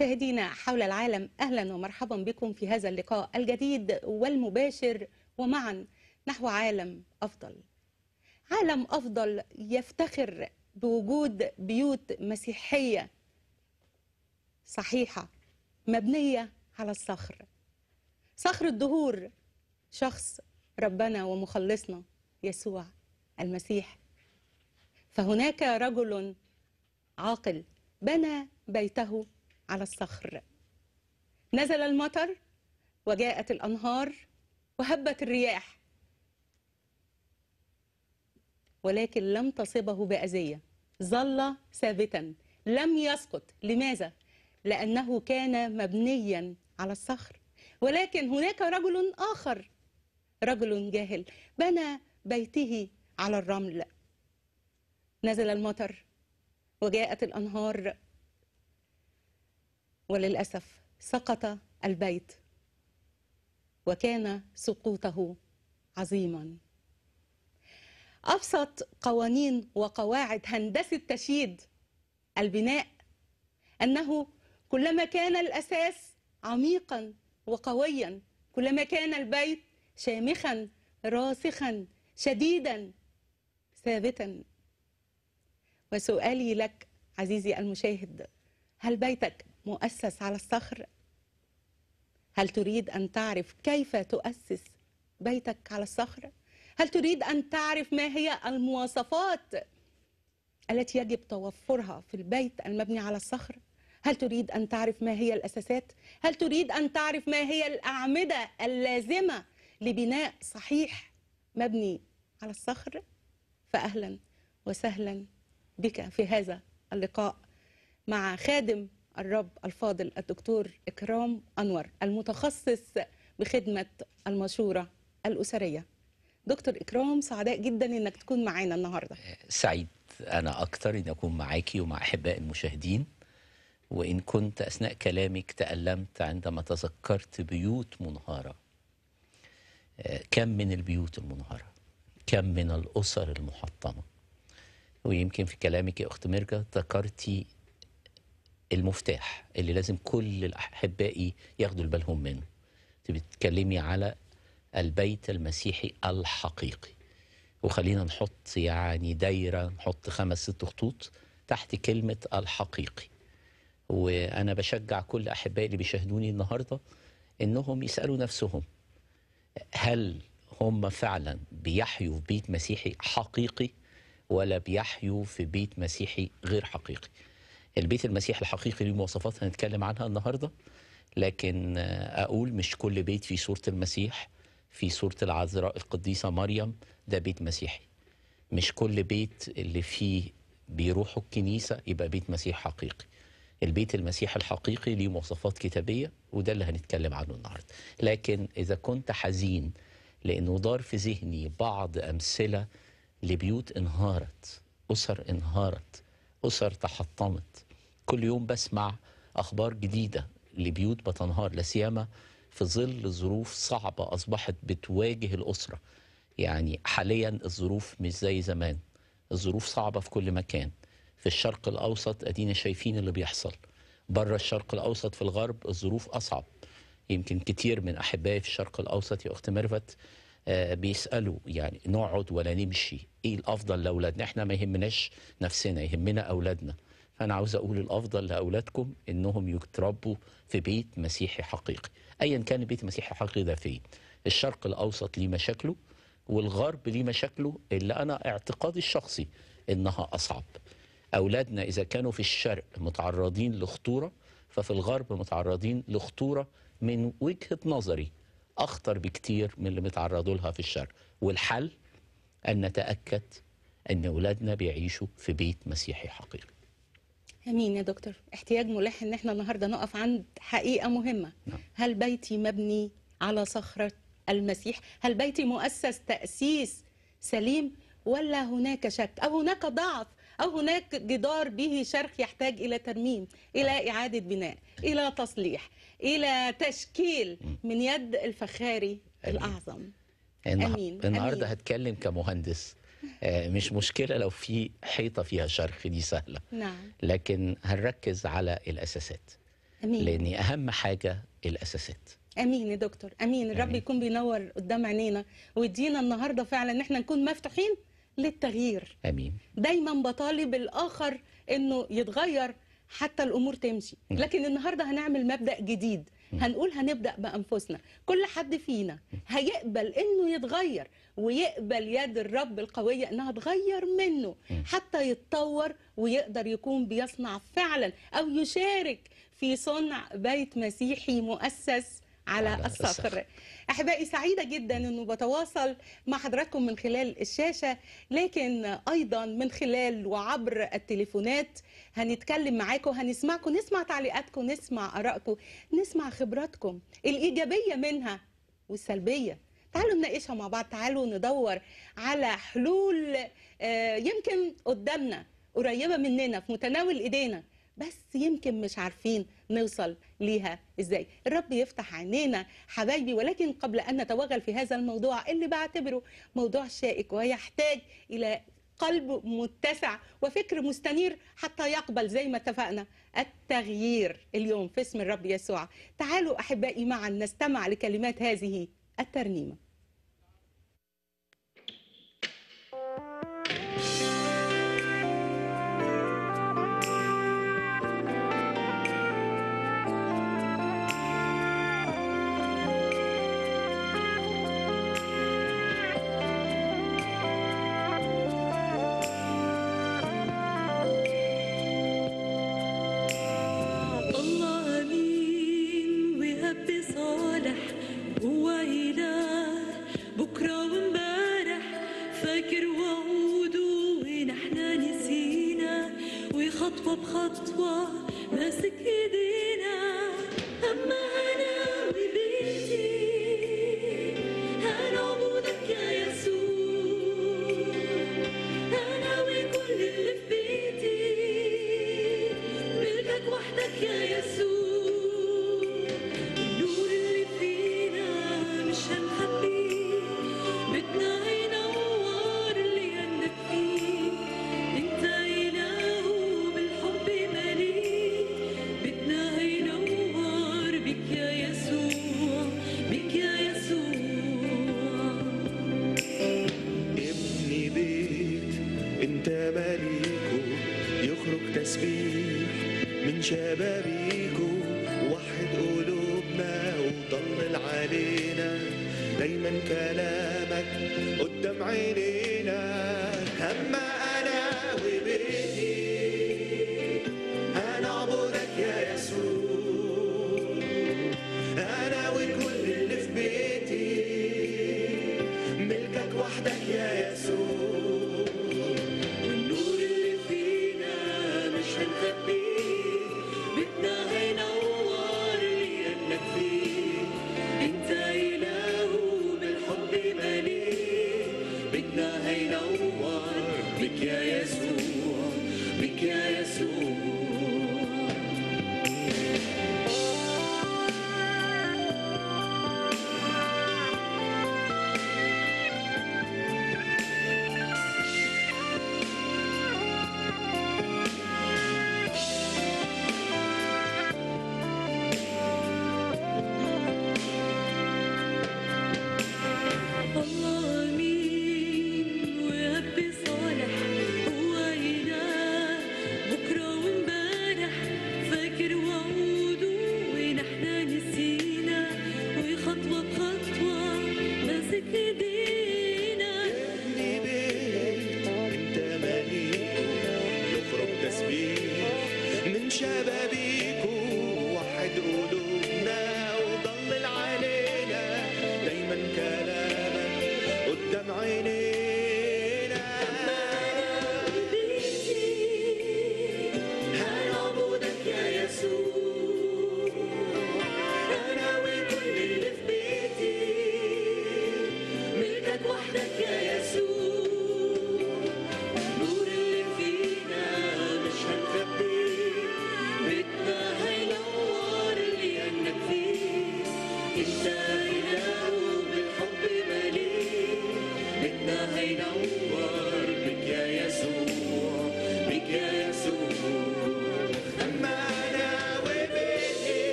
مشاهدينا حول العالم أهلا ومرحبا بكم في هذا اللقاء الجديد والمباشر ومعا نحو عالم أفضل عالم أفضل يفتخر بوجود بيوت مسيحية صحيحة مبنية على الصخر صخر الدهور شخص ربنا ومخلصنا يسوع المسيح فهناك رجل عاقل بنى بيته على الصخر نزل المطر وجاءت الأنهار وهبت الرياح ولكن لم تصبه بأذية ظل ثابتا لم يسقط لماذا؟ لأنه كان مبنيا على الصخر ولكن هناك رجل آخر رجل جاهل بنى بيته على الرمل نزل المطر وجاءت الأنهار وللأسف سقط البيت وكان سقوطه عظيما أبسط قوانين وقواعد هندسة تشييد البناء أنه كلما كان الأساس عميقا وقويا كلما كان البيت شامخا راسخا شديدا ثابتا وسؤالي لك عزيزي المشاهد هل بيتك مؤسس على الصخر هل تريد أن تعرف كيف تؤسس بيتك على الصخر هل تريد أن تعرف ما هي المواصفات التي يجب توفرها في البيت المبني على الصخر هل تريد أن تعرف ما هي الأساسات هل تريد أن تعرف ما هي الأعمدة اللازمة لبناء صحيح مبني على الصخر فأهلا وسهلا بك في هذا اللقاء مع خادم الرب الفاضل الدكتور إكرام أنور المتخصص بخدمة المشورة الأسرية دكتور إكرام سعداء جدا إنك تكون معانا النهاردة آه، سعيد أنا أكتر إن أكون معاكي ومع أحباء المشاهدين وإن كنت أثناء كلامك تألمت عندما تذكرت بيوت منهارة آه، كم من البيوت المنهارة كم من الأسر المحطمة ويمكن في كلامك يا أخت ميرجا ذكرتي المفتاح اللي لازم كل الاحبائي ياخدوا بالهم منه انت بتتكلمي على البيت المسيحي الحقيقي وخلينا نحط يعني دايره نحط خمس ست خطوط تحت كلمه الحقيقي وانا بشجع كل احبائي اللي بيشاهدوني النهارده انهم يسالوا نفسهم هل هم فعلا بيحيوا في بيت مسيحي حقيقي ولا بيحيوا في بيت مسيحي غير حقيقي البيت المسيحي الحقيقي له مواصفات هنتكلم عنها النهارده لكن اقول مش كل بيت في صوره المسيح في صوره العذراء القديسه مريم ده بيت مسيحي مش كل بيت اللي فيه بيروحوا الكنيسه يبقى بيت مسيح حقيقي البيت المسيحي الحقيقي ليه مواصفات كتابيه وده اللي هنتكلم عنه النهارده لكن اذا كنت حزين لانه دار في ذهني بعض امثله لبيوت انهارت اسر انهارت أسر تحطمت كل يوم بسمع أخبار جديدة لبيوت بتنهار لا سيما في ظل ظروف صعبة أصبحت بتواجه الأسرة يعني حاليا الظروف مش زي زمان الظروف صعبة في كل مكان في الشرق الأوسط أدينا شايفين اللي بيحصل بره الشرق الأوسط في الغرب الظروف أصعب يمكن كتير من أحبائي في الشرق الأوسط يا أخت ميرفت آه، بيسالوا يعني نقعد ولا نمشي ايه الافضل لاولادنا احنا ما يهمناش نفسنا يهمنا اولادنا فانا عاوز اقول الافضل لاولادكم انهم يتربوا في بيت مسيحي حقيقي ايا كان البيت المسيحي الحقيقي ده فين الشرق الاوسط ليه مشاكله والغرب ليه مشاكله اللي انا اعتقادي الشخصي انها اصعب اولادنا اذا كانوا في الشرق متعرضين لخطوره ففي الغرب متعرضين لخطوره من وجهه نظري أخطر بكتير من اللي بيتعرضوا لها في الشر والحل أن نتأكد أن أولادنا بيعيشوا في بيت مسيحي حقيقي امين يا دكتور احتياج ملح ان احنا النهارده نقف عند حقيقه مهمه نعم. هل بيتي مبني على صخره المسيح هل بيتي مؤسس تاسيس سليم ولا هناك شك او هناك ضعف او هناك جدار به شرخ يحتاج الى ترميم الى اعاده بناء إلى تصليح إلى تشكيل من يد الفخاري أمين. الأعظم أمين النهارده هتكلم كمهندس آه، مش مشكلة لو في حيطة فيها شرخ دي سهلة نعم. لكن هنركز على الأساسات أمين. لأن أهم حاجة الأساسات امين يا دكتور امين الرب يكون بينور قدام عينينا ويدينا النهارده فعلا ان احنا نكون مفتوحين للتغيير امين دايما بطالب الاخر انه يتغير حتى الامور تمشي نعم. لكن النهارده هنعمل مبدا جديد نعم. هنقول هنبدا بانفسنا كل حد فينا هيقبل انه يتغير ويقبل يد الرب القويه انها تغير منه نعم. حتى يتطور ويقدر يكون بيصنع فعلا او يشارك في صنع بيت مسيحي مؤسس على, الصخر احبائي سعيده جدا انه بتواصل مع حضراتكم من خلال الشاشه لكن ايضا من خلال وعبر التليفونات هنتكلم معاكم هنسمعكم نسمع تعليقاتكم نسمع ارائكم نسمع خبراتكم الايجابيه منها والسلبيه تعالوا نناقشها مع بعض تعالوا ندور على حلول آه، يمكن قدامنا قريبه مننا في متناول ايدينا بس يمكن مش عارفين نوصل ليها ازاي الرب يفتح عينينا حبايبي ولكن قبل ان نتوغل في هذا الموضوع اللي بعتبره موضوع شائك ويحتاج الى قلب متسع وفكر مستنير حتى يقبل زي ما اتفقنا التغيير اليوم في اسم الرب يسوع تعالوا أحبائي معا نستمع لكلمات هذه الترنيمه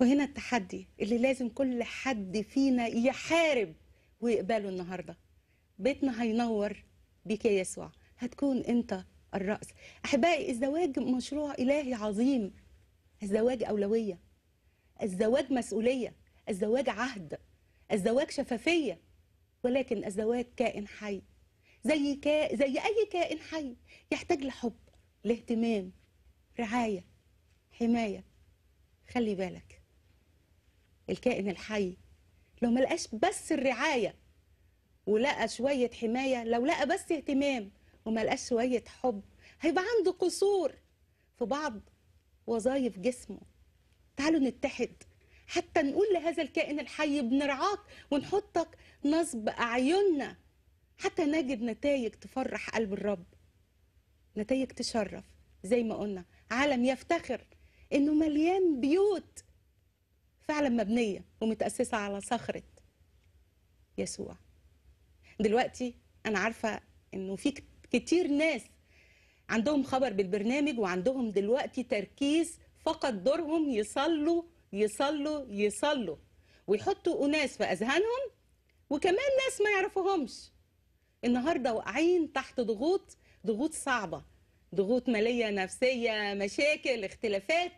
وهنا التحدي اللي لازم كل حد فينا يحارب ويقبله النهارده بيتنا هينور بيك يا يسوع هتكون انت الرأس أحبائي الزواج مشروع إلهي عظيم الزواج أولوية الزواج مسؤولية الزواج عهد الزواج شفافية ولكن الزواج كائن حي زي, كا... زي أي كائن حي يحتاج لحب لاهتمام رعاية حماية خلي بالك الكائن الحي لو ما لقاش بس الرعايه ولقى شويه حمايه لو لقى بس اهتمام وما لقاش شويه حب هيبقى عنده قصور في بعض وظايف جسمه تعالوا نتحد حتى نقول لهذا الكائن الحي بنرعاك ونحطك نصب اعيننا حتى نجد نتائج تفرح قلب الرب نتائج تشرف زي ما قلنا عالم يفتخر انه مليان بيوت فعلا مبنية ومتأسسة على صخرة يسوع دلوقتي أنا عارفة إنه في كتير ناس عندهم خبر بالبرنامج وعندهم دلوقتي تركيز فقط دورهم يصلوا يصلوا يصلوا ويحطوا أناس في أذهانهم وكمان ناس ما يعرفوهمش النهاردة واقعين تحت ضغوط ضغوط صعبة ضغوط مالية نفسية مشاكل اختلافات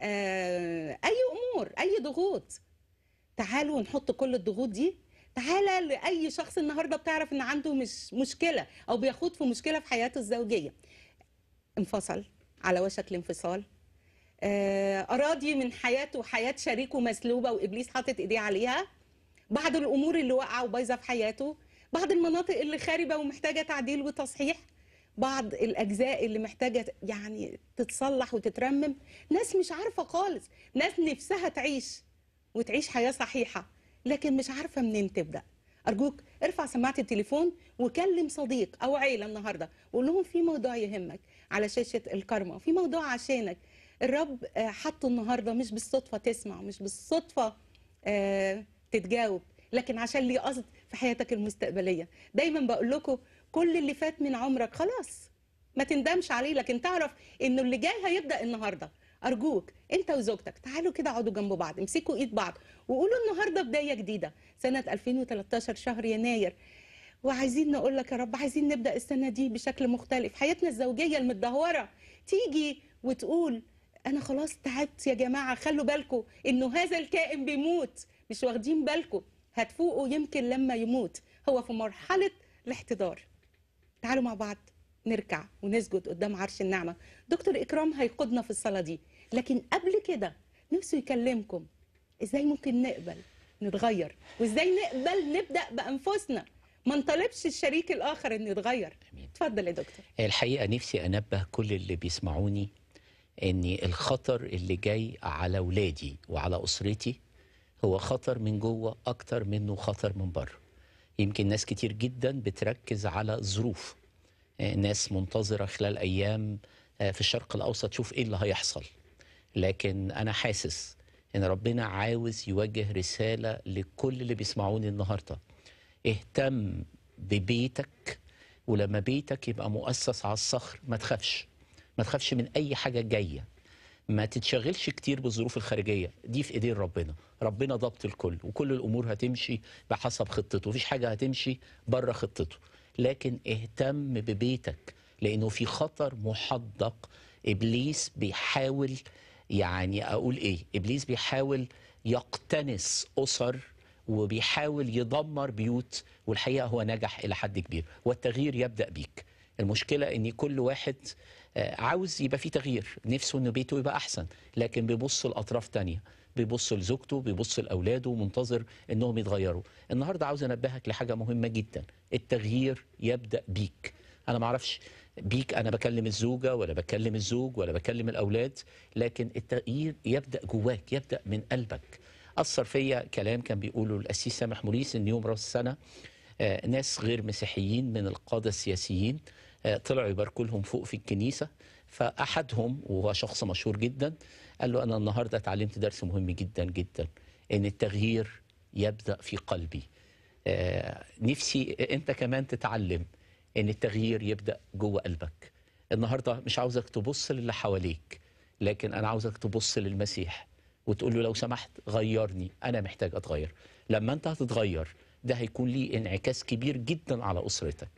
آه، اي امور اي ضغوط تعالوا نحط كل الضغوط دي تعالى لاي شخص النهارده بتعرف ان عنده مش مشكله او بيخوض في مشكله في حياته الزوجيه انفصل على وشك الانفصال آه، اراضي من حياته وحياه شريكه مسلوبه وابليس حاطط ايديه عليها بعض الامور اللي واقعه وبايظه في حياته بعض المناطق اللي خاربه ومحتاجه تعديل وتصحيح بعض الاجزاء اللي محتاجه يعني تتصلح وتترمم ناس مش عارفه خالص ناس نفسها تعيش وتعيش حياه صحيحه لكن مش عارفه منين تبدا ارجوك ارفع سماعه التليفون وكلم صديق او عيله النهارده وقول لهم في موضوع يهمك على شاشه الكارما في موضوع عشانك الرب آه، حطه النهارده مش بالصدفه تسمع مش بالصدفه آه، تتجاوب لكن عشان ليه قصد في حياتك المستقبليه دايما بقول لكم كل اللي فات من عمرك خلاص ما تندمش عليه لكن تعرف انه اللي جاي هيبدا النهارده ارجوك انت وزوجتك تعالوا كده اقعدوا جنب بعض امسكوا ايد بعض وقولوا النهارده بدايه جديده سنه 2013 شهر يناير وعايزين نقول لك يا رب عايزين نبدا السنه دي بشكل مختلف حياتنا الزوجيه المتدهوره تيجي وتقول انا خلاص تعبت يا جماعه خلوا بالكم انه هذا الكائن بيموت مش واخدين بالكم هتفوقوا يمكن لما يموت هو في مرحله الاحتضار تعالوا مع بعض نركع ونسجد قدام عرش النعمة دكتور إكرام هيقودنا في الصلاة دي لكن قبل كده نفسه يكلمكم إزاي ممكن نقبل نتغير وإزاي نقبل نبدأ بأنفسنا ما نطالبش الشريك الآخر إنه يتغير اتفضل يا دكتور الحقيقة نفسي أنبه كل اللي بيسمعوني إن الخطر اللي جاي على أولادي وعلى أسرتي هو خطر من جوه أكتر منه خطر من بره يمكن ناس كتير جدا بتركز على ظروف آه، ناس منتظرة خلال أيام آه، في الشرق الأوسط تشوف إيه اللي هيحصل لكن أنا حاسس إن ربنا عاوز يوجه رسالة لكل اللي بيسمعوني النهاردة اهتم ببيتك ولما بيتك يبقى مؤسس على الصخر ما تخافش ما تخافش من أي حاجة جاية ما تتشغلش كتير بالظروف الخارجيه دي في ايدين ربنا ربنا ضبط الكل وكل الامور هتمشي بحسب خطته مفيش حاجه هتمشي بره خطته لكن اهتم ببيتك لانه في خطر محدق ابليس بيحاول يعني اقول ايه ابليس بيحاول يقتنس اسر وبيحاول يدمر بيوت والحقيقه هو نجح الى حد كبير والتغيير يبدا بيك المشكله ان كل واحد آه، عاوز يبقى في تغيير نفسه ان بيته يبقى احسن لكن بيبص لاطراف تانية بيبص لزوجته بيبص لاولاده منتظر انهم يتغيروا النهارده عاوز انبهك لحاجه مهمه جدا التغيير يبدا بيك انا ما اعرفش بيك انا بكلم الزوجه ولا بكلم الزوج ولا بكلم الاولاد لكن التغيير يبدا جواك يبدا من قلبك اثر فيا كلام كان بيقوله الاسيس سامح موريس ان يوم راس السنه آه، ناس غير مسيحيين من القاده السياسيين آه، طلعوا يباركوا لهم فوق في الكنيسه فاحدهم وهو شخص مشهور جدا قال له انا النهارده اتعلمت درس مهم جدا جدا ان التغيير يبدا في قلبي آه، نفسي انت كمان تتعلم ان التغيير يبدا جوه قلبك النهارده مش عاوزك تبص للي حواليك لكن انا عاوزك تبص للمسيح وتقول له لو سمحت غيرني انا محتاج اتغير لما انت هتتغير ده هيكون ليه انعكاس كبير جدا على اسرتك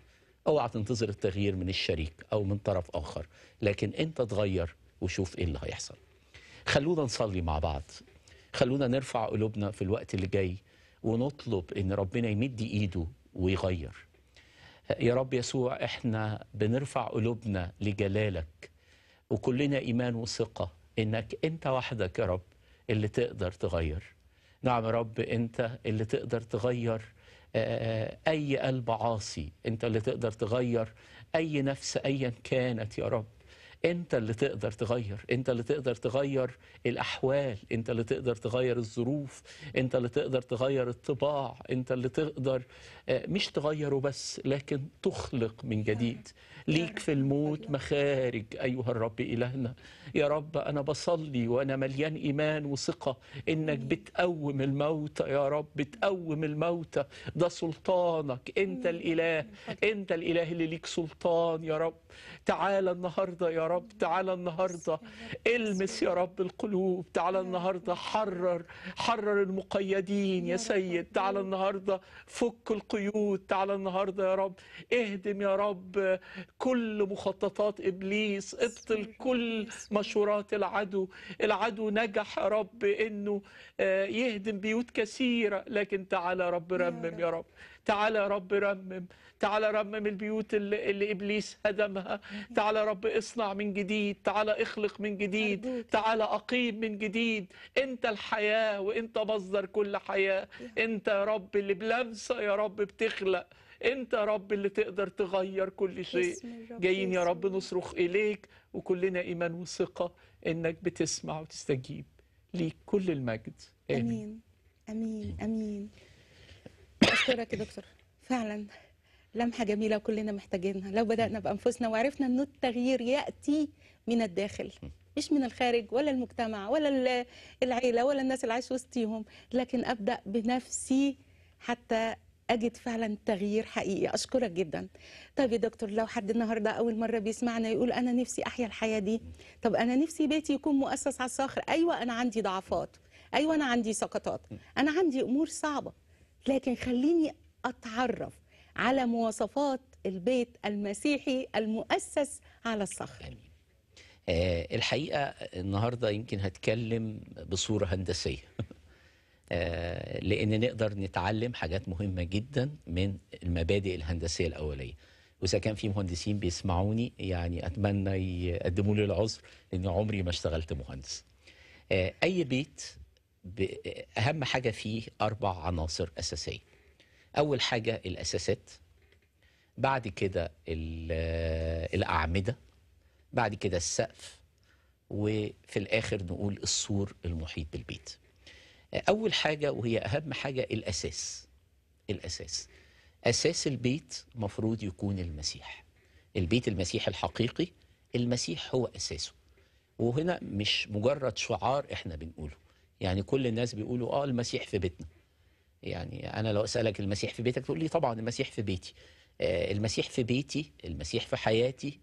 اوعى تنتظر التغيير من الشريك او من طرف اخر لكن انت تغير وشوف ايه اللي هيحصل خلونا نصلي مع بعض خلونا نرفع قلوبنا في الوقت اللي جاي ونطلب ان ربنا يمد ايده ويغير يا رب يسوع احنا بنرفع قلوبنا لجلالك وكلنا ايمان وثقه انك انت وحدك يا رب اللي تقدر تغير نعم يا رب انت اللي تقدر تغير آه، آه، آه، أي قلب عاصي أنت اللي تقدر تغير أي نفس أيا كانت يا رب انت اللي تقدر تغير انت اللي تقدر تغير الاحوال انت اللي تقدر تغير الظروف انت اللي تقدر تغير الطباع انت اللي تقدر مش تغيره بس لكن تخلق من جديد ليك في الموت مخارج أيها الرب إلهنا يا رب أنا بصلي وأنا مليان إيمان وثقة إنك بتقوم الموتى يا رب بتقوم الموتى ده سلطانك أنت الإله أنت الإله اللي ليك سلطان يا رب تعالى النهاردة يا رب تعالى النهاردة المس يا رب القلوب تعالى النهاردة حرر حرر المقيدين يا سيد تعالى النهاردة فك القيود تعالى النهاردة يا رب اهدم يا رب كل مخططات إبليس ابطل كل مشورات العدو العدو نجح رب أنه آه، يهدم بيوت كثيرة لكن تعالى رب رمم يا رب تعالى رب رمم تعالى رمم البيوت اللي, اللي إبليس هدمها تعالى رب اصنع من جديد تعالى اخلق من جديد تعالى أقيم من جديد أنت الحياة وأنت مصدر كل حياة أنت يا رب اللي بلمسة يا رب بتخلق انت يا رب اللي تقدر تغير كل شيء جايين يا رب نصرخ اليك وكلنا ايمان وثقه انك بتسمع وتستجيب ليك كل المجد امين امين امين, أمين. اشكرك يا دكتور فعلا لمحه جميله وكلنا محتاجينها لو بدانا بانفسنا وعرفنا ان التغيير ياتي من الداخل مش من الخارج ولا المجتمع ولا العيله ولا الناس اللي عايش وسطيهم لكن ابدا بنفسي حتى اجد فعلا تغيير حقيقي اشكرك جدا طيب يا دكتور لو حد النهارده اول مره بيسمعنا يقول انا نفسي احيا الحياه دي طب انا نفسي بيتي يكون مؤسس على الصخر ايوه انا عندي ضعفات ايوه انا عندي سقطات انا عندي امور صعبه لكن خليني اتعرف على مواصفات البيت المسيحي المؤسس على الصخر آه، الحقيقه النهارده يمكن هتكلم بصوره هندسيه آه، لان نقدر نتعلم حاجات مهمه جدا من المبادئ الهندسيه الاوليه واذا كان في مهندسين بيسمعوني يعني اتمنى يقدموا لي العذر لاني عمري ما اشتغلت مهندس آه، اي بيت آه، اهم حاجه فيه اربع عناصر اساسيه اول حاجه الاساسات بعد كده الاعمده بعد كده السقف وفي الاخر نقول السور المحيط بالبيت أول حاجة وهي أهم حاجة الأساس الأساس أساس البيت مفروض يكون المسيح البيت المسيح الحقيقي المسيح هو أساسه وهنا مش مجرد شعار احنا بنقوله يعني كل الناس بيقولوا اه المسيح في بيتنا يعني انا لو اسالك المسيح في بيتك تقول لي طبعا المسيح في بيتي آه، المسيح في بيتي المسيح في حياتي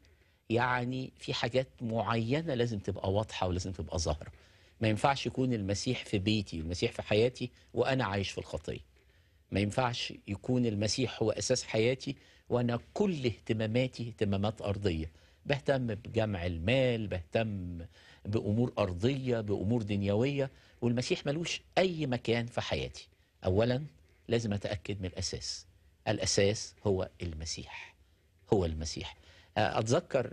يعني في حاجات معينه لازم تبقى واضحه ولازم تبقى ظاهره ما ينفعش يكون المسيح في بيتي والمسيح في حياتي وأنا عايش في الخطية ما ينفعش يكون المسيح هو أساس حياتي وأنا كل اهتماماتي اهتمامات أرضية بهتم بجمع المال بهتم بأمور أرضية بأمور دنيوية والمسيح ملوش أي مكان في حياتي أولا لازم أتأكد من الأساس الأساس هو المسيح هو المسيح أتذكر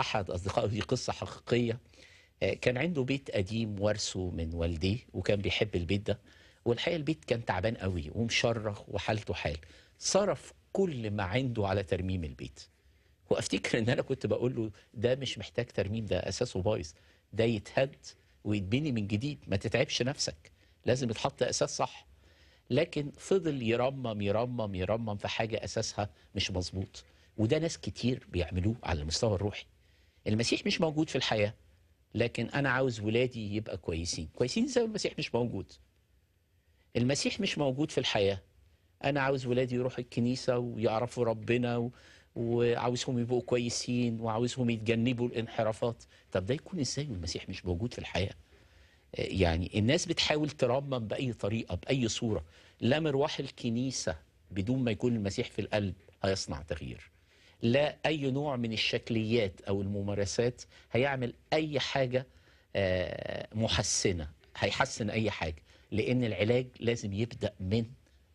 أحد أصدقائي في قصة حقيقية آه، كان عنده بيت قديم ورثه من والديه وكان بيحب البيت ده والحقيقه البيت كان تعبان قوي ومشرخ وحالته حال صرف كل ما عنده على ترميم البيت وافتكر ان انا كنت بقول له ده مش محتاج ترميم ده اساسه بايظ ده يتهد ويتبني من جديد ما تتعبش نفسك لازم يتحط اساس صح لكن فضل يرمم يرمم يرمم في حاجه اساسها مش مظبوط وده ناس كتير بيعملوه على المستوى الروحي المسيح مش موجود في الحياه لكن انا عاوز ولادي يبقى كويسين كويسين زي المسيح مش موجود المسيح مش موجود في الحياه انا عاوز ولادي يروحوا الكنيسه ويعرفوا ربنا و... وعاوزهم يبقوا كويسين وعاوزهم يتجنبوا الانحرافات طب ده يكون ازاي والمسيح مش موجود في الحياه آه، يعني الناس بتحاول ترمم باي طريقه باي صوره لا مروح الكنيسه بدون ما يكون المسيح في القلب هيصنع تغيير لا أي نوع من الشكليات أو الممارسات هيعمل أي حاجة آه، محسنة هيحسن أي حاجة لأن العلاج لازم يبدأ من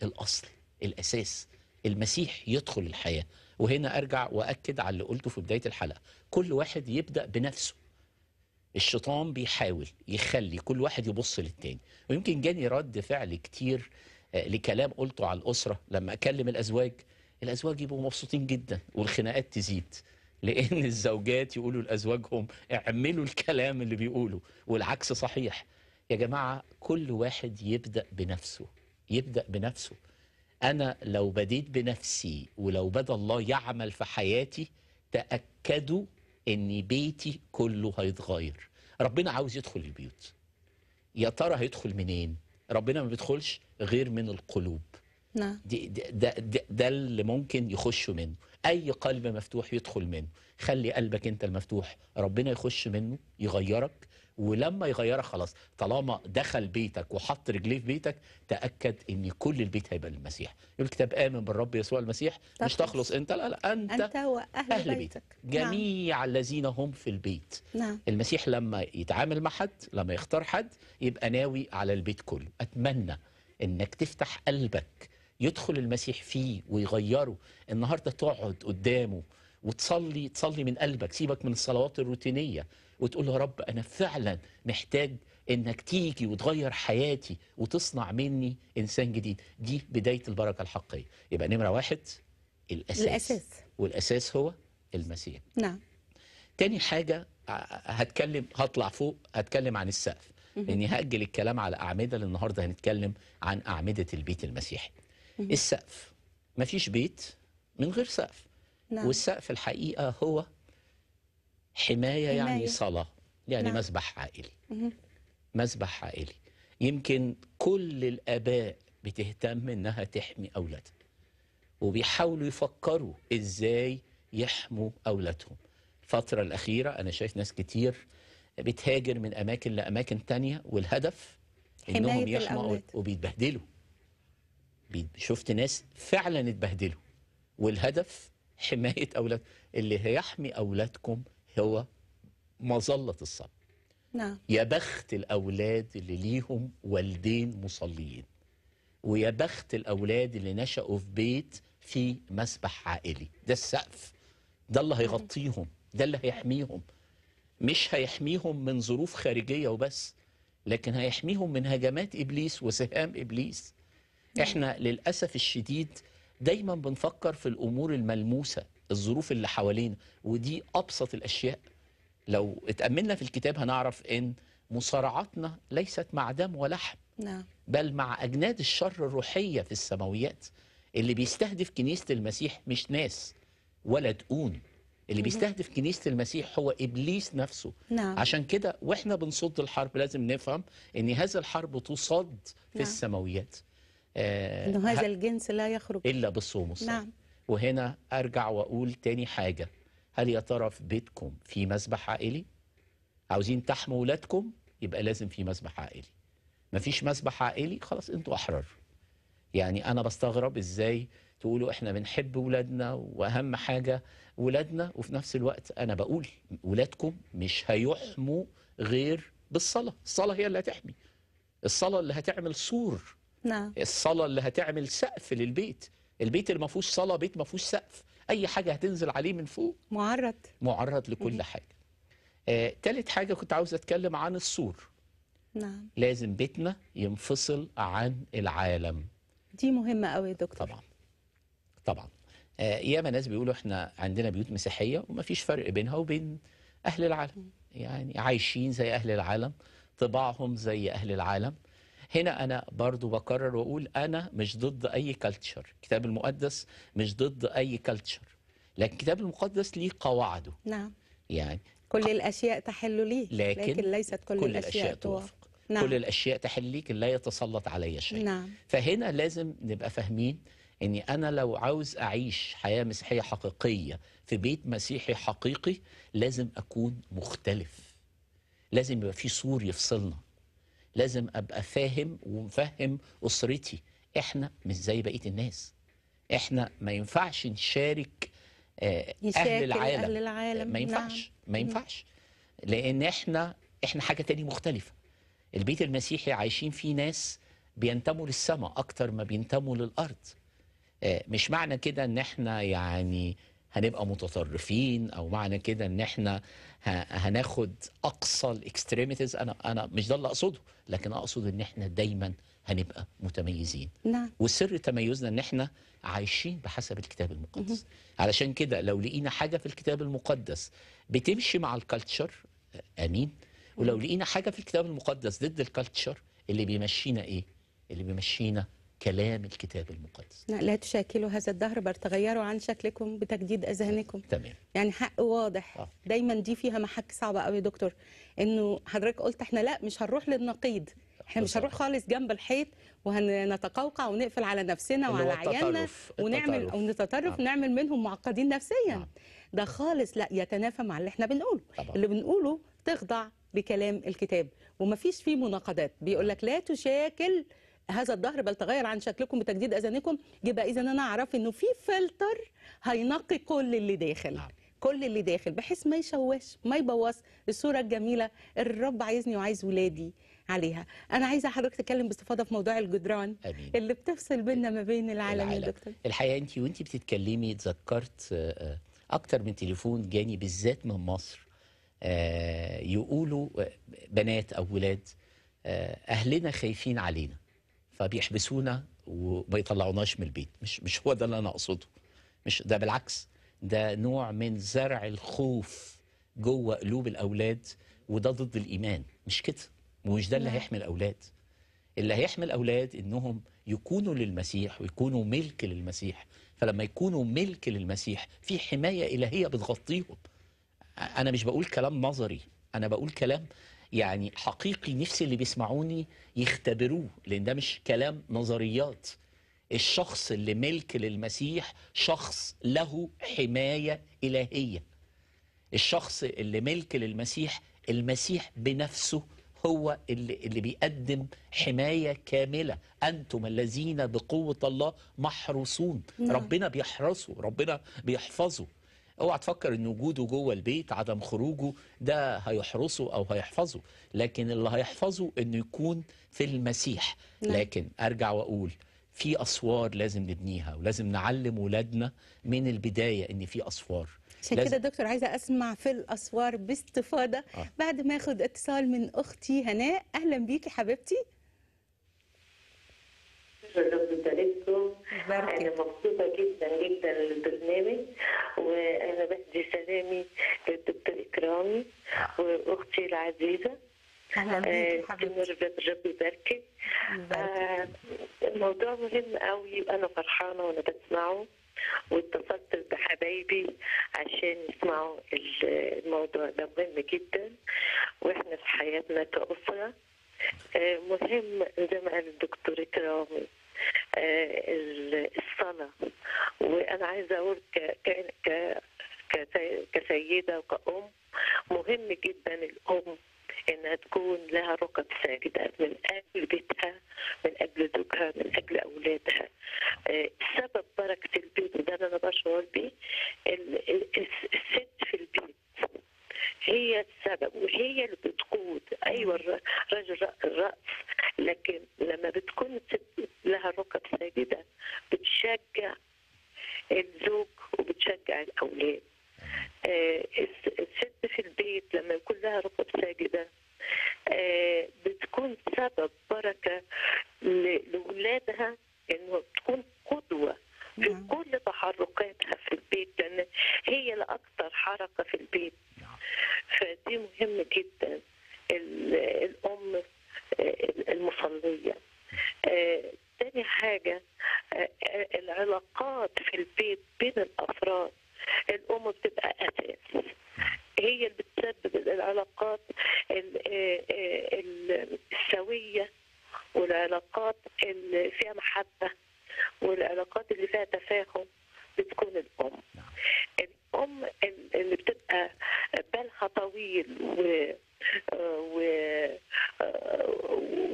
الأصل الأساس المسيح يدخل الحياة وهنا أرجع وأكد على اللي قلته في بداية الحلقة كل واحد يبدأ بنفسه الشيطان بيحاول يخلي كل واحد يبص للتاني ويمكن جاني رد فعل كتير آه، لكلام قلته على الأسرة لما أكلم الأزواج الازواج يبقوا مبسوطين جدا والخناقات تزيد لان الزوجات يقولوا لازواجهم اعملوا الكلام اللي بيقوله والعكس صحيح يا جماعه كل واحد يبدا بنفسه يبدا بنفسه انا لو بديت بنفسي ولو بدا الله يعمل في حياتي تاكدوا ان بيتي كله هيتغير ربنا عاوز يدخل البيوت يا ترى هيدخل منين ربنا ما بيدخلش غير من القلوب نعم دي ده, ده, ده اللي ممكن يخشوا منه اي قلب مفتوح يدخل منه خلي قلبك انت المفتوح ربنا يخش منه يغيرك ولما يغيرك خلاص طالما دخل بيتك وحط رجليه في بيتك تاكد ان كل البيت هيبقى للمسيح يقول الكتاب امن بالرب يسوع المسيح طبعا. مش تخلص انت لا لا انت, أنت وأهل أهل بيتك, بيتك. نعم. جميع نعم. الذين هم في البيت نعم. المسيح لما يتعامل مع حد لما يختار حد يبقى ناوي على البيت كله اتمنى انك تفتح قلبك يدخل المسيح فيه ويغيره النهارده تقعد قدامه وتصلي تصلي من قلبك سيبك من الصلوات الروتينيه وتقول يا رب انا فعلا محتاج انك تيجي وتغير حياتي وتصنع مني انسان جديد دي بدايه البركه الحقيقيه يبقى نمره واحد الاساس الاساس والاساس هو المسيح نعم تاني حاجه هتكلم هطلع فوق هتكلم عن السقف لاني هاجل الكلام على اعمده النهارده هنتكلم عن اعمده البيت المسيحي السقف ما فيش بيت من غير سقف نعم. والسقف الحقيقة هو حماية, يعني حماية. يعني صلاة يعني نعم. مسبح عائلي مه. مسبح عائلي يمكن كل الآباء بتهتم إنها تحمي أولادها وبيحاولوا يفكروا إزاي يحموا أولادهم الفترة الأخيرة أنا شايف ناس كتير بتهاجر من أماكن لأماكن تانية والهدف إنهم يحموا وبيتبهدلوا شفت ناس فعلا اتبهدلوا والهدف حماية أولاد اللي هيحمي أولادكم هو مظلة الصبر نعم يا بخت الأولاد اللي ليهم والدين مصليين ويا بخت الأولاد اللي نشأوا في بيت في مسبح عائلي ده السقف ده اللي هيغطيهم ده اللي هيحميهم مش هيحميهم من ظروف خارجية وبس لكن هيحميهم من هجمات إبليس وسهام إبليس احنا للاسف الشديد دايما بنفكر في الامور الملموسه الظروف اللي حوالينا ودي ابسط الاشياء لو اتاملنا في الكتاب هنعرف ان مصارعاتنا ليست مع دم ولحم نعم. بل مع اجناد الشر الروحيه في السماويات اللي بيستهدف كنيسه المسيح مش ناس ولا دقون اللي بيستهدف كنيسة المسيح هو إبليس نفسه نعم. عشان كده وإحنا بنصد الحرب لازم نفهم أن هذه الحرب تصد في نعم. السماويات آه، انه هذا الجنس لا يخرج الا بالصوم نعم وهنا ارجع واقول تاني حاجه هل يا ترى في بيتكم في مسبح عائلي عاوزين تحموا ولادكم يبقى لازم في مسبح عائلي مفيش مسبح عائلي خلاص انتوا احرار يعني انا بستغرب ازاي تقولوا احنا بنحب ولادنا واهم حاجه ولادنا وفي نفس الوقت انا بقول ولادكم مش هيحموا غير بالصلاه الصلاه هي اللي هتحمي الصلاه اللي هتعمل سور نعم الصلاه اللي هتعمل سقف للبيت البيت اللي ما فيهوش صلاه بيت ما فيهوش سقف اي حاجه هتنزل عليه من فوق معرض معرض لكل حاجه آه، تالت حاجه كنت عاوز اتكلم عن السور نعم لازم بيتنا ينفصل عن العالم دي مهمه قوي يا دكتور طبعا طبعا آه، ياما ناس بيقولوا احنا عندنا بيوت مسيحيه وما فيش فرق بينها وبين اهل العالم يعني عايشين زي اهل العالم طباعهم زي اهل العالم هنا أنا برضو بكرر وأقول أنا مش ضد أي كلتشر الكتاب المقدس مش ضد أي كلتشر لكن الكتاب المقدس ليه قواعده نعم يعني كل الأشياء تحل لي لكن, لكن ليست كل, كل الأشياء, الأشياء توافق نعم. كل الأشياء تحل لي لا يتسلط علي شيء نعم. فهنا لازم نبقى فاهمين اني انا لو عاوز اعيش حياه مسيحيه حقيقيه في بيت مسيحي حقيقي لازم اكون مختلف لازم يبقى في سور يفصلنا لازم ابقى فاهم ومفهم اسرتي احنا مش زي بقيه الناس احنا ما ينفعش نشارك آه، اهل العالم, أهل العالم. آه، ما نعم. ينفعش نعم. ما ينفعش لان احنا احنا حاجه تاني مختلفه البيت المسيحي عايشين فيه ناس بينتموا للسماء اكتر ما بينتموا للارض آه، مش معنى كده ان احنا يعني هنبقى متطرفين او معنى كده ان احنا هناخد اقصى الاكستريميتيز انا انا مش ده اللي اقصده لكن اقصد ان احنا دايما هنبقى متميزين نعم. وسر تميزنا ان احنا عايشين بحسب الكتاب المقدس مه. علشان كده لو لقينا حاجه في الكتاب المقدس بتمشي مع الكالتشر امين ولو لقينا حاجه في الكتاب المقدس ضد الكالتشر اللي بيمشينا ايه اللي بيمشينا كلام الكتاب المقدس لا تشاكلوا هذا الدهر بل تغيروا عن شكلكم بتجديد اذهانكم تمام يعني حق واضح آه. دايما دي فيها محك صعبه قوي يا دكتور انه حضرتك قلت احنا لا مش هنروح للنقيض احنا مش هنروح خالص جنب الحيط وهنتقوقع ونقفل على نفسنا وعلى عيالنا ونعمل ونتطرف نعم. ونعمل منهم معقدين نفسيا نعم. ده خالص لا يتنافى مع اللي احنا بنقوله طبعا. اللي بنقوله تخضع لكلام الكتاب ومفيش فيه مناقضات بيقول لك لا تشاكل هذا الظهر بل تغير عن شكلكم بتجديد اذانكم يبقى اذا انا اعرف انه في فلتر هينقي كل اللي داخل نعم. كل اللي داخل بحيث ما يشوش ما يبوظ الصوره الجميله الرب عايزني وعايز ولادي عليها انا عايزه حضرتك تتكلم باستفاضه في موضوع الجدران أمين. اللي بتفصل بيننا ما بين العالم, العالم. دكتور الحقيقه انت وانت بتتكلمي اتذكرت آه، آه، اكتر من تليفون جاني بالذات من مصر آه، يقولوا بنات او ولاد اهلنا خايفين علينا فبيحبسونا وما يطلعوناش من البيت مش مش هو ده اللي انا اقصده مش ده بالعكس ده نوع من زرع الخوف جوه قلوب الاولاد وده ضد الايمان مش كده ومش ده اللي نعم. هيحمي الاولاد اللي هيحمي الاولاد انهم يكونوا للمسيح ويكونوا ملك للمسيح فلما يكونوا ملك للمسيح في حمايه الهيه بتغطيهم انا مش بقول كلام نظري انا بقول كلام يعني حقيقي نفسي اللي بيسمعوني يختبروه لان ده مش كلام نظريات الشخص اللي ملك للمسيح شخص له حمايه الهيه الشخص اللي ملك للمسيح المسيح بنفسه هو اللي, اللي بيقدم حماية كاملة أنتم الذين بقوة الله محروسون نعم. ربنا بيحرسه ربنا بيحفظه اوعى تفكر ان وجوده جوه البيت عدم خروجه ده هيحرسه او هيحفظه لكن اللي هيحفظه انه يكون في المسيح نعم. لكن ارجع واقول في اسوار لازم نبنيها ولازم نعلم ولادنا من البدايه ان في اسوار عشان كده دكتور عايزه اسمع في الاسوار باستفاضه آه. بعد ما اخد اتصال من اختي هناء اهلا بيكي حبيبتي دكتور لكم انا مبسوطه جدا جدا للبرنامج وانا بدي سلامي للدكتور اكرامي واختي العزيزه اهلا آه، بيك رب يباركك آه، الموضوع مهم قوي وانا فرحانه وانا بسمعه واتصلت بحبايبي عشان يسمعوا الموضوع ده مهم جدا واحنا في حياتنا كأسرة آه، مهم زي ما قال الدكتور إكرامي آه، الصلاة وأنا عايزة أقول كسيدة وكأم مهم جدا الأم انها تكون لها ركب ساجده من اجل بيتها من اجل زوجها من اجل اولادها آه، سبب بركه البيت ده انا بشعر بيه الست في البيت هي السبب وهي اللي بتقود ايوه الرجل الراس لكن لما بتكون لها ركب ساجده بتشجع الزوج وبتشجع الاولاد آه الست في البيت لما يكون لها ركب ساجده آه بتكون سبب بركه لولادها انه تكون قدوه في نعم. كل تحركاتها في البيت لان هي الاكثر حركه في البيت نعم. فدي مهم جدا الام المصليه تاني حاجه العلاقات في البيت بين الافراد الام بتبقى اساس نعم. هي اللي بتسبب العلاقات السويه والعلاقات اللي فيها محبه والعلاقات اللي فيها تفاهم بتكون الام نعم. الام اللي بتبقى بالها طويل و و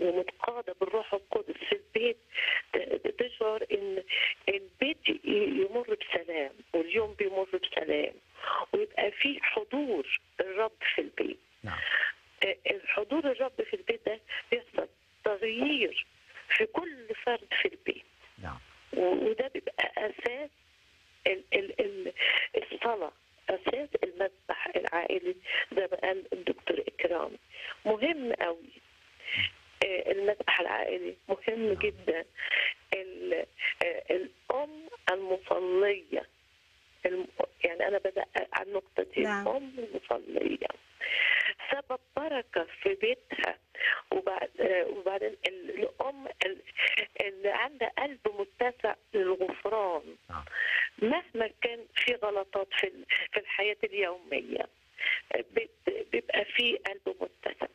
ومتقاضة بالروح القدس في البيت تشعر ان البيت يمر بسلام واليوم بيمر بسلام ويبقى في حضور الرب في البيت نعم. حضور الرب في البيت ده بيحصل تغيير في كل فرد في البيت نعم وده بيبقى اساس ال ال ال الصلاه اساس المذبح العائلي زي ما قال الدكتور اكرام مهم قوي آه، المذبح العائلي مهم نعم. جدا آه، الام المصليه الم... يعني انا بدا على النقطه دي نعم. الام المصليه سبب بركه في بيتها وبعد وبعدين الام اللي عندها قلب متسع للغفران نعم. مهما كان في غلطات في في الحياه اليوميه بيبقى في قلب متسع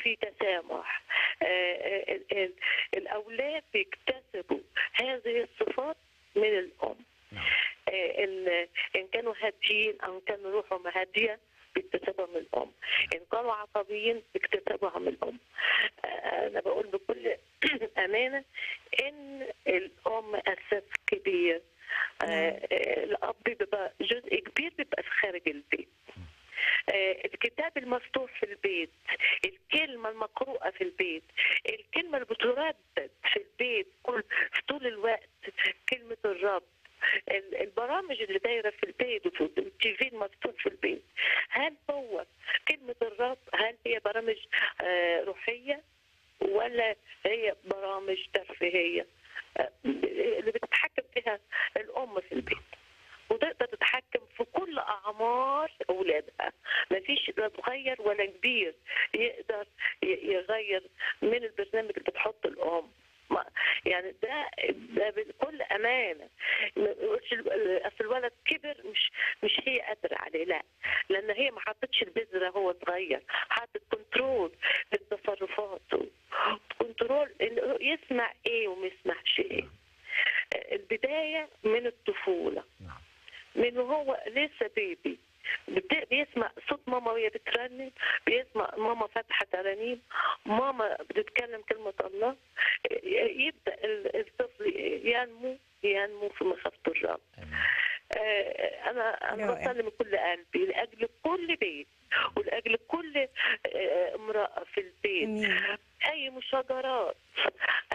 في تسامح آه، آه، الاولاد بيكتسبوا هذه الصفات من الام نعم. آه، ان ان كانوا هاديين او ان كانوا روحهم هاديه بيكتسبوها من الام ان كانوا عصبيين بيكتسبوها من الام آه، انا بقول بكل امانه ان الام اساس كبير آه، نعم. الاب بيبقى جزء كبير بيبقى في خارج البيت الكتاب المفتوح في البيت الكلمة المقروءة في البيت الكلمة اللي بتردد في البيت كل في طول الوقت كلمة الرب البرامج اللي دايره في البيت وفي التي في المفتوح في البيت هل هو كلمه الرب هل هي برامج آه، روحيه ولا هي برامج ترفيهيه آه، اللي بتتحكم فيها الام في البيت وتقدر تتحكم في كل اعمار اولادها ما فيش لا صغير ولا كبير يقدر يغير من البرنامج اللي بتحط الام يعني ده ده بكل امانه ما اصل الولد كبر مش مش هي قادره عليه لا لان هي ما حطتش البذره هو صغير حطت كنترول تصرفاته كنترول انه يسمع ايه وما يسمعش ايه البدايه من الطفوله نعم. من وهو لسه بيبي بيسمع صوت ماما وهي بترنم بيسمع ماما فاتحه ترانيم ماما بتتكلم كلمه الله يبدا الطفل ينمو ينمو في مخافه الرب آه، انا انا بصلي من كل قلبي لاجل كل بيت ولاجل كل آه، امراه في البيت اي مشاجرات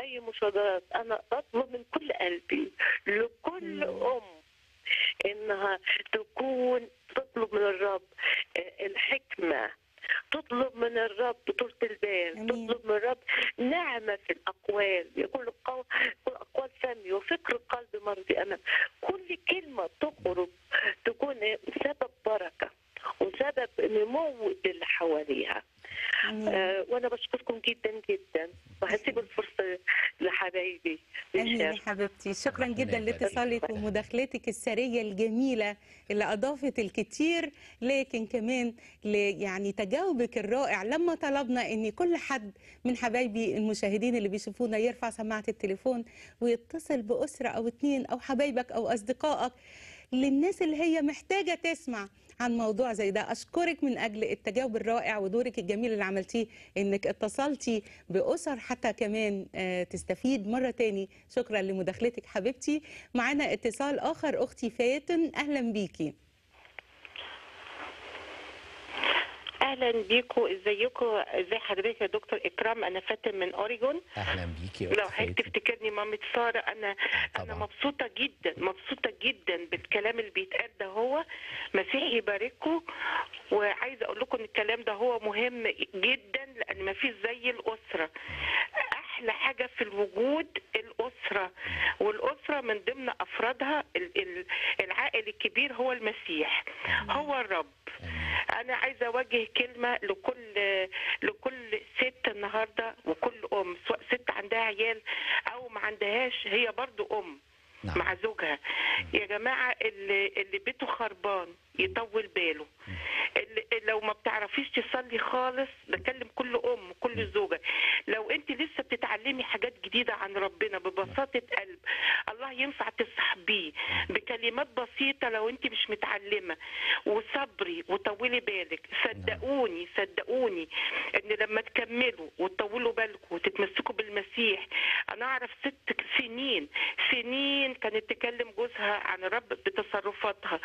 اي مشاجرات انا بطلب من كل قلبي لكل ام انها تكون تطلب من الرب آه، الحكمه تطلب من الرب طولة البال تطلب من الرب نعمة في الأقوال يقول القول أقوال سامية وفكر القلب مرضي أمام كل كلمة تخرج تكون سبب بركة وبسبب نمو اللي حواليها آه وانا بشكركم جدا جدا وهسيب الفرصه لحبايبي اهلا حبيبتي شكرا جدا لاتصالك ومداخلتك السريه الجميله اللي اضافت الكثير لكن كمان يعني تجاوبك الرائع لما طلبنا ان كل حد من حبايبي المشاهدين اللي بيشوفونا يرفع سماعه التليفون ويتصل باسره او اثنين او حبايبك او اصدقائك للناس اللي هي محتاجه تسمع عن موضوع زي ده اشكرك من اجل التجاوب الرائع ودورك الجميل اللي عملتيه انك اتصلتي باسر حتى كمان آه، تستفيد مره تاني شكرا لمداخلتك حبيبتي معانا اتصال اخر اختي فاتن اهلا بيكي اهلا بيكم ازيكم ازي حضرتك يا دكتور اكرام انا فاتن من اوريجون اهلا بيكي لو حضرتك تفتكرني مامة ساره انا آه، طبعا. انا مبسوطه جدا مبسوطه جدا بالكلام اللي بيتقال ده هو مسيح يبارككم وعايزه اقول لكم ان الكلام ده هو مهم جدا لان ما فيش زي الاسره احلى حاجه في الوجود الاسره والاسره من ضمن افرادها العائل الكبير هو المسيح هو الرب انا عايزه اوجه كلمه لكل لكل ست النهارده وكل ام سواء ست عندها عيال او ما عندهاش هي برضو ام نعم. مع زوجها يا جماعه اللي, اللي بيته خربان يطول باله لو ما بتعرفيش تصلي خالص بكلم كل ام كل زوجه لو انت لسه بتتعلمي حاجات جديده عن ربنا ببساطه قلب الله ينفع تصحبيه بكلمات بسيطه لو انت مش متعلمه وصبري وطولي بالك صدقوني نعم. صدقوني ان لما تكملوا وتطولوا بالكم وتتمسكوا بالمسيح انا اعرف ست سنين سنين كانت تكلم جوزها عن الرب بتصرفاتها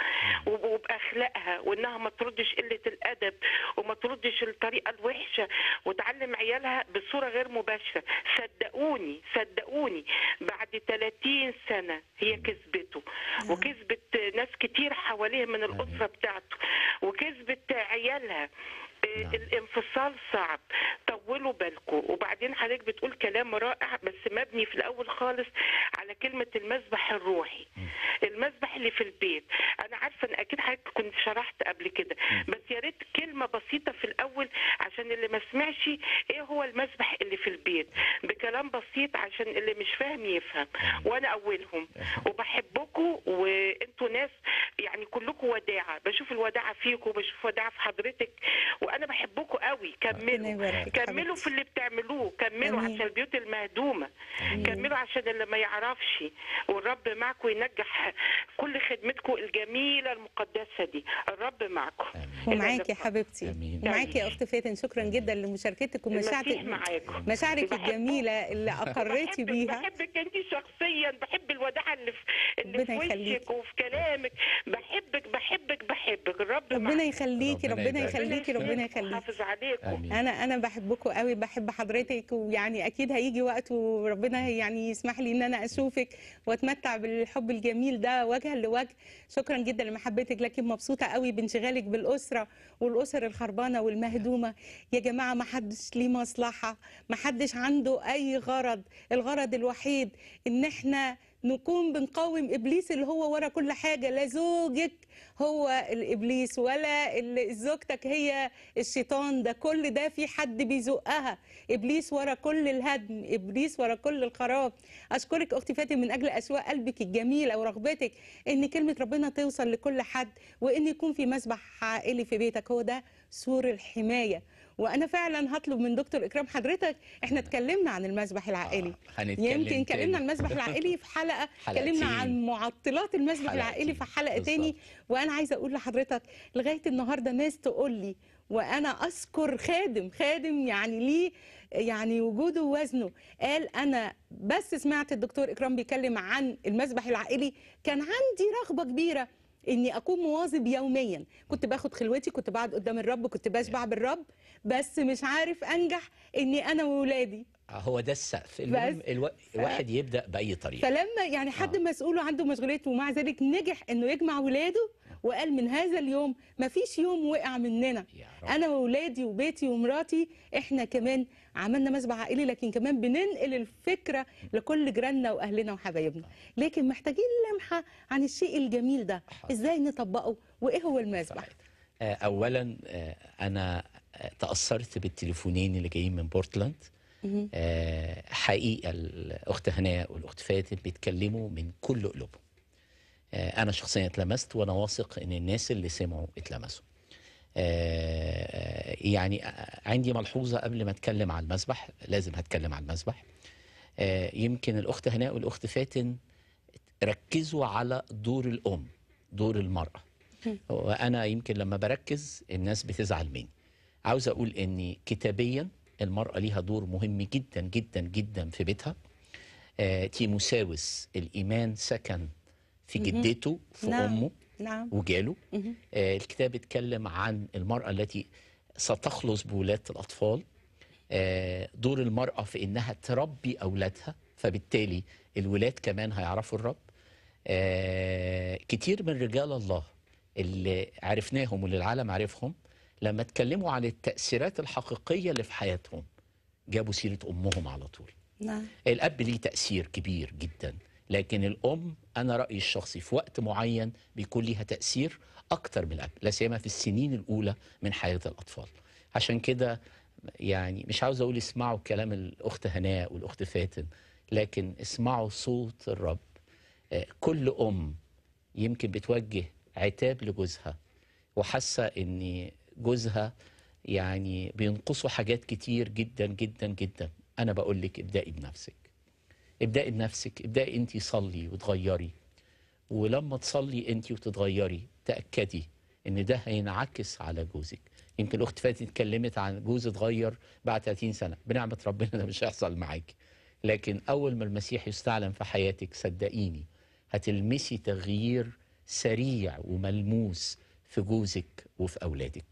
وبقى اخلاقها وانها ما تردش قله الادب وما تردش الطريقه الوحشه وتعلم عيالها بصوره غير مباشره صدقوني صدقوني بعد 30 سنه هي كسبته وكسبت ناس كتير حواليها من الاسره بتاعته وكسبت عيالها نعم. الانفصال صعب طولوا بالكم وبعدين حضرتك بتقول كلام رائع بس مبني في الاول خالص على كلمه المسبح الروحي المسبح اللي في البيت انا عارفه ان اكيد حضرتك كنت شرحت قبل كده بس يا ريت كلمه بسيطه في الاول عشان اللي ما سمعش ايه هو المسبح اللي في البيت بكلام بسيط عشان اللي مش فاهم يفهم وانا اولهم وبحبكم وانتوا ناس يعني كلكم وداعه بشوف الوداعه فيكم وبشوف وداعه في حضرتك و انا بحبكم قوي كملوا كملوا في اللي بتعملوه كملوا أمين. عشان البيوت المهدومه أمين. كملوا عشان اللي ما يعرفش والرب معكم ينجح كل خدمتكم الجميله المقدسه دي الرب معكم ومعاكي يا حبيبتي معاكي يا اخت فاتن شكرا جدا لمشاركتك ومشاعرك مشاعرك الجميله اللي اقريتي بيها بحبك انت شخصيا بحب الوداعه اللي في اللي في وشك وفي كلامك بحبك بحبك بحبك الرب ربنا يخليكي ربنا يخليكي ربنا يخليك حافظ عليكم آمين. انا انا بحبكم قوي بحب حضرتك ويعني اكيد هيجي وقت وربنا يعني يسمح لي ان انا اشوفك واتمتع بالحب الجميل ده وجها لوجه شكرا جدا لمحبتك لكن مبسوطه قوي بانشغالك بالاسره والاسر الخربانه والمهدومه يا جماعه ما حدش ليه مصلحه ما حدش عنده اي غرض الغرض الوحيد ان احنا نكون بنقاوم ابليس اللي هو ورا كل حاجه لا زوجك هو الابليس ولا زوجتك هي الشيطان ده كل ده في حد بيزقها ابليس ورا كل الهدم ابليس ورا كل الخراب اشكرك اختي فاتن من اجل اسواق قلبك الجميله ورغبتك ان كلمه ربنا توصل لكل حد وان يكون في مسبح عائلي في بيتك هو ده سور الحمايه وانا فعلا هطلب من دكتور اكرام حضرتك احنا اتكلمنا عن المسبح العائلي آه يمكن اتكلمنا عن المسبح العائلي في حلقه اتكلمنا عن معطلات المسبح العائلي في حلقه بالزبط. تاني وانا عايزه اقول لحضرتك لغايه النهارده ناس تقول لي وانا اذكر خادم خادم يعني ليه يعني وجوده ووزنه قال انا بس سمعت الدكتور اكرام بيتكلم عن المسبح العائلي كان عندي رغبه كبيره اني اكون مواظب يوميا كنت باخد خلوتي كنت بقعد قدام الرب كنت بشبع بالرب بس مش عارف انجح اني انا وولادي آه، هو ده السقف المهم الو... الواحد يبدا باي طريقه فلما يعني حد آه. مسؤول عنده مشغولات ومع ذلك نجح انه يجمع ولاده وقال من هذا اليوم ما فيش يوم وقع مننا انا واولادي وبيتي ومراتي احنا كمان عملنا مسبح عائلي لكن كمان بننقل الفكره لكل جيراننا واهلنا وحبايبنا لكن محتاجين لمحه عن الشيء الجميل ده ازاي نطبقه وايه هو المسبح آه، اولا آه، انا آه، تاثرت بالتليفونين اللي جايين من بورتلاند حقيقه الاخت هناء والاخت فاتن بيتكلموا من كل قلوبهم انا شخصيا اتلمست وانا واثق ان الناس اللي سمعوا اتلمسوا آه، يعني عندي ملحوظة قبل ما أتكلم على المسبح لازم هتكلم على المسبح آه، يمكن الأخت هناء والأخت فاتن ركزوا على دور الأم دور المرأة وأنا يمكن لما بركز الناس بتزعل مني عاوز أقول أني كتابيا المرأة ليها دور مهم جدا جدا جدا في بيتها آه، تيموساوس الإيمان سكن في جدته في نعم. أمه نعم وجاله آه الكتاب اتكلم عن المرأة التي ستخلص بولادة الأطفال آه دور المرأة في إنها تربي أولادها فبالتالي الولاد كمان هيعرفوا الرب آه كتير من رجال الله اللي عرفناهم واللي العالم عرفهم لما اتكلموا عن التأثيرات الحقيقية اللي في حياتهم جابوا سيرة أمهم على طول نعم. الأب ليه تأثير كبير جداً لكن الام انا رايي الشخصي في وقت معين بيكون ليها تاثير اكتر من الاب لا سيما في السنين الاولى من حياه الاطفال عشان كده يعني مش عاوز اقول اسمعوا كلام الاخت هناء والاخت فاتن لكن اسمعوا صوت الرب آه، كل ام يمكن بتوجه عتاب لجوزها وحاسه ان جوزها يعني بينقصوا حاجات كتير جدا جدا جدا انا بقول لك ابدأي بنفسك ابدأي بنفسك ابدأي انت صلي وتغيري ولما تصلي انت وتتغيري تأكدي ان ده هينعكس على جوزك يمكن الاخت فاتت اتكلمت عن جوز اتغير بعد 30 سنه بنعمه ربنا ده مش هيحصل معاكي لكن اول ما المسيح يستعلن في حياتك صدقيني هتلمسي تغيير سريع وملموس في جوزك وفي اولادك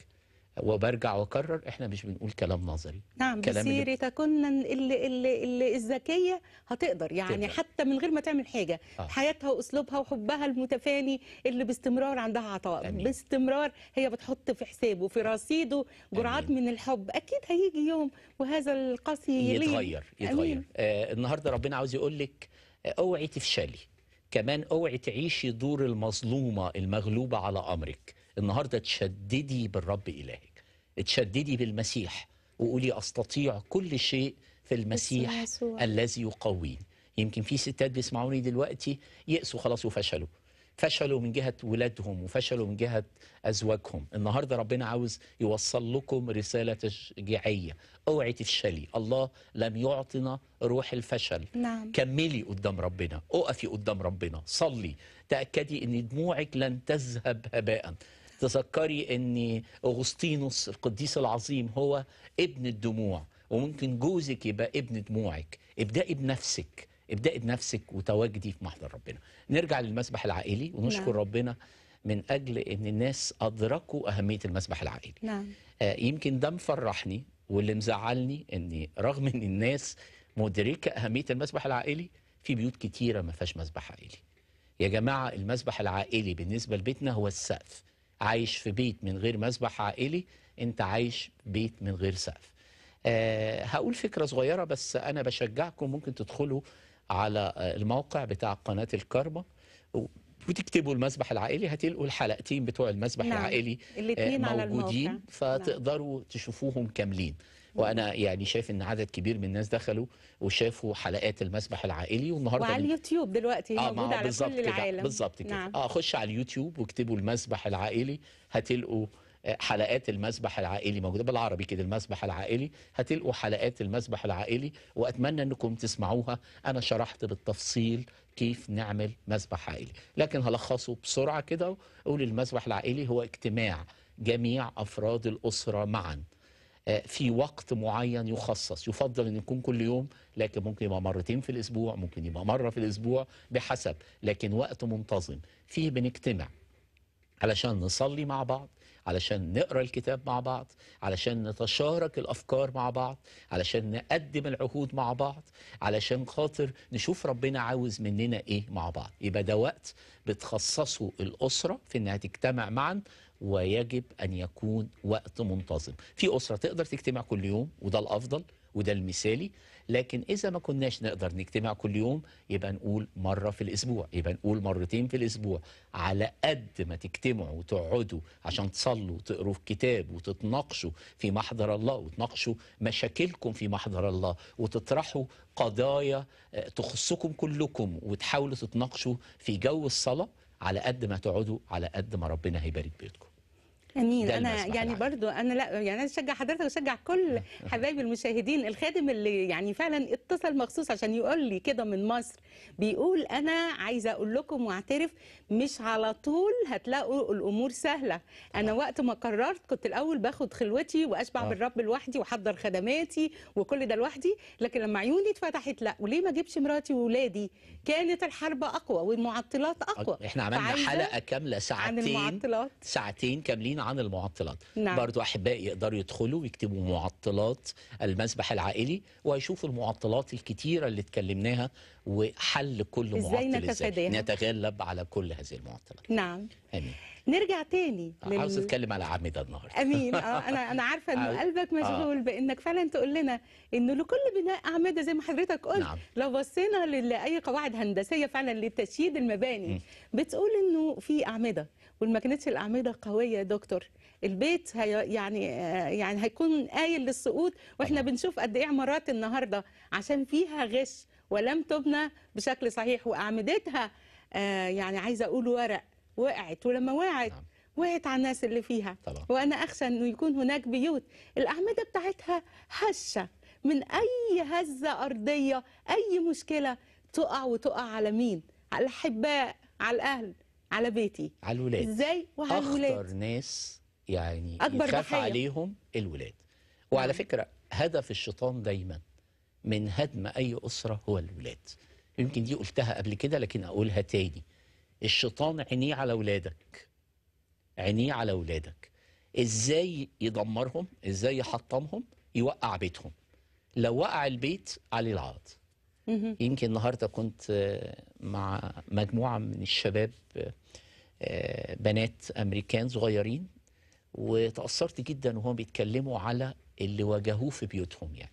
وبرجع واكرر احنا مش بنقول كلام نظري نعم كلام بسيرتكن اللي اللي اللي الذكيه هتقدر يعني تقدر. حتى من غير ما تعمل حاجه آه. حياتها واسلوبها وحبها المتفاني اللي باستمرار عندها عطاء أمين. باستمرار هي بتحط في حسابه في رصيده جرعات أمين. من الحب اكيد هيجي يوم وهذا القاسي يتغير يتغير آه النهارده ربنا عاوز يقول لك آه، اوعي تفشلي كمان اوعي تعيشي دور المظلومه المغلوبه على امرك النهارده تشددي بالرب إلهك تشددي بالمسيح وقولي أستطيع كل شيء في المسيح الذي يقويني يمكن في ستات بيسمعوني دلوقتي يأسوا خلاص وفشلوا فشلوا من جهة ولادهم وفشلوا من جهة أزواجهم النهاردة ربنا عاوز يوصل لكم رسالة تشجيعية اوعي تفشلي الله لم يعطنا روح الفشل نعم. كملي قدام ربنا اقفي قدام ربنا صلي تأكدي ان دموعك لن تذهب هباء تذكري ان اغسطينوس القديس العظيم هو ابن الدموع وممكن جوزك يبقى ابن دموعك ابدأي بنفسك ابدأي بنفسك وتواجدي في محضر ربنا نرجع للمسبح العائلي ونشكر نعم. ربنا من أجل أن الناس أدركوا أهمية المسبح العائلي نعم. آه يمكن ده مفرحني واللي مزعلني أن رغم أن الناس مدركة أهمية المسبح العائلي في بيوت كتيرة ما فيهاش مسبح عائلي يا جماعة المسبح العائلي بالنسبة لبيتنا هو السقف عايش في بيت من غير مسبح عائلي انت عايش بيت من غير سقف أه هقول فكرة صغيرة بس أنا بشجعكم ممكن تدخلوا على آه، الموقع بتاع قناة الكربة وتكتبوا المسبح العائلي هتلقوا الحلقتين بتوع المسبح نعم. العائلي آه، الاثنين موجودين على نعم. فتقدروا نعم. تشوفوهم كاملين وانا يعني شايف ان عدد كبير من الناس دخلوا وشافوا حلقات المسبح العائلي والنهارده وعلى اليوتيوب دلوقتي آه موجود على كل العالم بالظبط كده نعم. اه خش على اليوتيوب واكتبوا المسبح العائلي هتلقوا آه، حلقات المسبح العائلي موجوده بالعربي كده المسبح العائلي هتلقوا حلقات المسبح العائلي واتمنى انكم تسمعوها انا شرحت بالتفصيل كيف نعمل مسبح عائلي لكن هلخصه بسرعه كده اقول المسبح العائلي هو اجتماع جميع افراد الاسره معا آه، في وقت معين يخصص يفضل ان يكون كل يوم لكن ممكن يبقى مرتين في الاسبوع ممكن يبقى مره في الاسبوع بحسب لكن وقت منتظم فيه بنجتمع علشان نصلي مع بعض علشان نقرا الكتاب مع بعض علشان نتشارك الافكار مع بعض علشان نقدم العهود مع بعض علشان خاطر نشوف ربنا عاوز مننا ايه مع بعض يبقى ده وقت بتخصصه الاسره في انها تجتمع معا ويجب أن يكون وقت منتظم في أسرة تقدر تجتمع كل يوم وده الأفضل وده المثالي لكن إذا ما كناش نقدر نجتمع كل يوم يبقى نقول مرة في الأسبوع يبقى نقول مرتين في الأسبوع على قد ما تجتمعوا وتقعدوا عشان تصلوا وتقروا في كتاب وتتناقشوا في محضر الله وتناقشوا مشاكلكم في محضر الله وتطرحوا قضايا آه، تخصكم كلكم وتحاولوا تتناقشوا في جو الصلاة على قد ما تقعدوا على قد ما ربنا هيبارك بيتكم امين انا يعني برضو انا لا يعني انا اشجع حضرتك واشجع كل حبايبي المشاهدين الخادم اللي يعني فعلا اتصل مخصوص عشان يقول لي كده من مصر بيقول انا عايزه اقول لكم واعترف مش على طول هتلاقوا الامور سهله انا وقت ما قررت كنت الاول باخد خلوتي واشبع آه. بالرب لوحدي واحضر خدماتي وكل ده لوحدي لكن لما عيوني اتفتحت لا وليه ما اجيبش مراتي وولادي كانت الحرب اقوى والمعطلات اقوى احنا عملنا حلقه كامله ساعتين عن المعطلات ساعتين كاملين عن المعطلات نعم. برضو احبائي يقدروا يدخلوا ويكتبوا معطلات المسبح العائلي وهيشوفوا المعطلات الكتيره اللي اتكلمناها وحل كل معطل ازاي نتغلب على كل هذه المعطلات نعم امين نرجع تاني لل... عاوز اتكلم على عميدة النهارده امين اه انا انا عارفه ان آه. قلبك مشغول آه. بانك فعلا تقول لنا انه لكل بناء اعمده زي ما حضرتك قلت نعم. لو بصينا لاي قواعد هندسيه فعلا لتشييد المباني م. بتقول انه في اعمده والماكينات الاعمده قويه يا دكتور البيت هي يعني آه، يعني هيكون قايل للسقوط واحنا طبعا. بنشوف قد ايه عمارات النهارده عشان فيها غش ولم تبنى بشكل صحيح واعمدتها آه، يعني عايزه اقول ورق وقعت ولما وقعت نعم. وقعت على الناس اللي فيها طبعا. وانا اخشى انه يكون هناك بيوت الاعمده بتاعتها هشه من اي هزه ارضيه اي مشكله تقع وتقع على مين على الاحباء على الاهل على بيتي على الولاد ازاي وعلى الولاد اكثر ناس يعني أكبر يخاف بحية. عليهم الولاد وعلى نعم. فكره هدف الشيطان دايما من هدم اي اسره هو الولاد يمكن دي قلتها قبل كده لكن اقولها تاني الشيطان عينيه على ولادك عينيه على ولادك ازاي يدمرهم ازاي يحطمهم يوقع بيتهم لو وقع البيت عليه العاط يمكن النهارده كنت مع مجموعه من الشباب آه، بنات امريكان صغيرين وتاثرت جدا وهم بيتكلموا على اللي واجهوه في بيوتهم يعني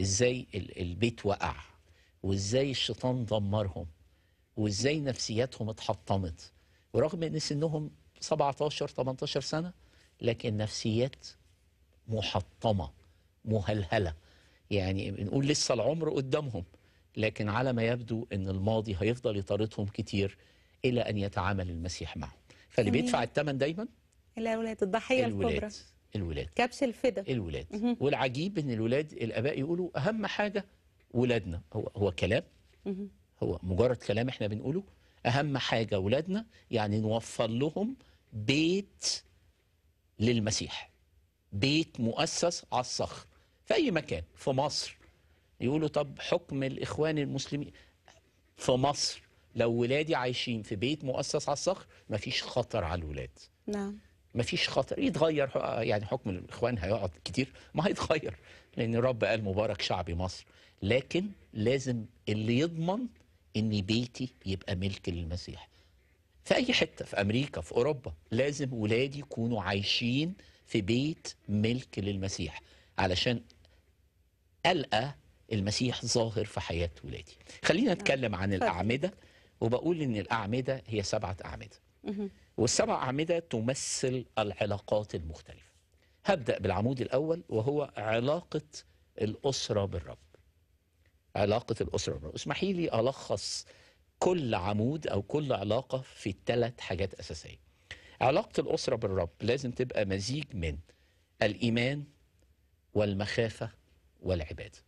ازاي البيت وقع وازاي الشيطان دمرهم وازاي نفسياتهم اتحطمت ورغم ان سنهم 17 18 سنه لكن نفسيات محطمه مهلهله يعني بنقول لسه العمر قدامهم لكن على ما يبدو أن الماضي هيفضل يطاردهم كتير إلى أن يتعامل المسيح معهم فاللي بيدفع الثمن دايما الأولاد الضحية الولاد. الكبرى الولاد كبش الفدا الولاد والعجيب ان الولاد الاباء يقولوا اهم حاجه ولادنا هو هو كلام هو مجرد كلام احنا بنقوله اهم حاجه ولادنا يعني نوفر لهم بيت للمسيح بيت مؤسس على الصخر في اي مكان في مصر يقولوا طب حكم الإخوان المسلمين في مصر لو ولادي عايشين في بيت مؤسس على الصخر مفيش خطر على الولاد نعم مفيش خطر يتغير يعني حكم الإخوان هيقعد كتير ما هيتغير لأن الرب قال مبارك شعبي مصر لكن لازم اللي يضمن ان بيتي يبقى ملك للمسيح في اي حته في امريكا في اوروبا لازم ولادي يكونوا عايشين في بيت ملك للمسيح علشان القى المسيح ظاهر في حياة ولادي خلينا نعم. نتكلم عن الأعمدة وبقول إن الأعمدة هي سبعة أعمدة والسبع أعمدة تمثل العلاقات المختلفة هبدأ بالعمود الأول وهو علاقة الأسرة بالرب علاقة الأسرة بالرب اسمحي لي ألخص كل عمود أو كل علاقة في ثلاث حاجات أساسية علاقة الأسرة بالرب لازم تبقى مزيج من الإيمان والمخافة والعبادة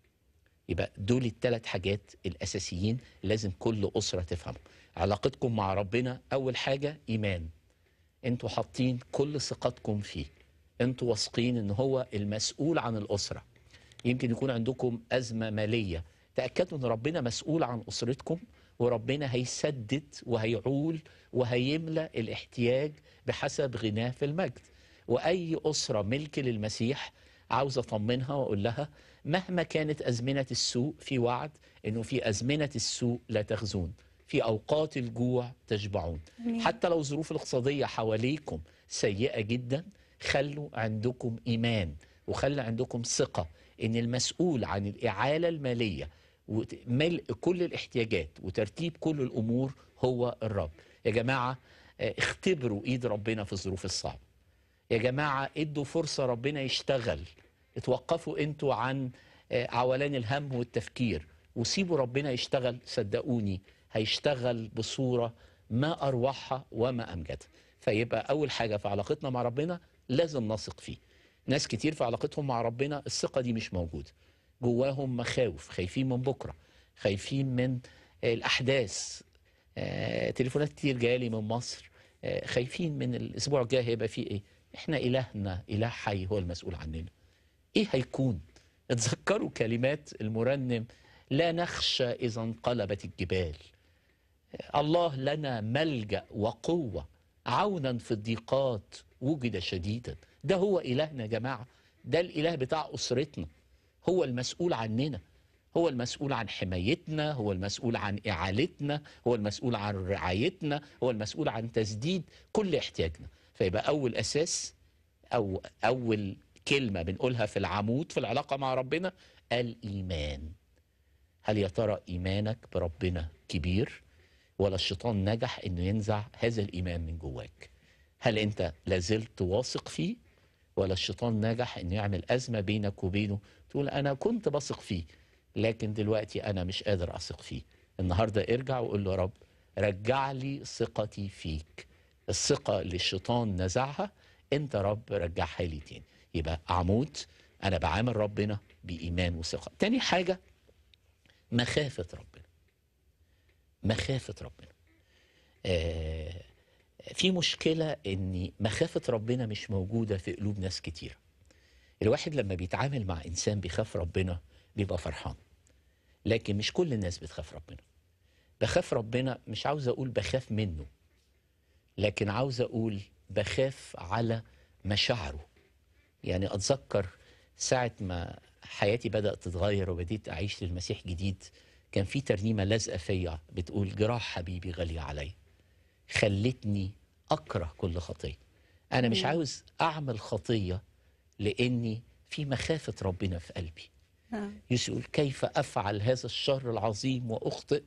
يبقى دول الثلاث حاجات الأساسيين لازم كل أسرة تفهم علاقتكم مع ربنا أول حاجة إيمان أنتوا حاطين كل ثقتكم فيه أنتوا واثقين أن هو المسؤول عن الأسرة يمكن يكون عندكم أزمة مالية تأكدوا أن ربنا مسؤول عن أسرتكم وربنا هيسدد وهيعول وهيملى الاحتياج بحسب غناه في المجد وأي أسرة ملك للمسيح عاوز أطمنها وأقول لها مهما كانت أزمنة السوء في وعد أنه في أزمنة السوء لا تخزون في أوقات الجوع تشبعون حتى لو الظروف الاقتصادية حواليكم سيئة جدا خلوا عندكم إيمان وخلوا عندكم ثقة أن المسؤول عن الإعالة المالية وملء كل الاحتياجات وترتيب كل الأمور هو الرب يا جماعة آه، اختبروا ايد ربنا في الظروف الصعبة يا جماعة ادوا فرصة ربنا يشتغل اتوقفوا انتوا عن آه، عولان الهم والتفكير وسيبوا ربنا يشتغل صدقوني هيشتغل بصورة ما أروعها وما أمجدها فيبقى أول حاجة في علاقتنا مع ربنا لازم نثق فيه ناس كتير في علاقتهم مع ربنا الثقة دي مش موجودة جواهم مخاوف خايفين من بكرة خايفين من آه، الأحداث آه، تليفونات كتير جالي من مصر خايفين من الأسبوع الجاي هيبقى فيه إيه إحنا إلهنا إله حي هو المسؤول عننا إيه هيكون اتذكروا كلمات المرنم لا نخشى إذا انقلبت الجبال الله لنا ملجأ وقوة عونا في الضيقات وجد شديدا ده هو إلهنا يا جماعة ده الإله بتاع أسرتنا هو المسؤول عننا هو المسؤول عن حمايتنا هو المسؤول عن إعالتنا هو المسؤول عن رعايتنا هو المسؤول عن تسديد كل احتياجنا فيبقى أول أساس أو أول كلمة بنقولها في العمود في العلاقة مع ربنا الإيمان هل يا ترى إيمانك بربنا كبير ولا الشيطان نجح أنه ينزع هذا الإيمان من جواك هل أنت لازلت واثق فيه ولا الشيطان نجح أنه يعمل أزمة بينك وبينه تقول أنا كنت بثق فيه لكن دلوقتي أنا مش قادر أثق فيه النهاردة ارجع وقول له رب رجع لي ثقتي فيك الثقة اللي الشيطان نزعها انت رب رجعها لي تاني يبقى عمود انا بعامل ربنا بايمان وثقه تاني حاجه مخافه ربنا مخافه ربنا آه في مشكله ان مخافه ربنا مش موجوده في قلوب ناس كتير الواحد لما بيتعامل مع انسان بيخاف ربنا بيبقى فرحان لكن مش كل الناس بتخاف ربنا بخاف ربنا مش عاوز اقول بخاف منه لكن عاوز اقول بخاف على مشاعره يعني أتذكر ساعة ما حياتي بدأت تتغير وبديت أعيش للمسيح جديد كان في ترنيمة لازقة فيا بتقول جراح حبيبي غالية علي خلتني أكره كل خطية أنا مش عاوز أعمل خطية لأني في مخافة ربنا في قلبي نعم. يسوع يقول كيف أفعل هذا الشر العظيم وأخطئ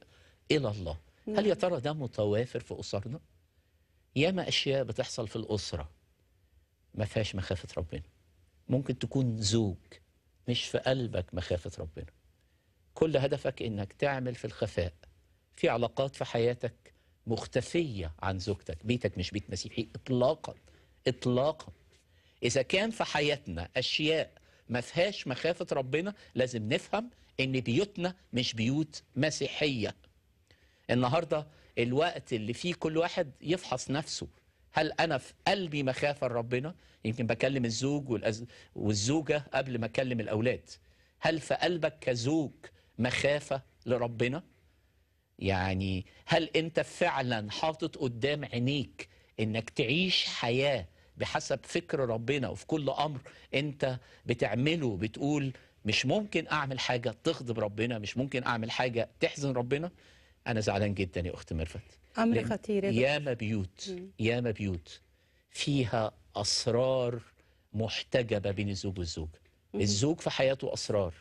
إلى الله هل نعم. يا ترى ده متوافر في أسرنا؟ ياما أشياء بتحصل في الأسرة ما فيهاش مخافة ربنا ممكن تكون زوج مش في قلبك مخافة ربنا كل هدفك انك تعمل في الخفاء في علاقات في حياتك مختفية عن زوجتك بيتك مش بيت مسيحي اطلاقا اطلاقا اذا كان في حياتنا اشياء ما فيهاش مخافة ربنا لازم نفهم ان بيوتنا مش بيوت مسيحية النهاردة الوقت اللي فيه كل واحد يفحص نفسه هل انا في قلبي مخافه لربنا يمكن بكلم الزوج والأز... والزوجه قبل ما اكلم الاولاد هل في قلبك كزوج مخافه لربنا يعني هل انت فعلا حاطط قدام عينيك انك تعيش حياه بحسب فكر ربنا وفي كل امر انت بتعمله بتقول مش ممكن اعمل حاجه تغضب ربنا مش ممكن اعمل حاجه تحزن ربنا انا زعلان جدا يا اخت ميرفت أمر خطير ياما بيوت ياما بيوت فيها أسرار محتجبة بين الزوج والزوجة الزوج في حياته أسرار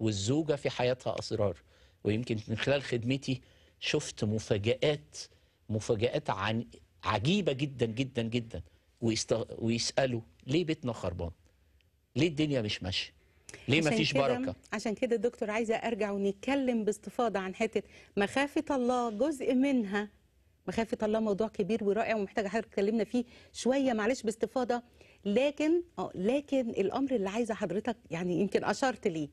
والزوجة في حياتها أسرار ويمكن من خلال خدمتي شفت مفاجآت مفاجآت عن عجيبة جدا جدا جدا ويسألوا ليه بيتنا خربان ليه الدنيا مش ماشيه ليه ما فيش بركه عشان كده دكتور عايزه ارجع ونتكلم باستفاضه عن حته مخافه الله جزء منها مخاف يطلع موضوع كبير ورائع ومحتاجه حضرتك تكلمنا فيه شويه معلش باستفاضه لكن اه لكن الامر اللي عايزه حضرتك يعني يمكن اشرت ليه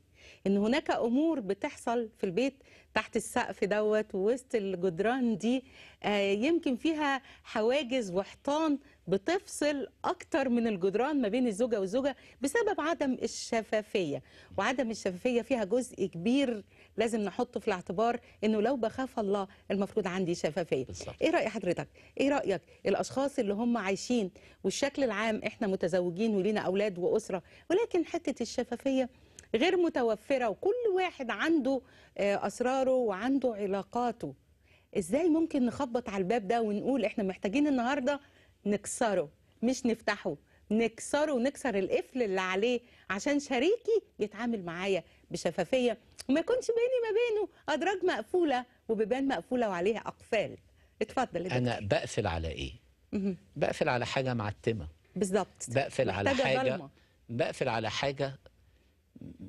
ان هناك امور بتحصل في البيت تحت السقف دوت ووسط الجدران دي آه، يمكن فيها حواجز وحيطان بتفصل اكتر من الجدران ما بين الزوجه والزوجه بسبب عدم الشفافيه وعدم الشفافيه فيها جزء كبير لازم نحطه في الاعتبار انه لو بخاف الله المفروض عندي شفافيه بالزبط. ايه راي حضرتك ايه رايك الاشخاص اللي هم عايشين والشكل العام احنا متزوجين ولينا اولاد واسره ولكن حته الشفافيه غير متوفره وكل واحد عنده آه، اسراره وعنده علاقاته ازاي ممكن نخبط على الباب ده ونقول احنا محتاجين النهارده نكسره مش نفتحه نكسره ونكسر القفل اللي عليه عشان شريكي يتعامل معايا بشفافيه وما يكونش بيني ما بينه ادراج مقفوله وبيبان مقفوله وعليها اقفال اتفضل انا بقفل على ايه بقفل على حاجه معتمه بالظبط بقفل على حاجه ظلمة. بقفل على حاجه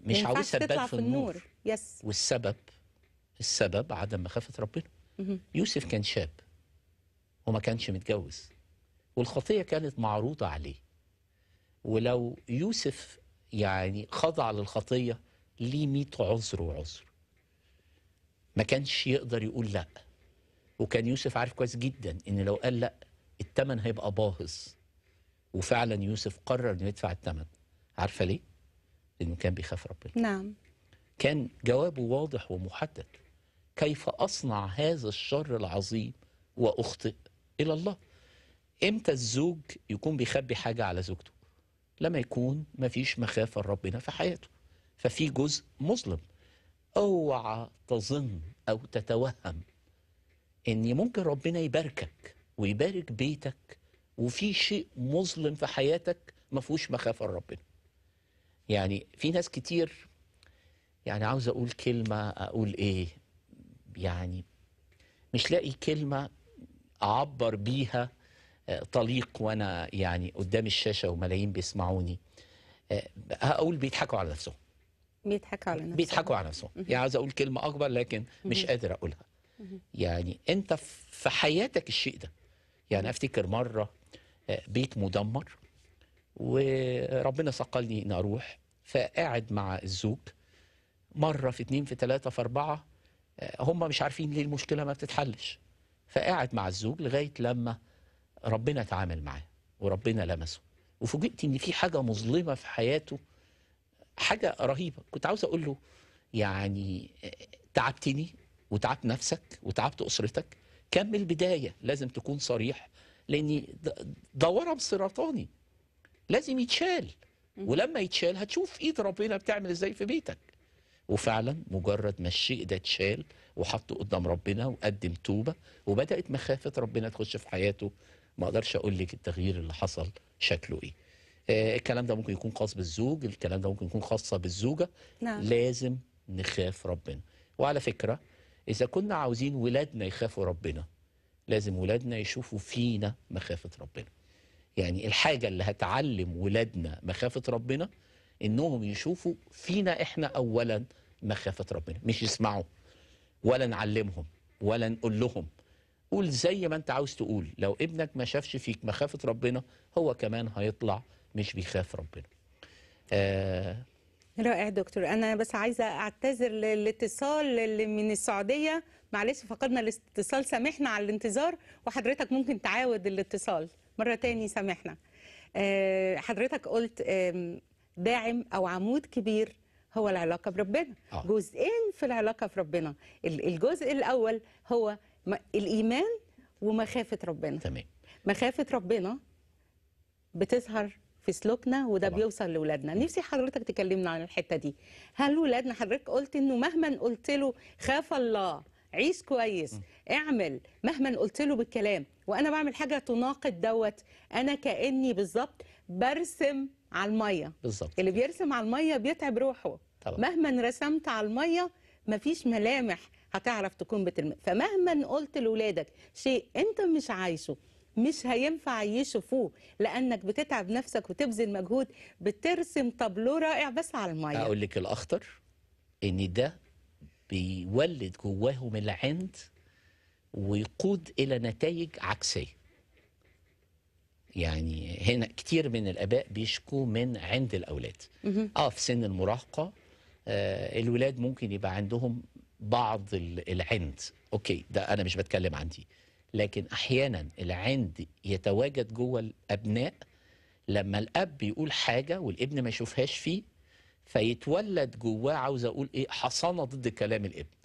مش عاوزها تبان في النور. النور يس والسبب السبب عدم مخافه ربنا يوسف كان شاب وما كانش متجوز والخطيه كانت معروضه عليه ولو يوسف يعني خضع للخطيه ليه 100 عذر وعذر ما كانش يقدر يقول لا وكان يوسف عارف كويس جدا ان لو قال لا الثمن هيبقى باهظ وفعلا يوسف قرر انه يدفع الثمن عارفه ليه لانه كان بيخاف ربنا نعم كان جوابه واضح ومحدد كيف اصنع هذا الشر العظيم واخطئ الى الله امتى الزوج يكون بيخبي حاجه على زوجته لما يكون مفيش مخافه لربنا في حياته ففي جزء مظلم اوعى تظن او تتوهم ان ممكن ربنا يباركك ويبارك بيتك وفي شيء مظلم في حياتك ما فيهوش مخافه لربنا يعني في ناس كتير يعني عاوز اقول كلمه اقول ايه يعني مش لاقي كلمه اعبر بيها آه، طليق وانا يعني قدام الشاشه وملايين بيسمعوني آه، هقول بيضحكوا على نفسهم بيضحكوا على نفسهم بيضحكوا على نفسهم يعني عايز اقول كلمه اكبر لكن مش قادر اقولها يعني انت في حياتك الشيء ده يعني افتكر مره آه، بيت مدمر وربنا سقلني اني اروح فقاعد مع الزوج مره في اتنين في تلاته في اربعه آه، هم مش عارفين ليه المشكله ما بتتحلش فقاعد مع الزوج لغايه لما ربنا تعامل معاه وربنا لمسه وفوجئت ان في حاجه مظلمه في حياته حاجه رهيبه كنت عاوز اقول له يعني آه، تعبتني وتعبت نفسك وتعبت اسرتك كان من البدايه لازم تكون صريح لان ده ورم سرطاني لازم يتشال ولما يتشال هتشوف ايد ربنا بتعمل ازاي في بيتك وفعلا مجرد ما الشيء ده اتشال وحطه قدام ربنا وقدم توبه وبدات مخافه ربنا تخش في حياته ما اقدرش اقول لك التغيير اللي حصل شكله ايه آه، الكلام ده ممكن يكون خاص بالزوج الكلام ده ممكن يكون خاصة بالزوجة نعم. لازم نخاف ربنا وعلى فكرة إذا كنا عاوزين ولادنا يخافوا ربنا لازم ولادنا يشوفوا فينا مخافة ربنا يعني الحاجة اللي هتعلم ولادنا مخافة ربنا إنهم يشوفوا فينا إحنا أولا مخافة ربنا مش يسمعوا ولا نعلمهم ولا نقول لهم قول زي ما انت عاوز تقول لو ابنك ما شافش فيك مخافة ربنا هو كمان هيطلع مش بيخاف ربنا آه رائع دكتور انا بس عايزه اعتذر للاتصال اللي من السعوديه معلش فقدنا الاتصال سامحنا على الانتظار وحضرتك ممكن تعاود الاتصال مره تاني سامحنا آه حضرتك قلت داعم او عمود كبير هو العلاقه بربنا آه. جزئين في العلاقه في ربنا الجزء الاول هو الايمان ومخافه ربنا تمام مخافه ربنا بتظهر في سلوكنا وده طبعا. بيوصل لاولادنا نفسي حضرتك تكلمنا عن الحته دي هل ولادنا حضرتك قلت انه مهما قلت له خاف الله عيش كويس م. اعمل مهما قلت له بالكلام وانا بعمل حاجه تناقض دوت انا كاني بالظبط برسم على الميه بالظبط اللي بيرسم على الميه بيتعب روحه طبعا. مهما رسمت على الميه مفيش ملامح هتعرف تكون بتلم فمهما قلت لاولادك شيء انت مش عايشه مش هينفع يشوفوه لانك بتتعب نفسك وتبذل مجهود بترسم طابلو رائع بس على الميه اقول لك الاخطر ان ده بيولد جواهم العند ويقود الى نتائج عكسيه يعني هنا كتير من الاباء بيشكوا من عند الاولاد اه في سن المراهقه آه الولاد ممكن يبقى عندهم بعض العند اوكي ده انا مش بتكلم عن دي لكن احيانا العند يتواجد جوه الابناء لما الاب يقول حاجه والابن ما يشوفهاش فيه فيتولد جواه عاوز اقول ايه حصانه ضد كلام الابن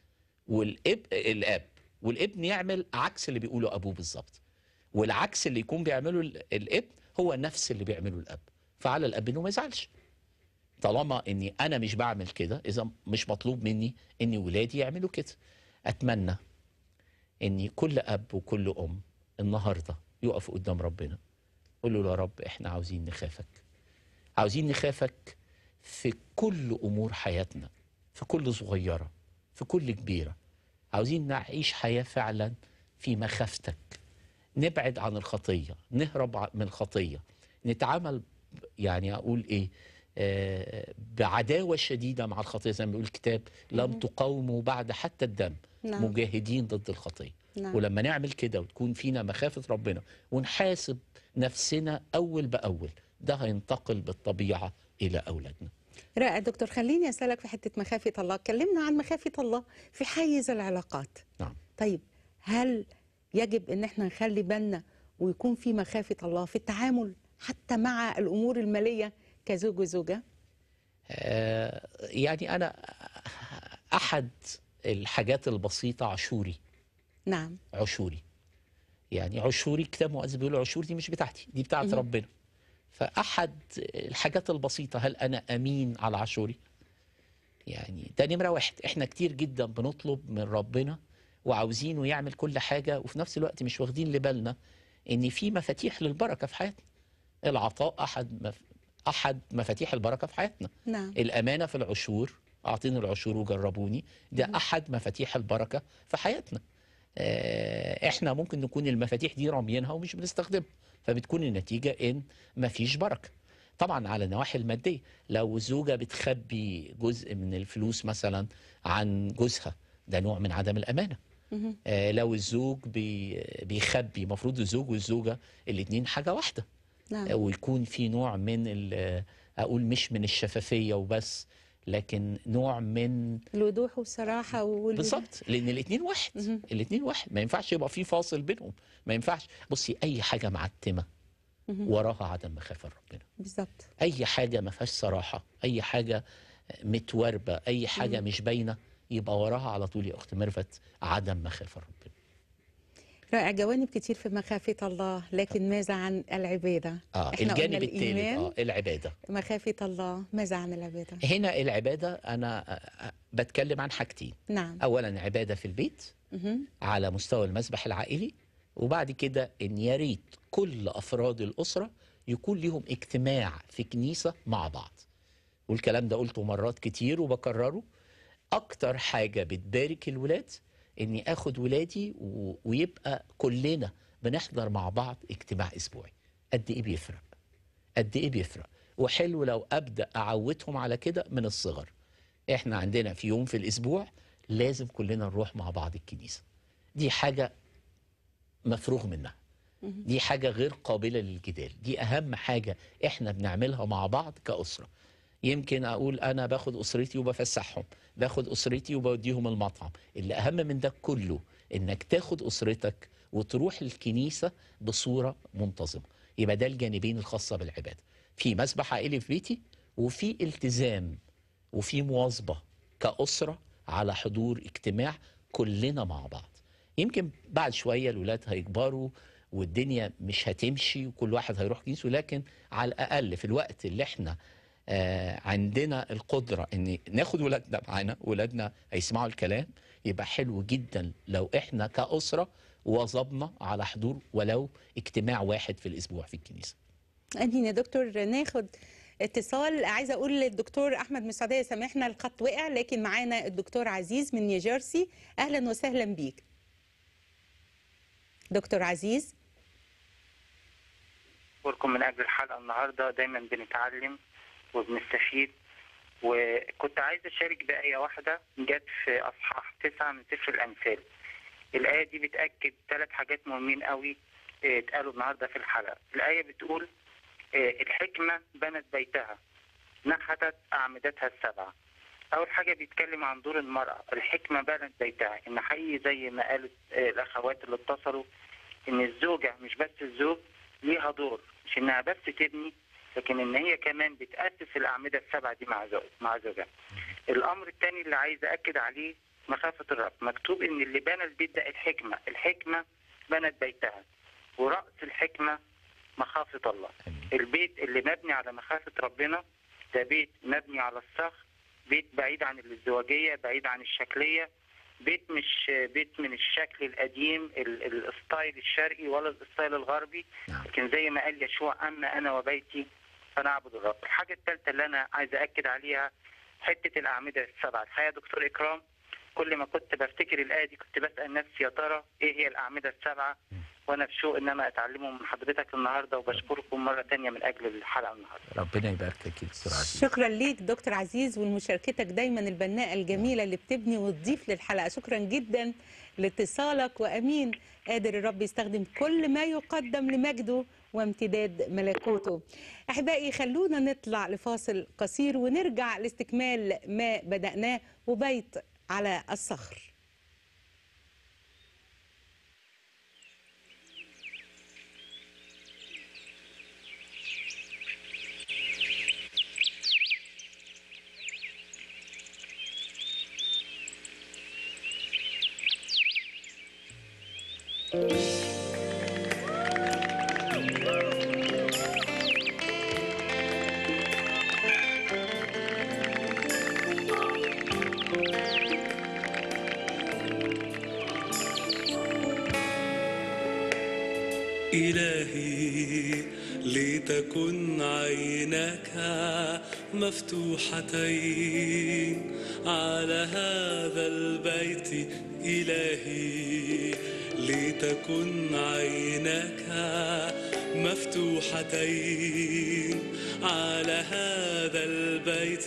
والاب الاب والابن يعمل عكس اللي بيقوله ابوه بالظبط والعكس اللي يكون بيعمله الابن هو نفس اللي بيعمله الاب فعلى الاب انه ما يزعلش طالما اني انا مش بعمل كده اذا مش مطلوب مني ان ولادي يعملوا كده اتمنى ان كل اب وكل ام النهارده يقف قدام ربنا يقول له يا رب احنا عاوزين نخافك عاوزين نخافك في كل امور حياتنا في كل صغيره في كل كبيره عاوزين نعيش حياه فعلا في مخافتك نبعد عن الخطيه نهرب من الخطيه نتعامل يعني اقول ايه آه، بعداوة شديدة مع الخطية زي ما بيقول الكتاب لم تقاوموا بعد حتى الدم نعم. مجاهدين ضد الخطية نعم. ولما نعمل كده وتكون فينا مخافة ربنا ونحاسب نفسنا أول بأول ده هينتقل بالطبيعة إلى أولادنا رائع دكتور خليني أسألك في حتة مخافة الله اتكلمنا عن مخافة الله في حيز العلاقات نعم. طيب هل يجب أن احنا نخلي بالنا ويكون في مخافة الله في التعامل حتى مع الأمور المالية كزوج وزوجة؟ آه، يعني أنا أحد الحاجات البسيطة عشوري نعم عشوري يعني عشوري كتاب مقدس بيقول عشوري دي مش بتاعتي دي بتاعت ربنا فأحد الحاجات البسيطة هل أنا أمين على عشوري؟ يعني ده نمرة واحد احنا كتير جدا بنطلب من ربنا وعاوزينه يعمل كل حاجة وفي نفس الوقت مش واخدين لبالنا ان في مفاتيح للبركة في حياتنا العطاء احد احد مفاتيح البركه في حياتنا نعم. الامانه في العشور اعطيني العشور وجربوني ده مم. احد مفاتيح البركه في حياتنا آه، احنا ممكن نكون المفاتيح دي راميينها ومش بنستخدمها فبتكون النتيجه ان مفيش بركه طبعا على النواحي الماديه لو زوجه بتخبي جزء من الفلوس مثلا عن جوزها ده نوع من عدم الامانه آه، لو الزوج بيخبي المفروض الزوج والزوجه الاثنين حاجه واحده نعم. آه، ويكون في نوع من آه، اقول مش من الشفافيه وبس لكن نوع من الوضوح والصراحه وال... بالظبط لان الاثنين واحد الاثنين واحد ما ينفعش يبقى في فاصل بينهم ما ينفعش بصي اي حاجه معتمه وراها عدم مخافه ربنا بالظبط اي حاجه ما فيهاش صراحه اي حاجه متوربه اي حاجه مش باينه يبقى وراها على طول يا اخت ميرفت عدم مخافه ربنا رائع جوانب كتير في مخافة الله لكن ماذا عن العبادة آه إحنا الجانب الثاني آه العبادة مخافة الله ماذا عن العبادة هنا العبادة أنا آه، آه، بتكلم عن حاجتين نعم أولا عبادة في البيت مه. على مستوى المسبح العائلي وبعد كده إن يا ريت كل أفراد الأسرة يكون لهم اجتماع في كنيسة مع بعض والكلام ده قلته مرات كتير وبكرره أكتر حاجة بتبارك الولاد اني اخد ولادي و... ويبقى كلنا بنحضر مع بعض اجتماع اسبوعي قد ايه بيفرق قد ايه بيفرق وحلو لو ابدا اعودهم على كده من الصغر احنا عندنا في يوم في الاسبوع لازم كلنا نروح مع بعض الكنيسه دي حاجه مفروغ منها دي حاجه غير قابله للجدال دي اهم حاجه احنا بنعملها مع بعض كاسره يمكن اقول انا باخد اسرتي وبفسحهم باخد اسرتي وبوديهم المطعم اللي اهم من ده كله انك تاخد اسرتك وتروح الكنيسه بصوره منتظمه يبقى ده الجانبين الخاصه بالعباده في مسبح عائلي في بيتي وفي التزام وفي مواظبه كاسره على حضور اجتماع كلنا مع بعض يمكن بعد شويه الاولاد هيكبروا والدنيا مش هتمشي وكل واحد هيروح كنيسه لكن على الاقل في الوقت اللي احنا آه، عندنا القدرة ان ناخد ولادنا معانا ولادنا هيسمعوا الكلام يبقى حلو جدا لو احنا كأسرة وظبنا على حضور ولو اجتماع واحد في الاسبوع في الكنيسة أدينا يا دكتور ناخد اتصال عايزه اقول للدكتور احمد مسعديه سامحنا الخط وقع لكن معانا الدكتور عزيز من نيوجيرسي اهلا وسهلا بيك دكتور عزيز بشكركم من اجل الحلقه النهارده دايما بنتعلم وبنستفيد وكنت عايز أشارك بآية واحدة جت في أصحاح تسعة من سفر الأمثال الآية دي بتأكد ثلاث حاجات مهمين قوي آه، اتقالوا النهاردة في الحلقة الآية بتقول آه، الحكمة بنت بيتها نحتت أعمدتها السبعة أول حاجة بيتكلم عن دور المرأة الحكمة بنت بيتها إن حقيقي زي ما قالت آه، الأخوات اللي اتصلوا إن الزوجة مش بس الزوج ليها دور مش إنها بس تبني لكن ان هي كمان بتاسس الاعمده السبعه دي مع مع زوجها الامر الثاني اللي عايز اكد عليه مخافه الرب مكتوب ان اللي بنى البيت ده الحكمه الحكمه بنت بيتها وراس الحكمه مخافه الله البيت اللي مبني على مخافه ربنا ده بيت مبني على الصخر بيت بعيد عن الازدواجيه بعيد عن الشكليه بيت مش بيت من الشكل القديم الستايل الشرقي ولا الستايل الغربي نعم. لكن زي ما قال يشوع اما انا وبيتي فنعبد الرب الحاجة الثالثة اللي أنا عايز أأكد عليها حتة الأعمدة السبعة الحقيقة يا دكتور إكرام كل ما كنت بفتكر الآية دي كنت بسأل نفسي يا ترى إيه هي الأعمدة السبعة وأنا في شوق إن أنا أتعلمه من حضرتك النهاردة وبشكركم مرة تانية من أجل الحلقة النهاردة ربنا يبارك فيك دكتور عزيز شكرا ليك دكتور عزيز ومشاركتك دايما البناءة الجميلة اللي بتبني وتضيف للحلقة شكرا جدا لاتصالك وأمين قادر الرب يستخدم كل ما يقدم لمجده وامتداد ملكوته أحبائي خلونا نطلع لفاصل قصير ونرجع لاستكمال ما بدأناه وبيت على الصخر thank you تكن عيناك مفتوحتين على هذا البيت إلهي لتكن عيناك مفتوحتين على هذا البيت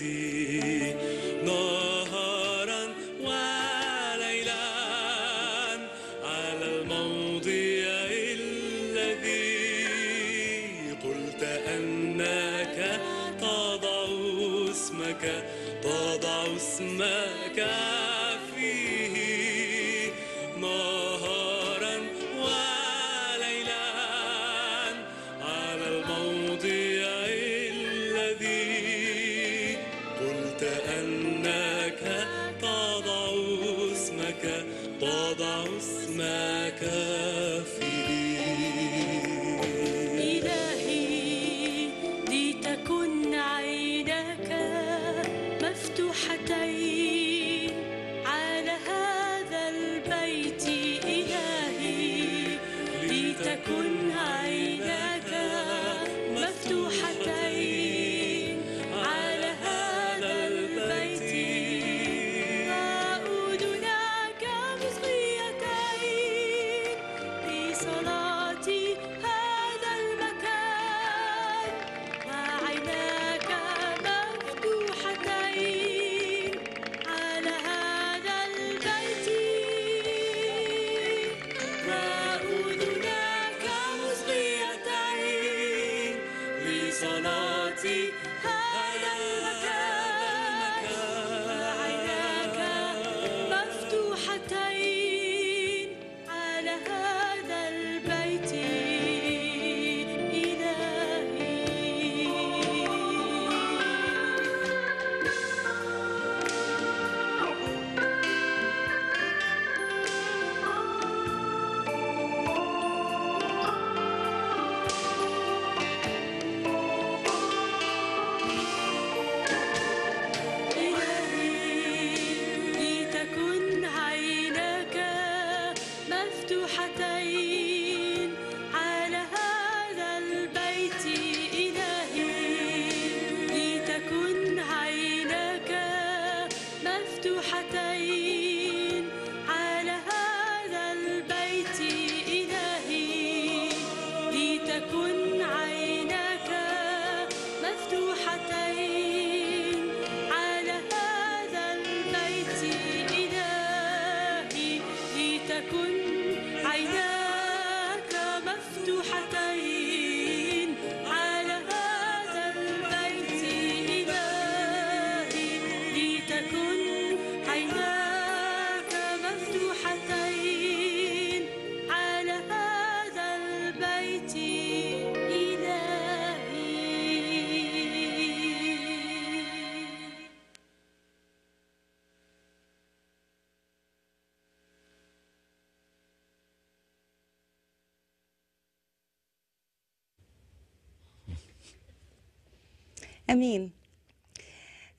الآمنين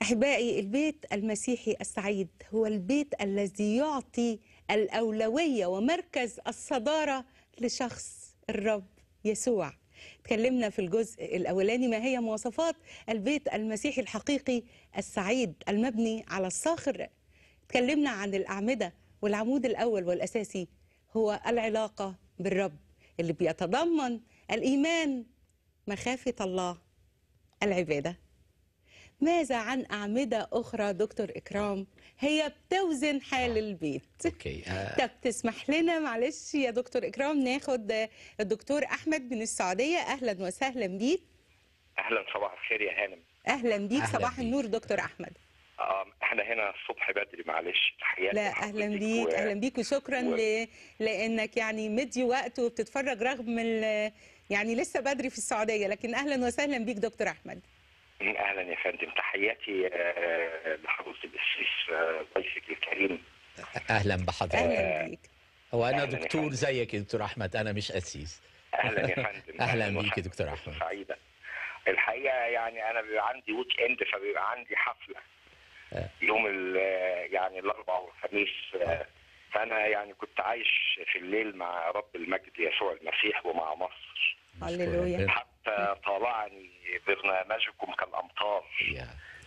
أحبائي البيت المسيحي السعيد هو البيت الذي يعطي الأولوية ومركز الصدارة لشخص الرب يسوع تكلمنا في الجزء الأولاني ما هي مواصفات البيت المسيحي الحقيقي السعيد المبني على الصخر تكلمنا عن الأعمدة والعمود الأول والأساسي هو العلاقة بالرب اللي بيتضمن الإيمان مخافة الله العبادة ماذا عن أعمدة أخرى دكتور إكرام هي بتوزن حال البيت أوكي. آه. طب تسمح لنا معلش يا دكتور إكرام ناخد الدكتور أحمد من السعودية أهلا وسهلا بيك أهلا صباح الخير يا هانم أهلا بيك صباح بيت. النور دكتور أحمد آه احنا هنا الصبح بدري معلش تحياتي لا اهلا بيك و... اهلا بيك وشكرا و... ل... لانك يعني مدي وقت وبتتفرج رغم ال... يعني لسه بدري في السعوديه لكن اهلا وسهلا بيك دكتور احمد إيه، اهلا يا فندم تحياتي آه، آه، لحضرتك الاسيس آه، ضيفك الكريم اهلا بحضرتك هو انا دكتور زيك يا دكتور احمد انا مش اسيس اهلا يا فندم اهلا, بيك يا دكتور احمد سعيده الحقيقه يعني انا بيبقى عندي ويك اند فبيبقى عندي حفله يوم يوم يعني الاربعاء والخميس فانا يعني كنت عايش في الليل مع رب المجد يسوع المسيح ومع مصر حتى طالعني برنامجكم كالامطار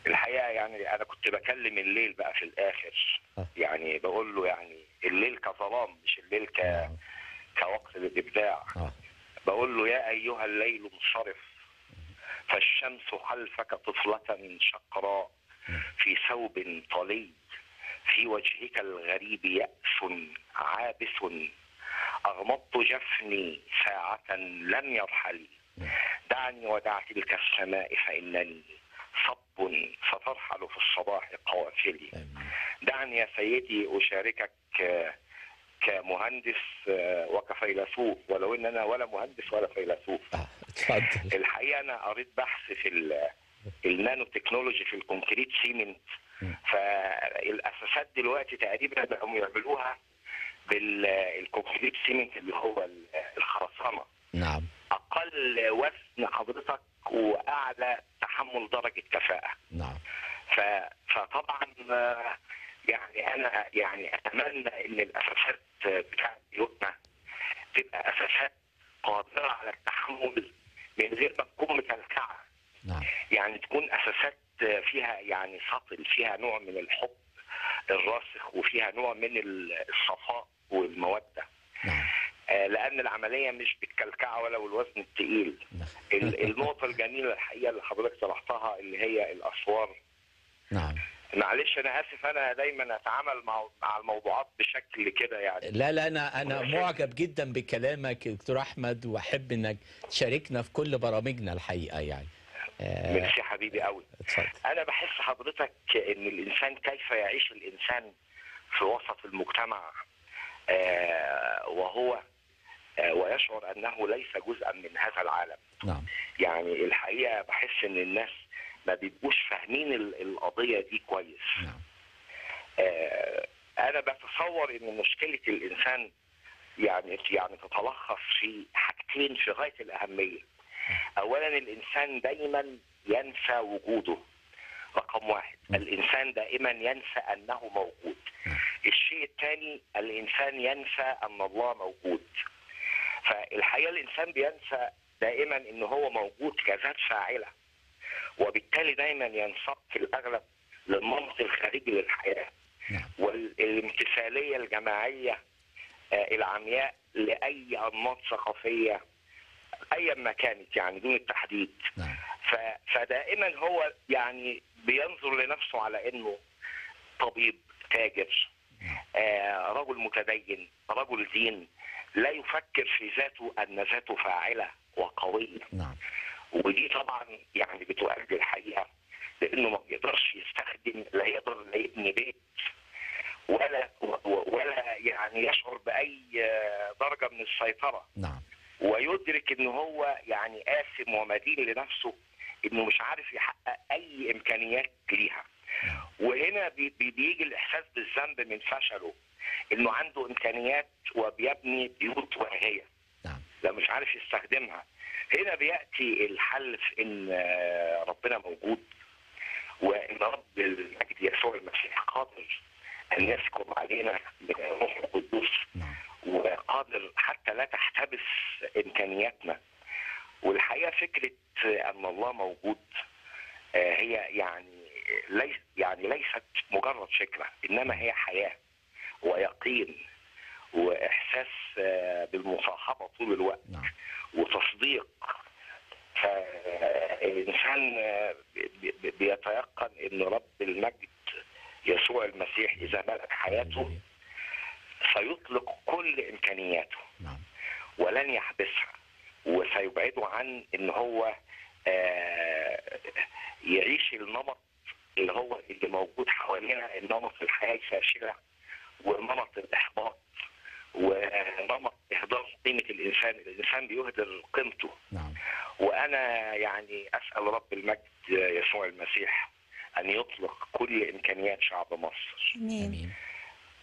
الحقيقه يعني انا كنت بكلم الليل بقى في الاخر آه. يعني بقول له يعني الليل كظلام مش الليل ك آه. كوقت للابداع آه. بقول له يا ايها الليل انصرف فالشمس خلفك طفله شقراء في ثوب طلي في وجهك الغريب ياس عابس أغمضت جفني ساعة لم يرحل دعني ودع تلك السماء فإنني صب سترحل في الصباح قوافلي دعني يا سيدي أشاركك كمهندس آه، وكفيلسوف ولو ان انا ولا مهندس ولا فيلسوف آه، الحقيقه انا قريت بحث في النانو تكنولوجي في الكونكريت سيمنت فالاساسات دلوقتي تقريبا بقوا يعملوها بالكوكسيد سيمنت اللي هو الخرسانه نعم اقل وزن حضرتك واعلى تحمل درجه كفاءه نعم ف... فطبعا يعني انا يعني اتمنى ان الاساسات بتاعت بيوتنا تبقى اساسات قادره على التحمل من غير ما تكون متلكعه نعم يعني تكون اساسات فيها يعني سطل فيها نوع من الحب الراسخ وفيها نوع من الصفاء والموده نعم. آه، لان العمليه مش بالكلكعه ولا بالوزن الثقيل نعم. النقطه الجميله الحقيقه اللي حضرتك طرحتها اللي هي الاسوار نعم معلش انا اسف انا دايما اتعامل مع مع الموضوعات بشكل كده يعني لا لا انا انا معجب جدا بكلامك دكتور احمد واحب انك تشاركنا في كل برامجنا الحقيقه يعني آه، ميرسي حبيبي قوي اتفضل. انا بحس حضرتك ان الانسان كيف يعيش الانسان في وسط المجتمع آه، وهو آه، ويشعر انه ليس جزءا من هذا العالم نعم. يعني الحقيقه بحس ان الناس ما بيبقوش فاهمين القضيه دي كويس نعم. انا بتصور ان مشكله الانسان يعني يعني تتلخص في حاجتين في غايه الاهميه اولا الانسان دايما ينسى وجوده رقم واحد الانسان دائما ينسى انه موجود الشيء الثاني الانسان ينسى ان الله موجود فالحقيقه الانسان بينسى دائما ان هو موجود كذات فاعله وبالتالي دايما ينسق الاغلب للمنطق الخارجي للحياه نعم. والامتثاليه الجماعيه آه، العمياء لاي انماط ثقافيه ايا ما كانت يعني دون التحديد نعم. فدائما هو يعني بينظر لنفسه على انه طبيب تاجر آه رجل متدين رجل دين لا يفكر في ذاته ان ذاته فاعله وقويه نعم. ودي طبعا يعني بتؤدي الحقيقه لانه ما بيقدرش يستخدم لا يقدر لا يبني بيت ولا ولا يعني يشعر باي آه، درجه من السيطره نعم ويدرك ان هو يعني قاسم ومدين لنفسه انه مش عارف يحقق اي امكانيات ليها وهنا بيجي الاحساس بالذنب من فشله انه عنده امكانيات وبيبني بيوت واهيه ده نعم. مش عارف يستخدمها هنا بياتي الحل في ان ربنا موجود وان رب المجد يسوع المسيح قادر ان يسكب علينا من الروح القدوس نعم. وقادر حتى لا تحتبس امكانياتنا والحقيقه فكره ان الله موجود آه، هي يعني ليس يعني ليست مجرد فكره انما هي حياه ويقين واحساس آه، بالمصاحبه طول الوقت نعم. وتصديق فالانسان آه، بيتيقن ان رب المجد يسوع المسيح اذا ملك حياته سيطلق كل امكانياته نعم. ولن يحبسها وسيبعده عن ان هو آه، يعيش النمط اللي هو اللي موجود حوالينا النمط الحياه الفاشله ونمط الاحباط ونمط اهدار قيمه الانسان، الانسان بيهدر قيمته. نعم. وانا يعني اسال رب المجد آه، يسوع المسيح ان يطلق كل امكانيات شعب مصر. امين.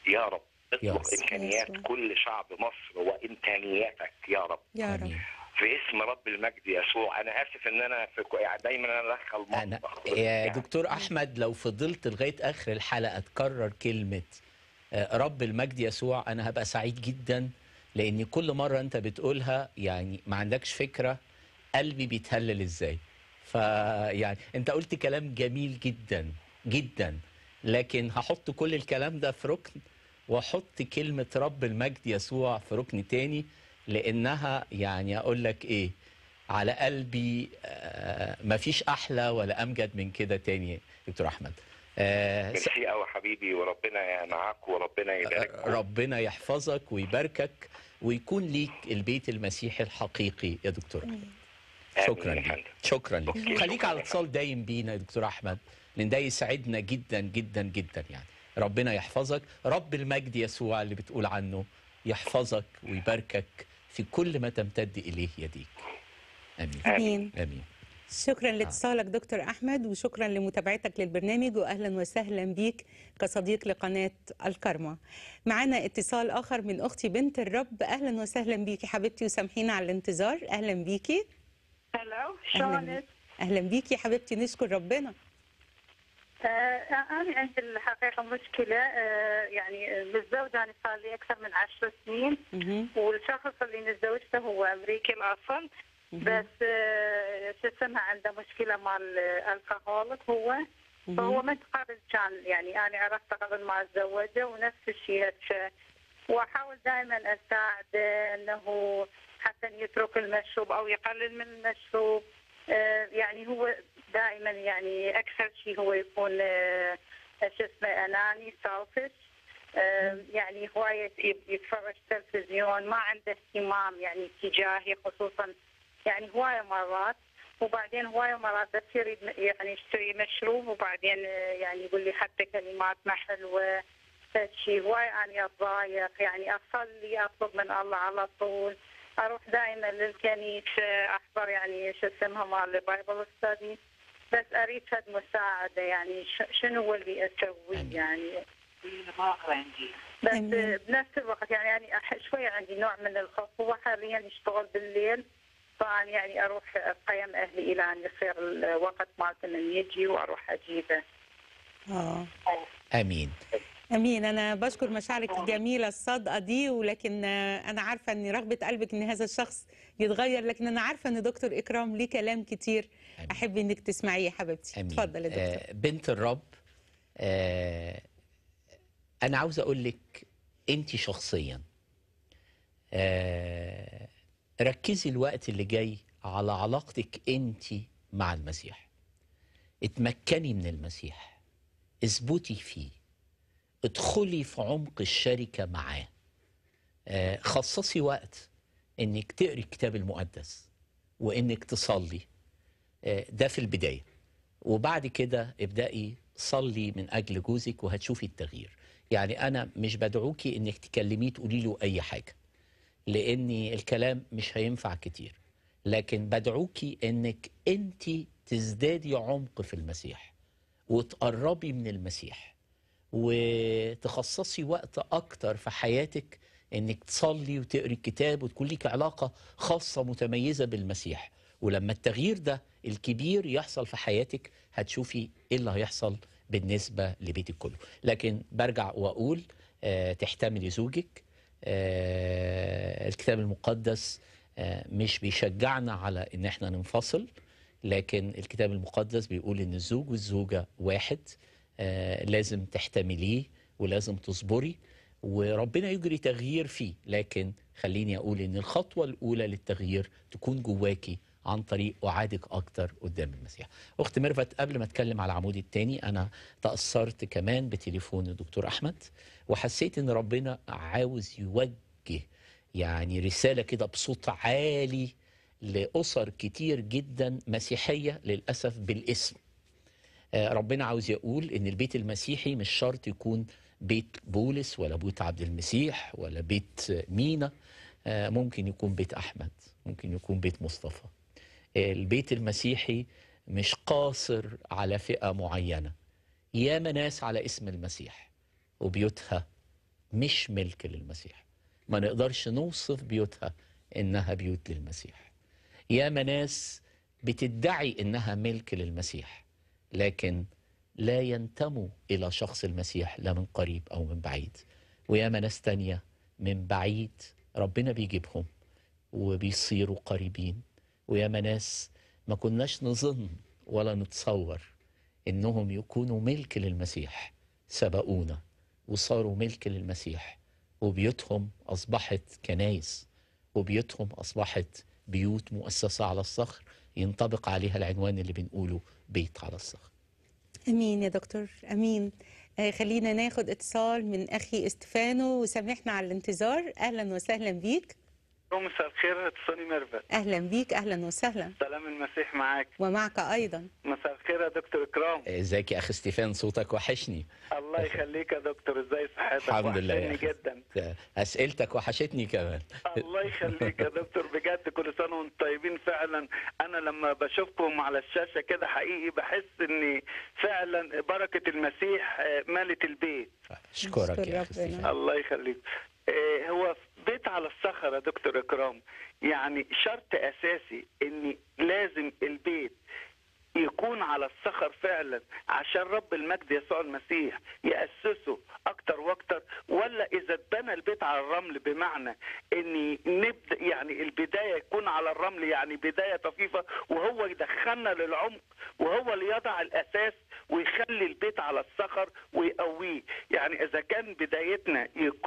يا رب اطلق امكانيات كل شعب مصر وامكانياتك يا رب يا رب في اسم رب المجد يسوع انا اسف ان انا في كو... يعني دايما انا ادخل انا يا يعني. دكتور احمد لو فضلت لغايه اخر الحلقه تكرر كلمه آه، رب المجد يسوع انا هبقى سعيد جدا لان كل مره انت بتقولها يعني ما عندكش فكره قلبي بيتهلل ازاي يعني انت قلت كلام جميل جدا جدا لكن هحط كل الكلام ده في ركن واحط كلمه رب المجد يسوع في ركن تاني لانها يعني اقول لك ايه على قلبي آه، ما فيش احلى ولا امجد من كده تاني دكتور احمد آه، ميرسي قوي حبيبي وربنا معاك وربنا آه، يبارك ربنا يحفظك ويباركك ويكون ليك البيت المسيحي الحقيقي يا دكتور شكرا لك شكرا لك خليك على اتصال دايم بينا يا دكتور احمد لان ده يسعدنا جدا جدا جدا يعني ربنا يحفظك رب المجد يسوع اللي بتقول عنه يحفظك ويباركك في كل ما تمتد إليه يديك أمين أمين, أمين. شكرا آه. لاتصالك دكتور احمد وشكرا لمتابعتك للبرنامج واهلا وسهلا بيك كصديق لقناه الكرمه معانا اتصال اخر من اختي بنت الرب اهلا وسهلا بيك حبيبتي وسامحينا على الانتظار اهلا بيكي اهلا بيكي يا حبيبتي نشكر ربنا آه، آه، أنا عندي الحقيقة مشكلة آه، يعني متزوجة أنا صار لي أكثر من عشر سنين والشخص اللي نتزوجته هو أمريكي الأصل بس شو اسمها عنده مشكلة مع الكهولك هو فهو من قبل كان يعني أنا عرفته قبل ما أتزوجه ونفس الشيء وأحاول دائما أساعده أنه حتى يترك المشروب أو يقلل من المشروب يعني هو دائما يعني اكثر شيء هو يكون آه، شو اسمه اناني سالفش آه، يعني هواية يتفرج تلفزيون ما عنده اهتمام يعني تجاهي خصوصا يعني هواية مرات وبعدين هواية مرات بس يريد يعني يشتري مشروب وبعدين آه، يعني يقول لي حتى كلمات ما حلوة شيء هواية أنا أتضايق يعني أصلي أطلب من الله على طول أروح دائما للكنيسة أحضر يعني شو اسمها مال بايبل ستادي بس اريد مساعده يعني شنو اللي اسوي يعني بس بنفس الوقت يعني انا يعني شوي عندي نوع من الخوف هو حاليا يشتغل بالليل فانا يعني اروح قيم اهلي الى ان يصير الوقت مالتهم يجي واروح اجيبه. اه امين. امين انا بشكر آه. مشاعرك الجميله الصادقه دي ولكن انا عارفه ان رغبه قلبك ان هذا الشخص يتغير لكن انا عارفه ان دكتور اكرام ليه كلام كتير احب انك تسمعي يا حبيبتي اتفضلي يا آه، دكتور آه بنت الرب آه انا عاوز اقول لك انت شخصيا آه ركزي الوقت اللي جاي على علاقتك انت مع المسيح اتمكني من المسيح اثبتي فيه ادخلي في عمق الشركه معاه آه، خصصي وقت انك تقري الكتاب المقدس وانك تصلي آه، ده في البداية وبعد كده ابدأي صلي من أجل جوزك وهتشوفي التغيير يعني أنا مش بدعوكي إنك تكلميه تقولي له أي حاجة لأن الكلام مش هينفع كتير لكن بدعوكي إنك أنت تزدادي عمق في المسيح وتقربي من المسيح وتخصصي وقت أكتر في حياتك إنك تصلي وتقري الكتاب وتكون لك علاقة خاصة متميزة بالمسيح ولما التغيير ده الكبير يحصل في حياتك هتشوفي ايه اللي هيحصل بالنسبة لبيتك كله لكن برجع وأقول أه تحتملي زوجك أه الكتاب المقدس أه مش بيشجعنا على ان احنا ننفصل لكن الكتاب المقدس بيقول ان الزوج والزوجة واحد آه، لازم تحتمليه ولازم تصبري وربنا يجري تغيير فيه لكن خليني اقول ان الخطوه الاولى للتغيير تكون جواكي عن طريق أعادك أكتر قدام المسيح أخت ميرفت قبل ما أتكلم على العمود الثاني أنا تأثرت كمان بتليفون الدكتور أحمد وحسيت إن ربنا عاوز يوجه يعني رسالة كده بصوت عالي لأسر كتير جدا مسيحية للأسف بالاسم آه، ربنا عاوز يقول إن البيت المسيحي مش شرط يكون بيت بولس ولا بيت عبد المسيح ولا بيت مينا آه، ممكن يكون بيت أحمد ممكن يكون بيت مصطفى البيت المسيحي مش قاصر على فئة معينة ياما ناس على اسم المسيح وبيوتها مش ملك للمسيح ما نقدرش نوصف بيوتها إنها بيوت للمسيح ياما ناس بتدعي إنها ملك للمسيح لكن لا ينتموا إلى شخص المسيح لا من قريب أو من بعيد وياما ناس تانية من بعيد ربنا بيجيبهم وبيصيروا قريبين ويا مناس ما كناش نظن ولا نتصور انهم يكونوا ملك للمسيح سبقونا وصاروا ملك للمسيح وبيوتهم اصبحت كنايس وبيوتهم اصبحت بيوت مؤسسه على الصخر ينطبق عليها العنوان اللي بنقوله بيت على الصخر امين يا دكتور امين آه، خلينا ناخد اتصال من اخي استفانو وسامحنا على الانتظار اهلا وسهلا بيك مساء الخير تصوني ميرفت اهلا بيك اهلا وسهلا سلام المسيح معاك ومعك ايضا مساء الخير يا دكتور اكرام ازيك يا اخي ستيفان صوتك وحشني الله يخليك يا دكتور ازاي صحتك الحمد لله وحشني جدا اسئلتك وحشتني كمان الله يخليك يا دكتور بجد كل سنه وانتم طيبين فعلا انا لما بشوفكم على الشاشه كده حقيقي بحس ان فعلا بركه المسيح آه، مالت البيت اشكرك يا اخي الله يخليك آه، هو بيت على الصخره دكتور اكرام يعني شرط اساسي ان لازم البيت يكون على الصخر فعلا عشان رب المجد يسوع المسيح يأسسه أكتر وأكتر ولا إذا اتبنى البيت على الرمل بمعنى إن نبدأ يعني البداية يكون على الرمل يعني بداية طفيفة وهو يدخلنا للعمق وهو اللي يضع الأساس ويخلي البيت على الصخر ويقويه يعني إذا كان بدايتنا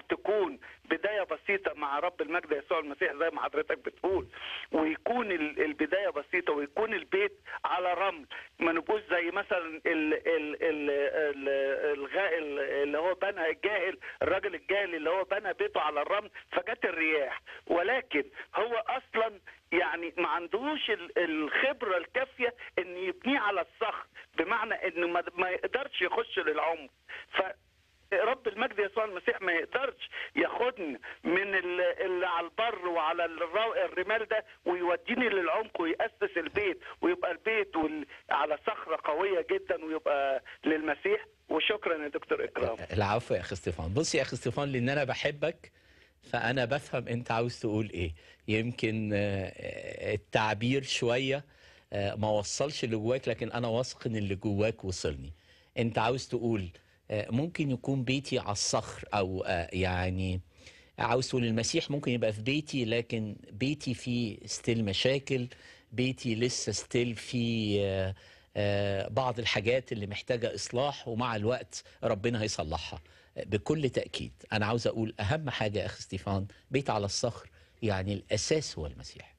تكون بدايه بسيطه مع رب المجد يسوع المسيح زي ما حضرتك بتقول ويكون البدايه بسيطه ويكون البيت على رمل ما نبقوش زي مثلا ال ال ال ال اللي هو بنى الجاهل الراجل الجاهل اللي هو بنى بيته على الرمل فجت الرياح ولكن هو اصلا يعني ما عندوش الخبره الكافيه ان يبنيه على الصخر بمعنى انه ما يقدرش يخش للعمق ف رب المجد يسوع المسيح ما يقدرش ياخدني من اللي على البر وعلى الرمال ده ويوديني للعمق ويأسس البيت ويبقى البيت على صخرة قوية جدا ويبقى للمسيح وشكرا يا دكتور إكرام العفو يا أخي استيفان بص يا أخي استيفان لأن أنا بحبك فأنا بفهم أنت عاوز تقول إيه يمكن آه، آه، التعبير شوية آه، ما وصلش اللي جواك لكن أنا واثق إن اللي جواك وصلني أنت عاوز تقول آه، ممكن يكون بيتي على الصخر او آه، يعني عاوز تقول المسيح ممكن يبقى في بيتي لكن بيتي فيه ستيل مشاكل بيتي لسه ستيل فيه آه، بعض الحاجات اللي محتاجة إصلاح ومع الوقت ربنا هيصلحها بكل تأكيد أنا عاوز أقول أهم حاجة يا أخي ستيفان بيت على الصخر يعني الأساس هو المسيح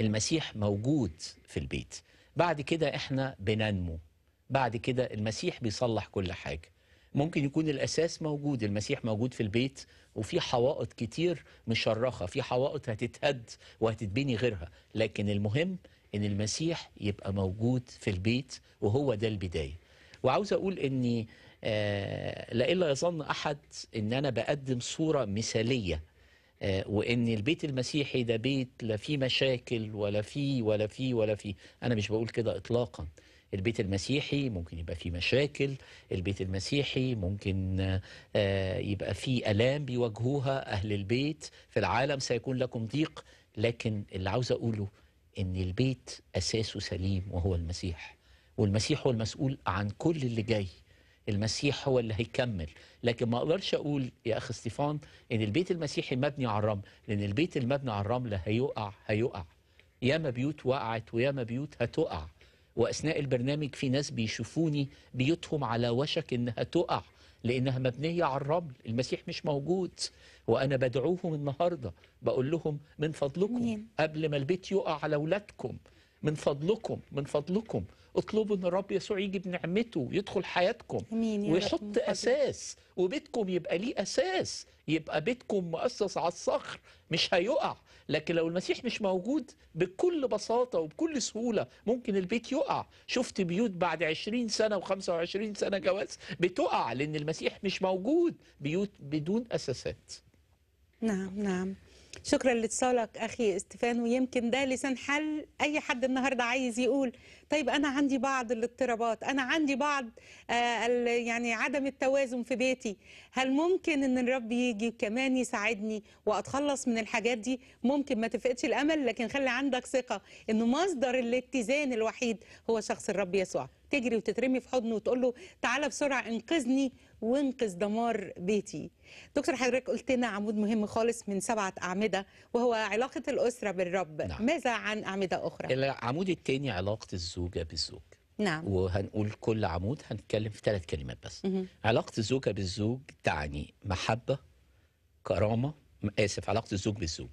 المسيح موجود في البيت بعد كده إحنا بننمو بعد كده المسيح بيصلح كل حاجة ممكن يكون الأساس موجود المسيح موجود في البيت وفي حوائط كتير مشرخة في حوائط هتتهد وهتتبني غيرها لكن المهم ان المسيح يبقى موجود في البيت وهو ده البداية وعاوز أقول أني آه، لا إلا يظن أحد أن أنا بقدم صورة مثالية آه، وان البيت المسيحي ده بيت لا فيه مشاكل ولا فيه ولا فيه ولا فيه انا مش بقول كده اطلاقا البيت المسيحي ممكن يبقى فيه مشاكل البيت المسيحي ممكن آه، يبقى فيه الام بيواجهوها اهل البيت في العالم سيكون لكم ضيق لكن اللي عاوز اقوله ان البيت اساسه سليم وهو المسيح والمسيح هو المسؤول عن كل اللي جاي المسيح هو اللي هيكمل لكن ما اقدرش اقول يا اخ استيفان ان البيت المسيحي مبني على الرمل لان البيت المبني على الرمل هيقع هيقع ياما بيوت وقعت وياما بيوت هتقع واثناء البرنامج في ناس بيشوفوني بيوتهم على وشك انها تقع لانها مبنيه على الرمل المسيح مش موجود وانا بدعوهم النهارده بقول لهم من فضلكم قبل ما البيت يقع على اولادكم من فضلكم من فضلكم اطلبوا ان الرب يسوع يجي بنعمته يدخل حياتكم ويحط اساس وبيتكم يبقى ليه اساس يبقى بيتكم مؤسس على الصخر مش هيقع لكن لو المسيح مش موجود بكل بساطة وبكل سهولة ممكن البيت يقع شفت بيوت بعد عشرين سنه وخمسة وعشرين سنة جواز بتقع لأن المسيح مش موجود بيوت بدون أساسات نعم نعم شكرا لاتصالك اخي استفان ويمكن ده لسان حل اي حد النهارده عايز يقول طيب انا عندي بعض الاضطرابات انا عندي بعض آه يعني عدم التوازن في بيتي هل ممكن ان الرب يجي كمان يساعدني واتخلص من الحاجات دي ممكن ما تفقدش الامل لكن خلي عندك ثقه انه مصدر الاتزان الوحيد هو شخص الرب يسوع تجري وتترمي في حضنه وتقول له تعالى بسرعه انقذني وانقذ دمار بيتي. دكتور حضرتك قلت لنا عمود مهم خالص من سبعه اعمده وهو علاقه الاسره بالرب، نعم. ماذا عن اعمده اخرى؟ العمود الثاني علاقه الزوجه بالزوج. نعم وهنقول كل عمود هنتكلم في ثلاث كلمات بس. مه. علاقه الزوجه بالزوج تعني محبه كرامه اسف علاقه الزوج بالزوج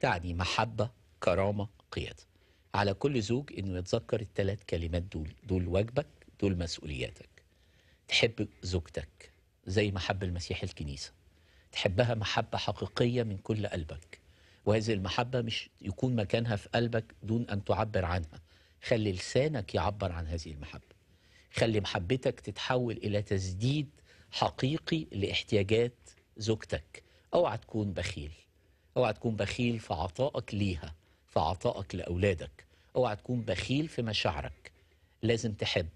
تعني محبه كرامه قياده. على كل زوج انه يتذكر الثلاث كلمات دول دول واجبك دول مسؤولياتك تحب زوجتك زي ما حب المسيح الكنيسه تحبها محبه حقيقيه من كل قلبك وهذه المحبه مش يكون مكانها في قلبك دون ان تعبر عنها خلي لسانك يعبر عن هذه المحبه خلي محبتك تتحول الى تسديد حقيقي لاحتياجات زوجتك اوعى تكون بخيل اوعى تكون بخيل في عطائك ليها في عطائك لأولادك اوعى تكون بخيل في مشاعرك لازم تحب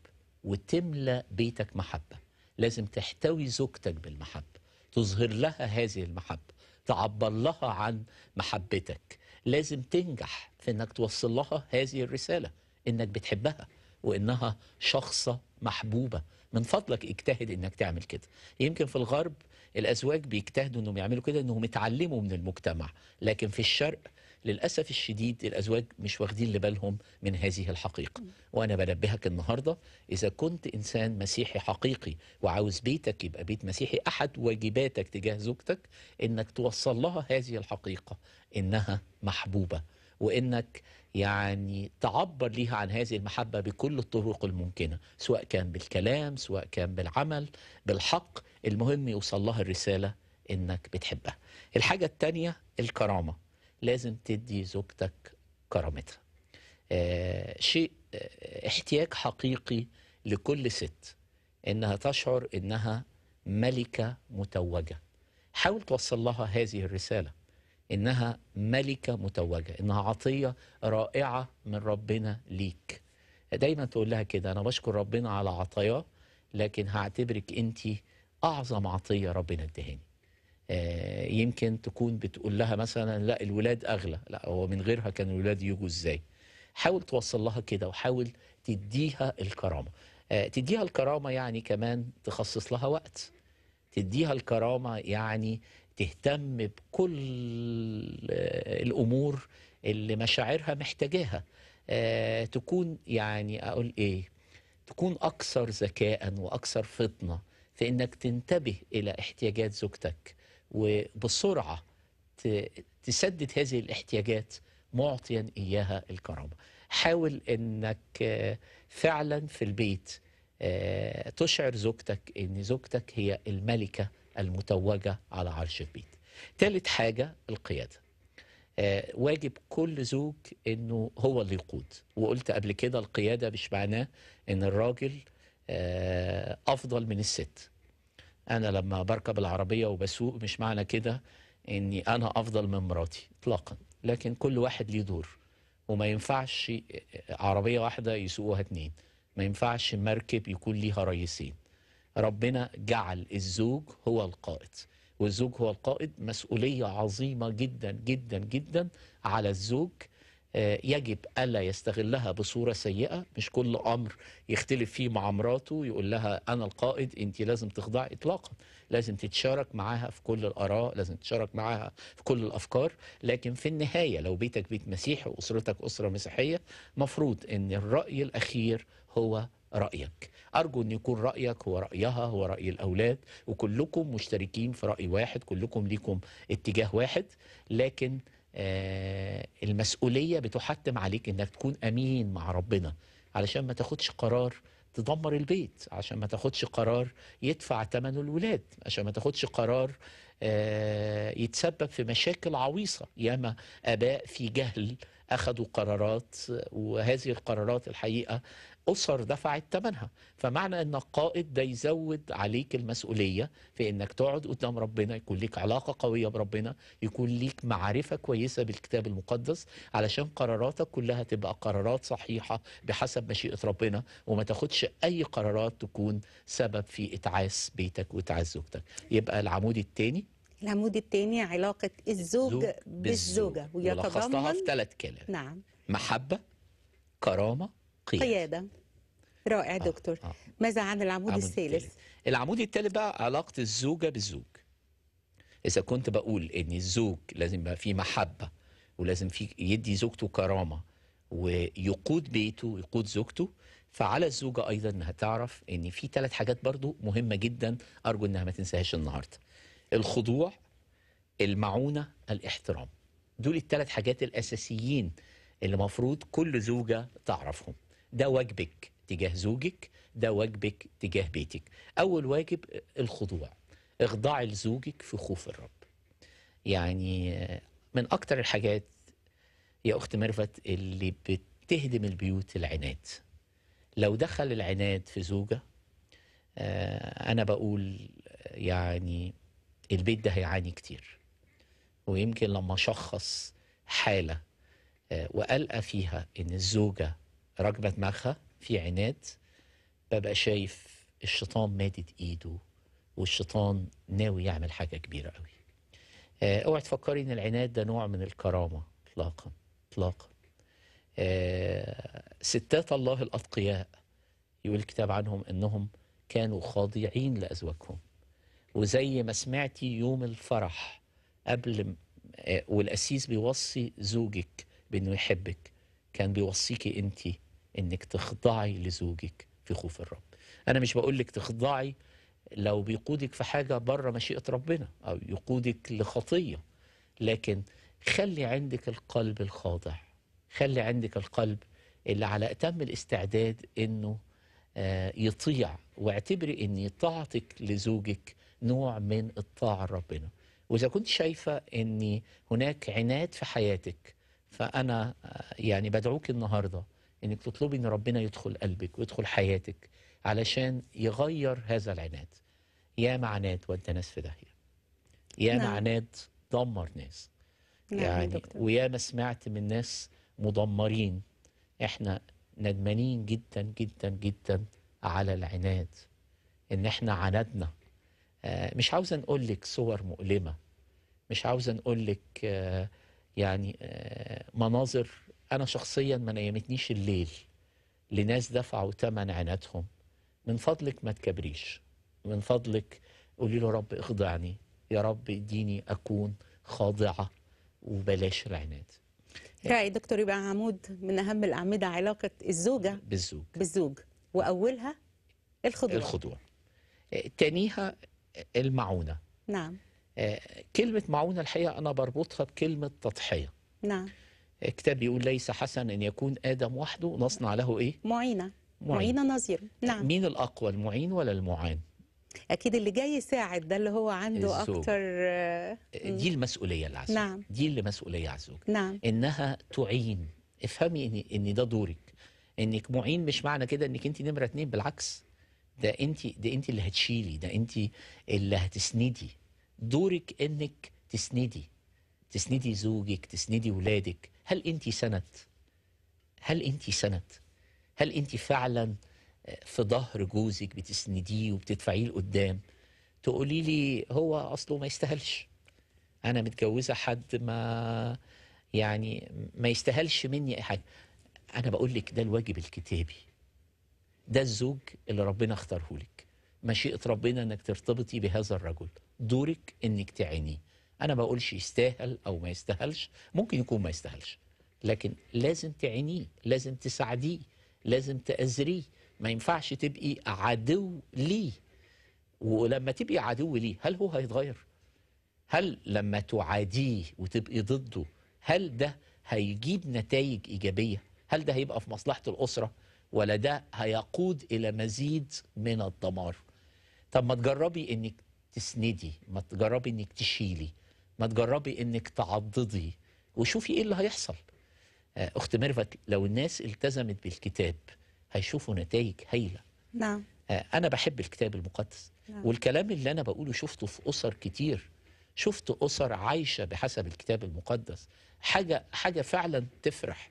وتملى بيتك محبة لازم تحتوي زوجتك بالمحبة تظهر لها هذه المحبة تعبر لها عن محبتك لازم تنجح في انك توصل لها هذه الرسالة انك بتحبها وانها شخصة محبوبة من فضلك اجتهد انك تعمل كده يمكن في الغرب الازواج بيجتهدوا انهم يعملوا كده انهم يتعلموا من المجتمع لكن في الشرق للأسف الشديد الأزواج مش واخدين لبالهم من هذه الحقيقة وأنا بنبهك النهاردة إذا كنت إنسان مسيحي حقيقي وعاوز بيتك يبقى بيت مسيحي أحد واجباتك تجاه زوجتك إنك توصل لها هذه الحقيقة إنها محبوبة وإنك يعني تعبر ليها عن هذه المحبة بكل الطرق الممكنة سواء كان بالكلام سواء كان بالعمل بالحق المهم يوصل لها الرسالة إنك بتحبها الحاجة الثانيه الكرامة لازم تدي زوجتك كرامتها آه، شيء آه، احتياج حقيقي لكل ست انها تشعر انها ملكه متوجه حاول توصل لها هذه الرساله انها ملكه متوجه انها عطيه رائعه من ربنا ليك دايما تقول لها كده انا بشكر ربنا على عطاياه لكن هعتبرك انت اعظم عطيه ربنا ادهاني آه، يمكن تكون بتقول لها مثلا لا الولاد اغلى لا هو من غيرها كان الولاد يجوا ازاي حاول توصل لها كده وحاول تديها الكرامه آه، تديها الكرامه يعني كمان تخصص لها وقت تديها الكرامه يعني تهتم بكل آه، الامور اللي مشاعرها محتاجاها تكون يعني اقول ايه تكون اكثر ذكاء واكثر فطنه في انك تنتبه الى احتياجات زوجتك وبسرعة تسدد هذه الاحتياجات معطيا إياها الكرامة حاول أنك آه، فعلا في البيت آه، تشعر زوجتك أن زوجتك هي الملكة المتوجة على عرش البيت ثالث حاجة القيادة آه، واجب كل زوج أنه هو اللي يقود وقلت قبل كده القيادة مش معناه أن الراجل أفضل من الست انا لما بركب العربيه وبسوق مش معنى كده اني انا افضل من مراتي اطلاقا لكن كل واحد ليه دور وما ينفعش عربيه واحده يسوقها اتنين ما ينفعش مركب يكون ليها رئيسين ربنا جعل الزوج هو القائد والزوج هو القائد مسؤوليه عظيمه جدا جدا جدا على الزوج آه، يجب ألا يستغلها بصورة سيئة مش كل أمر يختلف فيه مع مراته يقول لها أنا القائد أنت لازم تخضعي إطلاقا لازم تتشارك معاها في كل الآراء لازم تتشارك معاها في كل الأفكار لكن في النهاية لو بيتك بيت مسيحي وأسرتك أسرة مسيحية مفروض أن الرأي الأخير هو رأيك أرجو أن يكون رأيك هو رأيها هو رأي الأولاد وكلكم مشتركين في رأي واحد كلكم ليكم اتجاه واحد لكن آه، المسؤولية بتحتم عليك انك تكون امين مع ربنا علشان ما تاخدش قرار تدمر البيت عشان ما تاخدش قرار يدفع ثمنه الولاد عشان ما تاخدش قرار آه، يتسبب في مشاكل عويصة ياما أباء في جهل أخذوا قرارات وهذه القرارات الحقيقة أسر دفعت ثمنها فمعنى أن القائد ده يزود عليك المسؤولية في أنك تقعد قدام ربنا يكون ليك علاقة قوية بربنا يكون ليك معرفة كويسة بالكتاب المقدس علشان قراراتك كلها تبقى قرارات صحيحة بحسب مشيئة ربنا وما تاخدش أي قرارات تكون سبب في إتعاس بيتك وإتعاس زوجتك يبقى العمود الثاني العمود الثاني علاقة الزوج, بالزوجة ويتضمن في ثلاث كلمات نعم محبة كرامة قيادة, قيادة. رائع آه، دكتور آه. ماذا عن العمود الثالث العمود الثالث بقى علاقة الزوجة بالزوج إذا كنت بقول إن الزوج لازم يبقى فيه محبة ولازم في يدي زوجته كرامة ويقود بيته ويقود زوجته فعلى الزوجة أيضا أنها تعرف أن في ثلاث حاجات برضو مهمة جدا أرجو أنها ما تنساهاش النهاردة الخضوع المعونة الاحترام دول الثلاث حاجات الأساسيين اللي مفروض كل زوجة تعرفهم ده واجبك تجاه زوجك ده واجبك تجاه بيتك أول واجب الخضوع اخضعي لزوجك في خوف الرب يعني من أكتر الحاجات يا أخت ميرفت اللي بتهدم البيوت العناد لو دخل العناد في زوجة آه، أنا بقول يعني البيت ده هيعاني كتير ويمكن لما شخص حالة آه، وألقى فيها إن الزوجة ركبة دماغها في عناد ببقى شايف الشيطان مادد ايده والشيطان ناوي يعمل حاجة كبيرة قوي آه، اوعي تفكري ان العناد ده نوع من الكرامة اطلاقا اطلاقا آه، ستات الله الأتقياء يقول الكتاب عنهم أنهم كانوا خاضعين لأزواجهم وزي ما سمعتي يوم الفرح قبل آه، والأسيس بيوصي زوجك بأنه يحبك كان بيوصيكي انتي انك تخضعي لزوجك في خوف الرب انا مش بقول لك تخضعي لو بيقودك في حاجه بره مشيئه ربنا او يقودك لخطيه لكن خلي عندك القلب الخاضع خلي عندك القلب اللي على اتم الاستعداد انه آه، يطيع واعتبري ان طاعتك لزوجك نوع من الطاعه لربنا واذا كنت شايفه ان هناك عناد في حياتك فانا آه، يعني بدعوك النهارده انك تطلبي ان ربنا يدخل قلبك ويدخل حياتك علشان يغير هذا العناد يا معناد ودى ناس في داهيه يا نعم. معناد دمر ناس نعم يعني ويا ما سمعت من ناس مدمرين احنا ندمانين جدا جدا جدا على العناد ان احنا عاندنا آه، مش عاوز نقول لك صور مؤلمه مش عاوز نقول لك آه، يعني آه، مناظر أنا شخصيا ما نيمتنيش الليل لناس دفعوا ثمن عناتهم من فضلك ما تكبريش من فضلك قولي له رب اخضعني يا رب اديني أكون خاضعة وبلاش العناد رأي دكتور يبقى عمود من أهم الأعمدة علاقة الزوجة بالزوج بالزوج وأولها الخضوع الخضوع تانيها المعونة نعم آه، كلمة معونة الحقيقة أنا بربطها بكلمة تضحية نعم الكتاب بيقول ليس حسن أن يكون آدم وحده نصنع له إيه؟ معينة معينه معين نظيره نعم مين الأقوى المعين ولا المعان؟ أكيد اللي جاي يساعد ده اللي هو عنده الزوج. أكتر آه، دي المسؤولية اللي على نعم. دي اللي مسؤولية على الزوج نعم. إنها تعين افهمي إن, إن ده دورك إنك معين مش معنى كده إنك أنت نمرة اتنين بالعكس ده أنت ده أنت اللي هتشيلي ده أنت اللي هتسندي دورك إنك تسندي تسندي زوجك تسندي ولادك هل انت سند هل انت سند هل انت فعلا آه، في ظهر جوزك بتسنديه وبتدفعيه لقدام تقولي لي هو اصله ما يستاهلش انا متجوزه حد ما يعني ما يستاهلش مني اي حاجه انا بقول لك ده الواجب الكتابي ده الزوج اللي ربنا اختاره لك مشيئه ربنا انك ترتبطي بهذا الرجل دورك انك تعينيه انا ما بقولش يستاهل او ما يستاهلش ممكن يكون ما يستاهلش لكن لازم تعينيه لازم تساعديه لازم تأزريه ما ينفعش تبقي عدو ليه ولما تبقي عدو ليه هل هو هيتغير هل لما تعاديه وتبقي ضده هل ده هيجيب نتائج إيجابية هل ده هيبقى في مصلحة الأسرة ولا ده هيقود إلى مزيد من الدمار طب ما تجربي انك تسندي ما تجربي انك تشيلي ما تجربي انك تعضدي وشوفي ايه اللي هيحصل آه، اخت ميرفت لو الناس التزمت بالكتاب هيشوفوا نتائج هايله نعم آه، انا بحب الكتاب المقدس نعم. والكلام اللي انا بقوله شفته في اسر كتير شفت اسر عايشه بحسب الكتاب المقدس حاجه حاجه فعلا تفرح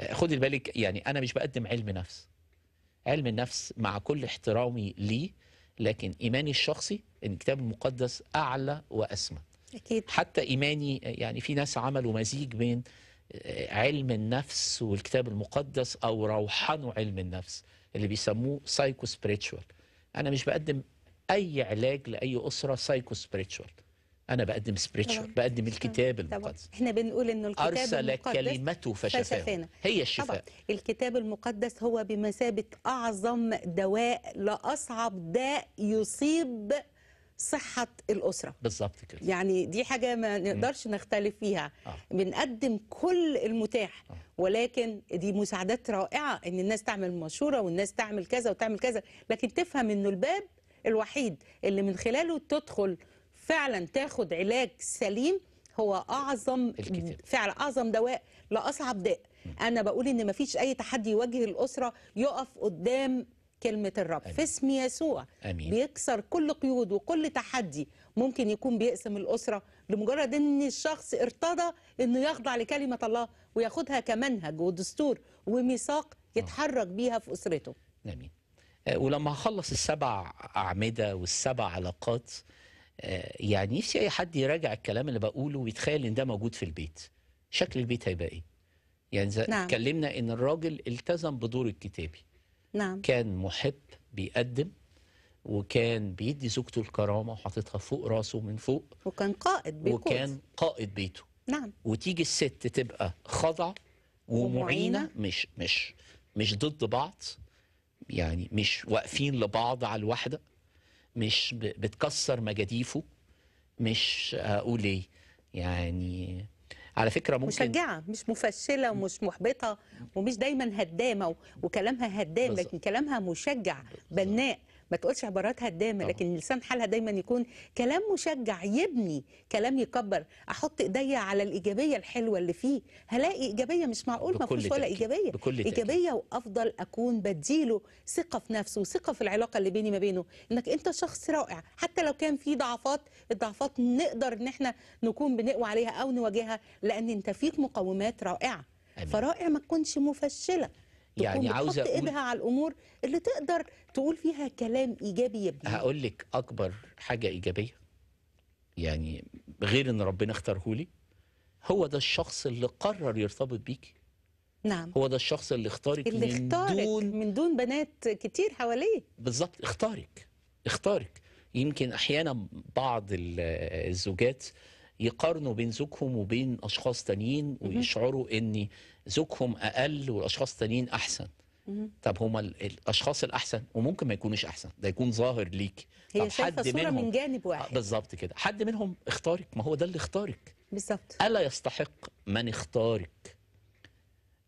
آه، خدي بالك يعني انا مش بقدم علم نفس علم النفس مع كل احترامي ليه لكن ايماني الشخصي ان الكتاب المقدس اعلى واسمى أكيد. حتى إيماني يعني في ناس عملوا مزيج بين آه، علم النفس والكتاب المقدس أو روحان علم النفس اللي بيسموه سايكو سبريتشوال أنا مش بقدم أي علاج لأي أسرة سايكو سبريتشوال انا بقدم سبريتشوال بقدم الكتاب المقدس طبعا. احنا بنقول انه الكتاب ارسل المقدس كلمته فشفانا هي الشفاء طبعا. الكتاب المقدس هو بمثابه اعظم دواء لاصعب داء يصيب صحة الأسرة بالظبط كده يعني دي حاجة ما نقدرش م. نختلف فيها آه. بنقدم كل المتاح آه. ولكن دي مساعدات رائعة إن الناس تعمل مشورة والناس تعمل كذا وتعمل كذا لكن تفهم إنه الباب الوحيد اللي من خلاله تدخل فعلا تاخد علاج سليم هو أعظم الكتير. فعلا أعظم دواء لأصعب داء أنا بقول إن مفيش أي تحدي يواجه الأسرة يقف قدام كلمة الرب أمين. في اسم يسوع أمين. بيكسر كل قيود وكل تحدي ممكن يكون بيقسم الأسرة لمجرد أن الشخص ارتضى أنه يخضع لكلمة الله وياخدها كمنهج ودستور وميثاق آه. يتحرك بيها في أسرته أمين آه، ولما هخلص السبع أعمدة والسبع علاقات آه، يعني نفسي أي حد يراجع الكلام اللي بقوله ويتخيل إن ده موجود في البيت شكل البيت هيبقى إيه؟ يعني نعم. اتكلمنا إن الراجل التزم بدور الكتابي نعم كان محب بيقدم وكان بيدي زوجته الكرامه وحاططها فوق راسه من فوق وكان قائد بيكوت. وكان قائد بيته نعم وتيجي الست تبقى خاضعه ومعينه مش مش مش ضد بعض يعني مش واقفين لبعض على الواحده مش بتكسر مجاديفه مش اقول ايه يعني على فكره ممكن مشجعه مش مفشله ومش محبطه ومش دايما هدامه وكلامها هدام لكن كلامها مشجع بناء ما تقولش عبارات هدامه لكن لسان حالها دايما يكون كلام مشجع يبني كلام يكبر احط ايديا على الايجابيه الحلوه اللي فيه هلاقي ايجابيه مش معقول ما فيش ولا ايجابيه بكل ايجابيه وافضل اكون بديله ثقه في نفسه وثقه في العلاقه اللي بيني ما بينه انك انت شخص رائع حتى لو كان في ضعفات الضعفات نقدر ان احنا نكون بنقوى عليها او نواجهها لان انت فيك مقومات رائعه أمين. فرائع ما تكونش مفشله يعني عاوزه تحط ايدها على الامور اللي تقدر تقول فيها كلام ايجابي يبني هقول لك اكبر حاجه ايجابيه يعني غير ان ربنا اختاره لي هو ده الشخص اللي قرر يرتبط بيكي نعم هو ده الشخص اللي اختارك اللي من اختارك دون من دون بنات كتير حواليه بالظبط اختارك اختارك يمكن احيانا بعض الزوجات يقارنوا بين زوجهم وبين اشخاص تانيين ويشعروا ان زوجهم اقل والاشخاص التانيين احسن طب هما الاشخاص الاحسن وممكن ما يكونوش احسن ده يكون ظاهر ليك هي طب حد صوره منهم من جانب آه، واحد بالظبط كده حد منهم اختارك ما هو ده اللي اختارك بالظبط الا يستحق من اختارك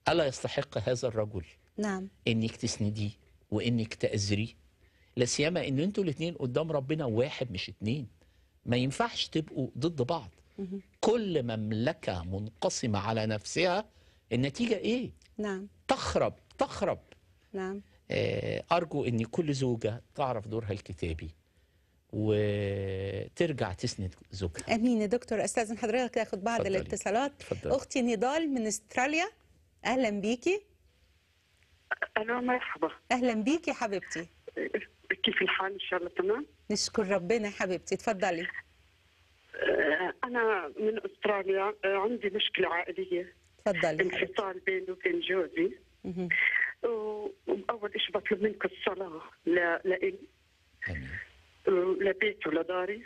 الا يستحق هذا الرجل نعم انك تسنديه وانك تأزريه لا سيما ان انتوا الاثنين قدام ربنا واحد مش اثنين ما ينفعش تبقوا ضد بعض كل مملكه منقسمه على نفسها النتيجة إيه؟ نعم تخرب تخرب نعم آه، أرجو أن كل زوجة تعرف دورها الكتابي وترجع تسند زوجها امين يا دكتور استاذن حضرتك تاخد بعض فضلي. الاتصالات فضل. اختي نضال من استراليا اهلا بيكي اهلا مرحبا اهلا بيكي حبيبتي كيف الحال ان شاء الله تمام نشكر ربنا حبيبتي تفضلي آه، انا من استراليا آه، عندي مشكله عائليه تفضل انفصال بيني وبين جوزي واول شيء بطلب منك الصلاه لإلي لبيتي ولداري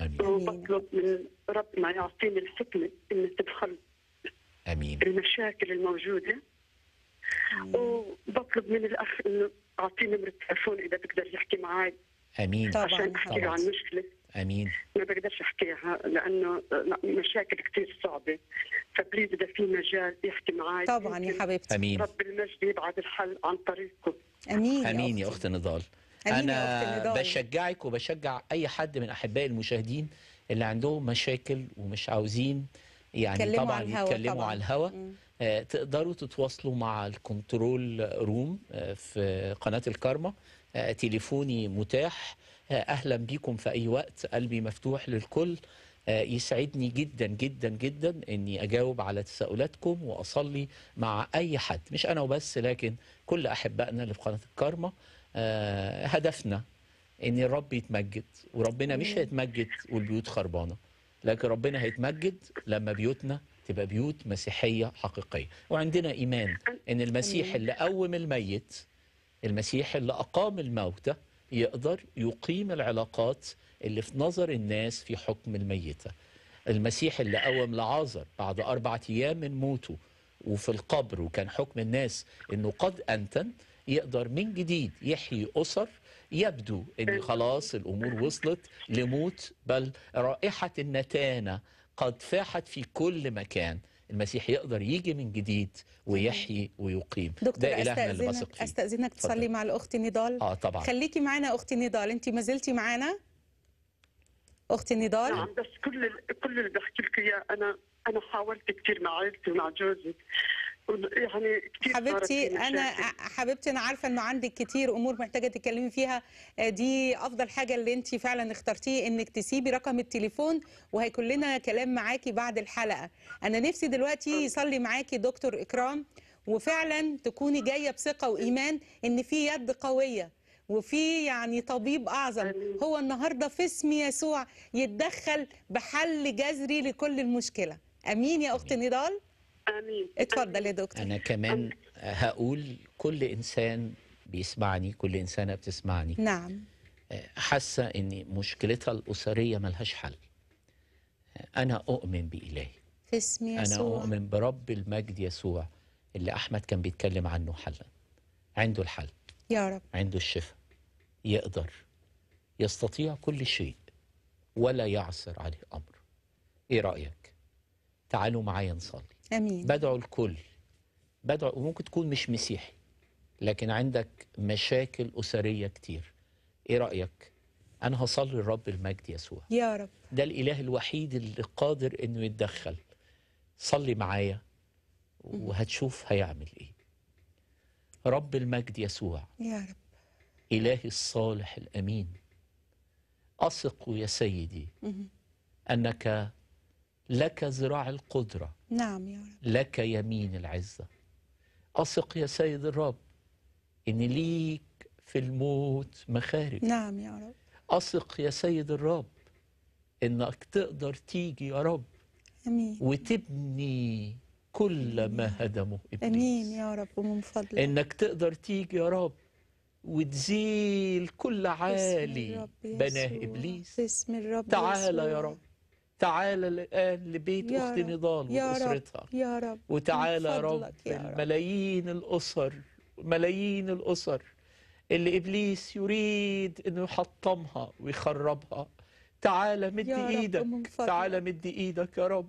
امين وبطلب من ربنا يعطيني الحكمه اني تدخل امين المشاكل الموجوده وبطلب من الاخ انه اعطيه نمره تليفون اذا بيقدر يحكي معي امين عشان احكي له عن مشكله امين ما بقدرش احكيها لانه مشاكل كثير صعبه فبليز اذا في مجال يحكي معي طبعا يا حبيبتي امين رب المجد يبعث الحل عن طريقكم امين امين يا اخت نضال انا بشجعك وبشجع اي حد من احبائي المشاهدين اللي عندهم مشاكل ومش عاوزين يعني طبعا يتكلموا على الهوا آه، تقدروا تتواصلوا مع الكنترول روم آه، في قناه الكارما آه، تليفوني متاح أهلا بيكم في أي وقت قلبي مفتوح للكل آه، يسعدني جدا جدا جدا اني اجاوب على تساؤلاتكم واصلي مع اي حد مش انا وبس لكن كل احبائنا اللي في قناه الكارما آه، هدفنا ان الرب يتمجد وربنا مش هيتمجد والبيوت خربانه لكن ربنا هيتمجد لما بيوتنا تبقى بيوت مسيحيه حقيقيه وعندنا ايمان ان المسيح اللي قوم الميت المسيح اللي اقام الموتى يقدر يقيم العلاقات اللي في نظر الناس في حكم الميتة المسيح اللي قوم لعازر بعد أربعة أيام من موته وفي القبر وكان حكم الناس أنه قد أنتن يقدر من جديد يحيي أسر يبدو أن خلاص الأمور وصلت لموت بل رائحة النتانة قد فاحت في كل مكان المسيح يقدر يجي من جديد ويحيي ويقيم دكتور ده إلهنا اللي بثق فيه أستأذنك تصلي مع الأخت نضال آه طبعا خليكي معانا أختي نضال أنت ما زلتي معانا أختي نضال نعم بس كل كل اللي بحكي لك إياه أنا أنا حاولت كثير مع عائلتي ومع جوزي إيه، يعني حبيبتي انا حبيبتي انا عارفه انه عندك كتير امور محتاجه تتكلمي فيها آه، دي افضل حاجه اللي انت فعلا اخترتيه انك تسيبي رقم التليفون وهيكون لنا كلام معاكي بعد الحلقه انا نفسي دلوقتي يصلي معاكي دكتور اكرام وفعلا تكوني جايه بثقه وايمان ان في يد قويه وفي يعني طبيب اعظم هو النهارده في اسم يسوع يتدخل بحل جذري لكل المشكله امين يا اخت نضال امين اتفضل يا دكتور انا كمان هقول كل انسان بيسمعني كل انسانه بتسمعني نعم حاسه ان مشكلتها الاسريه ملهاش حل انا اؤمن بالهي في اسم يسوع انا اؤمن برب المجد يسوع اللي احمد كان بيتكلم عنه حلا عنده الحل يا رب عنده الشفاء يقدر يستطيع كل شيء ولا يعصر عليه امر ايه رايك تعالوا معايا نصلي امين بدعو الكل بدعو وممكن تكون مش مسيحي لكن عندك مشاكل اسريه كتير ايه رايك انا هصلي الرب المجد يسوع يا رب ده الاله الوحيد اللي قادر انه يتدخل صلي معايا وهتشوف هيعمل ايه رب المجد يسوع يا رب إلهي الصالح الأمين أثق يا سيدي أنك لك ذراع القدرة نعم يا رب لك يمين العزة أثق يا سيد الرب إن ليك في الموت مخارج نعم يا رب أثق يا سيد الرب إنك تقدر تيجي يا رب أمين وتبني كل ما هدمه إبليس أمين يا رب ومن فضلك إنك تقدر تيجي يا رب وتزيل كل عالي بناه إبليس باسم الرب تعالى يا رب تعالى الآن لبيت يا أختي نضال يا وأسرتها رب يا رب وتعالى يا رب ملايين الأسر ملايين الأسر اللي إبليس يريد أنه يحطمها ويخربها تعالى مد إيدك تعالى مد إيدك يا رب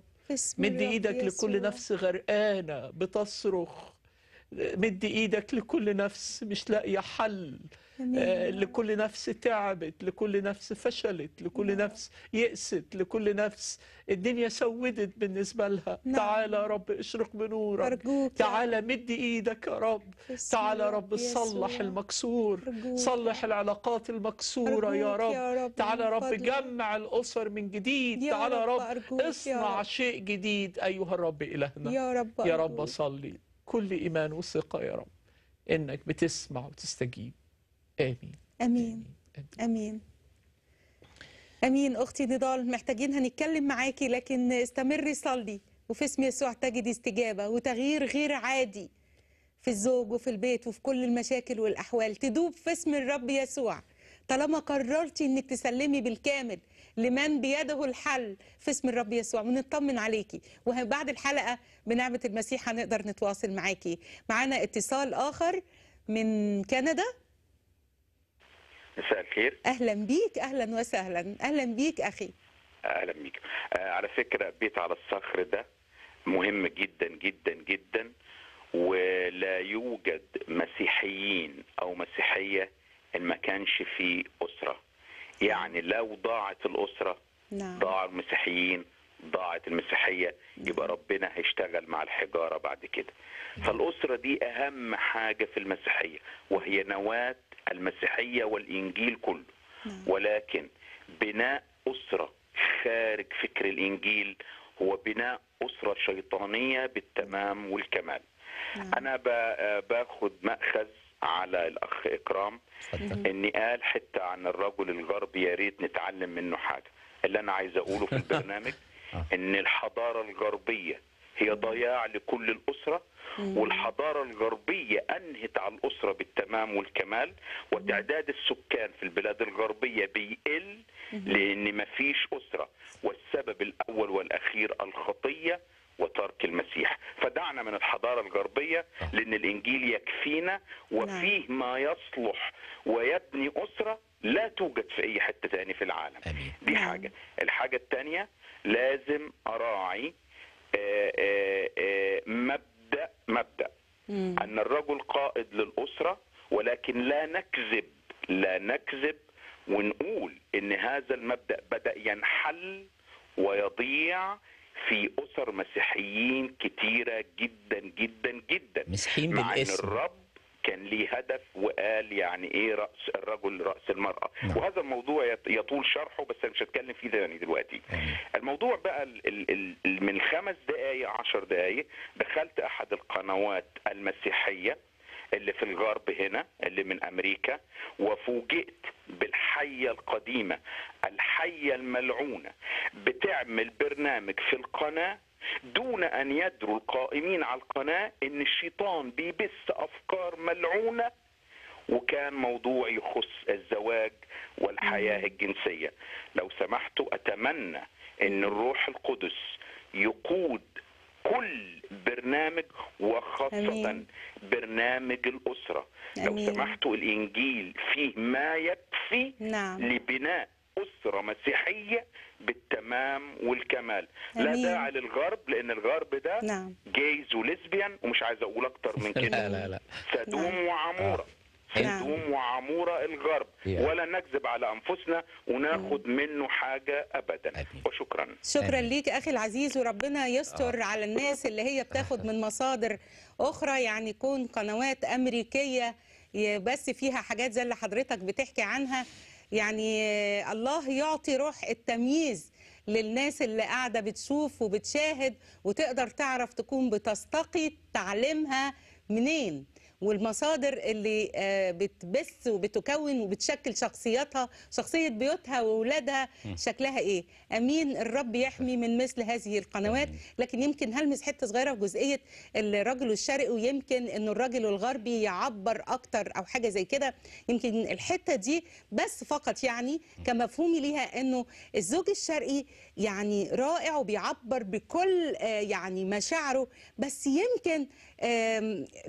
مد إيدك لكل نفس غرقانة بتصرخ مد إيدك لكل نفس مش لاقية حل آه، لكل نفس تعبت لكل نفس فشلت لكل نعم. نفس يئست لكل نفس الدنيا سودت بالنسبة لها نعم. تعالى يا رب اشرق بنورك أرجوك تعالى مد ايدك يا رب تعالى يا رب صلح المكسور أرجوك. صلح العلاقات المكسورة يا رب. يا رب تعالى يا رب جمع الأسر من جديد يا تعالى يا رب, رب اصنع شيء جديد أيها الرب إلهنا يا رب, أرجوك. يا رب صلي كل إيمان وثقة يا رب إنك بتسمع وتستجيب آمين آمين آمين آمين أختي نضال محتاجين هنتكلم معاكي لكن استمري صلي وفي اسم يسوع تجد استجابة وتغيير غير عادي في الزوج وفي البيت وفي كل المشاكل والأحوال تدوب في اسم الرب يسوع طالما قررتي انك تسلمي بالكامل لمن بيده الحل في اسم الرب يسوع ونطمن عليكي وبعد الحلقه بنعمه المسيح هنقدر نتواصل معاكي معانا اتصال اخر من كندا مساء الخير اهلا بيك اهلا وسهلا اهلا بيك اخي اهلا بيك آه، على فكره بيت على الصخر ده مهم جدا جدا جدا ولا يوجد مسيحيين او مسيحيه ان ما كانش في اسره يعني لو ضاعت الاسره نعم. ضاع المسيحيين ضاعت المسيحيه يبقى نعم. ربنا هيشتغل مع الحجاره بعد كده نعم. فالاسره دي اهم حاجه في المسيحيه وهي نواه المسيحيه والانجيل كله نعم. ولكن بناء اسره خارج فكر الانجيل هو بناء اسره شيطانيه بالتمام والكمال نعم. انا باخد ماخذ على الاخ اكرام اني قال حته عن الرجل الغربي يا ريت نتعلم منه حاجه اللي انا عايز اقوله في البرنامج آه. ان الحضاره الغربيه هي ضياع لكل الاسره والحضاره الغربيه انهت على الاسره بالتمام والكمال وتعداد السكان في البلاد الغربيه بيقل لان ما فيش اسره والسبب الاول والاخير الخطيه وترك المسيح فدعنا من الحضارة الغربية آه. لأن الإنجيل يكفينا وفيه نعم. ما يصلح ويبني أسرة لا توجد في أي حتة تاني في العالم دي حاجة نعم. الحاجة الثانية لازم أراعي آه، آه، آه، مبدا مبدا مم. ان الرجل قائد للاسره ولكن لا نكذب لا نكذب ونقول ان هذا المبدا بدا ينحل ويضيع في اسر مسيحيين كتيره جدا جدا جدا مسيحيين مع بالاسم. ان الرب كان ليه هدف وقال يعني ايه راس الرجل راس المراه نعم. وهذا الموضوع يطول شرحه بس انا مش هتكلم فيه يعني دلوقتي الموضوع بقى من خمس دقائق عشر دقائق دخلت احد القنوات المسيحيه اللي في الغرب هنا اللي من امريكا وفوجئت بالحيه القديمه الحيه الملعونه بتعمل برنامج في القناه دون ان يدروا القائمين على القناه ان الشيطان بيبث افكار ملعونه وكان موضوع يخص الزواج والحياه الجنسيه لو سمحتوا اتمنى ان الروح القدس يقود كل برنامج وخاصة أمين. برنامج الأسرة أمين. لو سمحتوا الإنجيل فيه ما يكفي نعم. لبناء أسرة مسيحية بالتمام والكمال لا داعي للغرب لان الغرب ده نعم. جايز وليزبيان ومش عايز اقول اكتر من كده لا لا لا سدوم نعم. وعموره آه. سدوم نعم. وعموره الغرب ولا نكذب على انفسنا وناخد نعم. منه حاجه ابدا وشكرا شكرا ليك اخي العزيز وربنا يستر آه. على الناس اللي هي بتاخد من مصادر اخرى يعني يكون قنوات امريكيه بس فيها حاجات زي اللي حضرتك بتحكي عنها يعني الله يعطي روح التمييز للناس اللي قاعدة بتشوف وبتشاهد وتقدر تعرف تكون بتستقي تعليمها منين والمصادر اللي آه، بتبث وبتكون وبتشكل شخصياتها شخصية بيوتها وولادها شكلها إيه أمين الرب يحمي من مثل هذه القنوات لكن يمكن هلمس حتة صغيرة في جزئية الرجل الشرقي ويمكن أنه الرجل الغربي يعبر أكتر أو حاجة زي كده يمكن الحتة دي بس فقط يعني كمفهومي ليها أنه الزوج الشرقي يعني رائع وبيعبر بكل آه، يعني مشاعره بس يمكن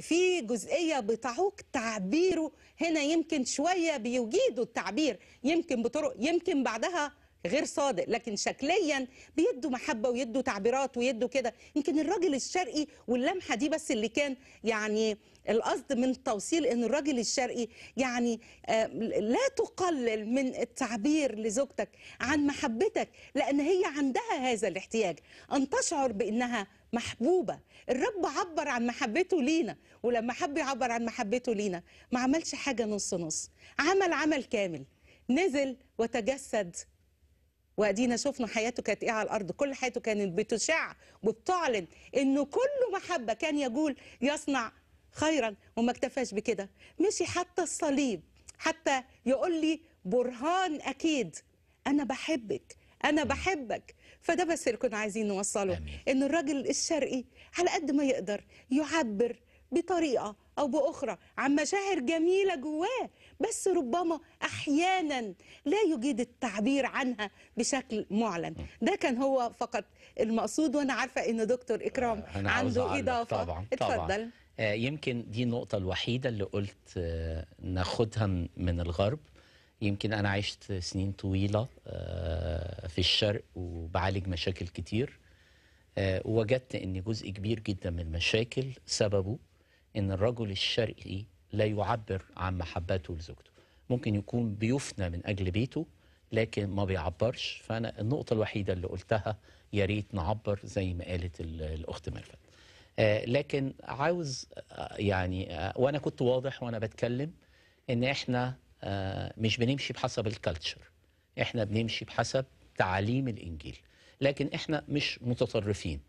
في جزئيه بتعوق تعبيره هنا يمكن شويه بيجيدوا التعبير يمكن بطرق يمكن بعدها غير صادق لكن شكليا بيدوا محبه ويدوا تعبيرات ويدوا كده يمكن الراجل الشرقي واللمحه دي بس اللي كان يعني القصد من توصيل ان الراجل الشرقي يعني آه، لا تقلل من التعبير لزوجتك عن محبتك لان هي عندها هذا الاحتياج ان تشعر بانها محبوبه الرب عبر عن محبته لينا ولما حب يعبر عن محبته لينا ما عملش حاجة نص نص عمل عمل كامل نزل وتجسد وادينا شفنا حياته كانت ايه على الارض كل حياته كانت بتشع وبتعلن انه كل محبه كان يقول يصنع خيرا وما اكتفاش بكده مشي حتى الصليب حتى يقول لي برهان اكيد انا بحبك انا بحبك فده بس اللي كنا عايزين نوصله أمين. ان الراجل الشرقي على قد ما يقدر يعبر بطريقه او باخرى عن مشاعر جميله جواه بس ربما احيانا لا يجيد التعبير عنها بشكل معلن ده كان هو فقط المقصود وانا عارفه ان دكتور اكرام أنا عنده اضافه طبعا اتفضل طبعا. آه، يمكن دي النقطه الوحيده اللي قلت آه، ناخدها من الغرب يمكن أنا عشت سنين طويلة آه، في الشرق وبعالج مشاكل كتير آه، ووجدت أن جزء كبير جدا من المشاكل سببه أن الرجل الشرقي لا يعبر عن محبته لزوجته ممكن يكون بيفنى من أجل بيته لكن ما بيعبرش فأنا النقطة الوحيدة اللي قلتها يا ريت نعبر زي ما قالت الأخت ميرفت آه، لكن عاوز يعني وأنا كنت واضح وأنا بتكلم ان احنا آه، مش بنمشي بحسب الكالتشر احنا بنمشي بحسب تعاليم الانجيل لكن احنا مش متطرفين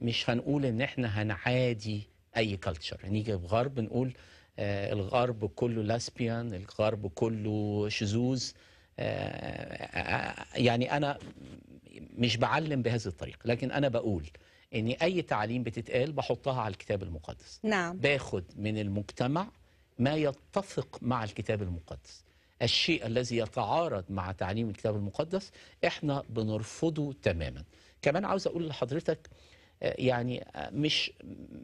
مش هنقول ان احنا هنعادي اي كالتشر يعني نيجي بغرب نقول آه الغرب كله لاسبيان الغرب كله شذوذ آه،, آه يعني انا مش بعلم بهذه الطريقه لكن انا بقول ان اي تعليم بتتقال بحطها على الكتاب المقدس نعم باخد من المجتمع ما يتفق مع الكتاب المقدس الشيء الذي يتعارض مع تعليم الكتاب المقدس احنا بنرفضه تماما كمان عاوز اقول لحضرتك آه، يعني آه، مش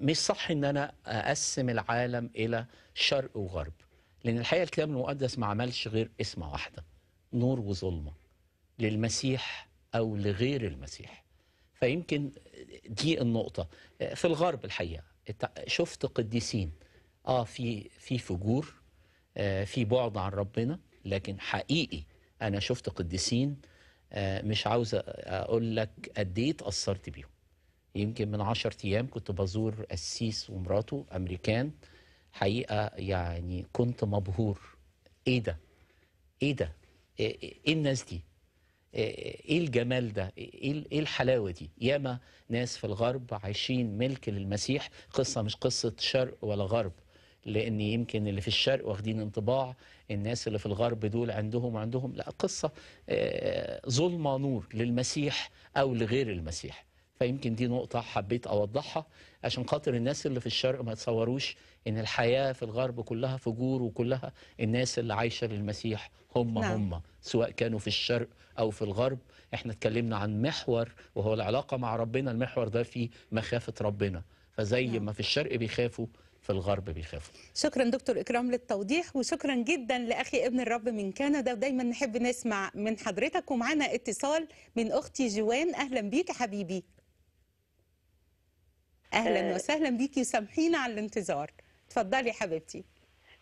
مش صح ان انا اقسم العالم الى شرق وغرب لان الحقيقه الكتاب المقدس ما عملش غير اسمه واحده نور وظلمه للمسيح او لغير المسيح فيمكن دي النقطه آه، في الغرب الحقيقه شفت قديسين اه في في فجور آه في بعد عن ربنا لكن حقيقي انا شفت قديسين آه مش عاوز اقول لك قد ايه اتاثرت بيهم يمكن من 10 ايام كنت بزور قسيس ومراته امريكان حقيقه يعني كنت مبهور ايه ده ايه ده ايه, إيه الناس دي ايه, إيه الجمال ده إيه،, ايه الحلاوه دي ياما ناس في الغرب عايشين ملك للمسيح قصه مش قصه شرق ولا غرب لان يمكن اللي في الشرق واخدين انطباع الناس اللي في الغرب دول عندهم وعندهم لا قصه آه، ظلمه نور للمسيح او لغير المسيح فيمكن دي نقطة حبيت أوضحها عشان خاطر الناس اللي في الشرق ما يتصوروش إن الحياة في الغرب كلها فجور وكلها الناس اللي عايشة للمسيح هم نعم. هم سواء كانوا في الشرق أو في الغرب إحنا اتكلمنا عن محور وهو العلاقة مع ربنا المحور ده فيه مخافة ربنا فزي نعم. ما في الشرق بيخافوا في الغرب بيخافوا شكرا دكتور إكرام للتوضيح وشكرا جدا لأخي ابن الرب من كندا ودايما نحب نسمع من حضرتك ومعانا اتصال من أختي جوان أهلا بيك حبيبي أهلا أه وسهلا بيكي وسامحينا على الانتظار اتفضلي حبيبتي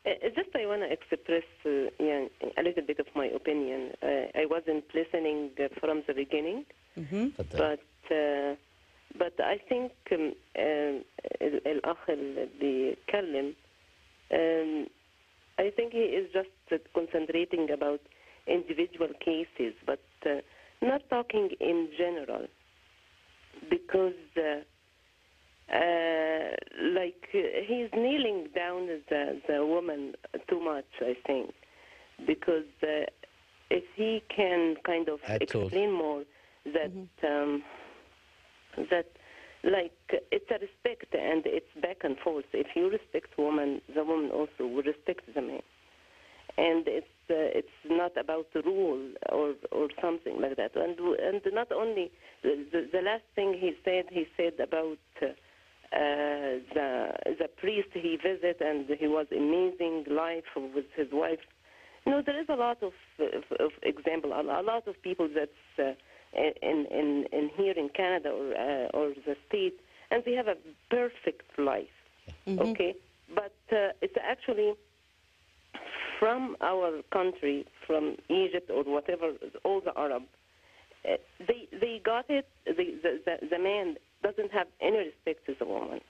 uh, uh, Just I want to express uh, yeah, a little bit of my opinion. Uh, I wasn't listening from the beginning, mm -hmm. but uh, but I think um, um, الأخ اللي بيتكلم um, I think he is just concentrating about individual cases but uh, not talking in general because uh, uh, like he's kneeling down the, the woman too much I think because uh, if he can kind of explain more that mm-hmm. Um, that like it's a respect and it's back and forth. If you respect woman, the woman also will respect the man. And it's uh, it's not about the rule or or something like that. And and not only the, the, last thing he said, he said about. Uh, the the priest he visited and he was amazing life with his wife. You know there is a lot of of, of example, a, lot of people that's uh, in, in, in here in Canada or, uh, or the States, and they have a perfect life. Mm-hmm. Okay? But uh, it's actually from our country, from Egypt or whatever, all the Arab, uh, they, they got it. The, the, the, the man doesn't have any respect to the woman.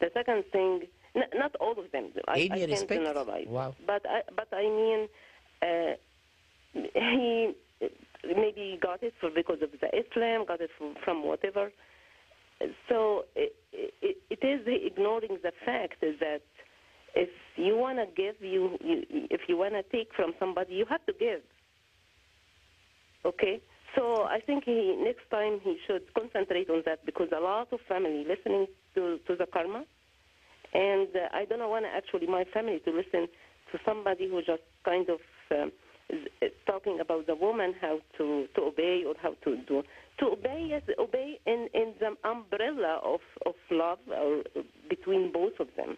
The second thing, n- not all of them. I, I can't respect? generalize. Wow. But I, uh, but I mean, uh, he maybe got it for, because of the Islam, got it from, from whatever. So it, it, it is ignoring the fact that if you want to give, you, you if you want to take from somebody, you have to give. Okay. So I think he next time he should concentrate on that because a lot of family listening to to the karma, and uh, I don't want to actually my family to listen to somebody who just kind of. Um, talking about the woman how to, to obey or how to do to obey is obey in, in the umbrella of, of love or uh, between both of them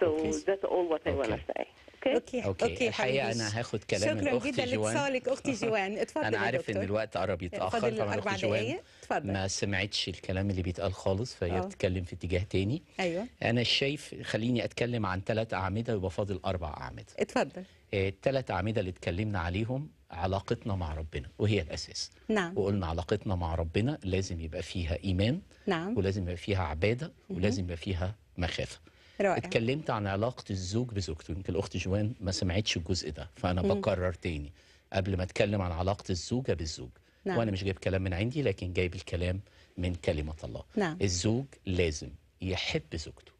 so okay. that's all what i okay. want to say اوكي اوكي, أوكي الحقيقه انا هاخد كلام شكرا اختي جدا لاتصالك اختي جوان اتفضل انا عارف ان الوقت قرب يتاخر طبعا اختي جوان اتفضل ما سمعتش الكلام اللي بيتقال خالص فهي أوه. بتتكلم في اتجاه تاني ايوه انا شايف خليني اتكلم عن ثلاث اعمده ويبقى فاضل اربع اعمده اتفضل الثلاث آه، اعمده اللي اتكلمنا عليهم علاقتنا مع ربنا وهي الاساس نعم وقلنا علاقتنا مع ربنا لازم يبقى فيها ايمان نعم ولازم يبقى فيها عباده ولازم يبقى فيها مخافه رائع. اتكلمت عن علاقه الزوج بزوجته يمكن الاخت جوان ما سمعتش الجزء ده فانا مم. بكرر تاني قبل ما اتكلم عن علاقه الزوجه بالزوج نعم. وانا مش جايب كلام من عندي لكن جايب الكلام من كلمه الله نعم. الزوج لازم يحب زوجته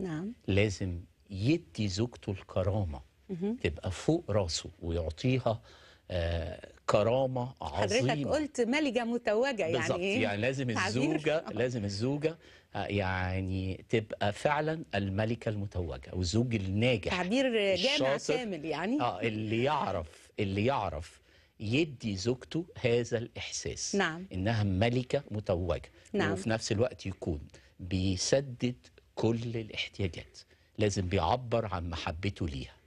نعم لازم يدي زوجته الكرامه مم. تبقى فوق راسه ويعطيها آه، كرامه عظيمه حضرتك قلت ملكه متوجه يعني بالظبط إيه؟ يعني لازم الزوجه لازم الزوجه آه، يعني تبقى فعلا الملكه المتوجه والزوج الناجح تعبير جامع كامل يعني اه اللي يعرف اللي يعرف يدي زوجته هذا الاحساس نعم. انها ملكه متوجه نعم. وفي نفس الوقت يكون بيسدد كل الاحتياجات لازم بيعبر عن محبته ليها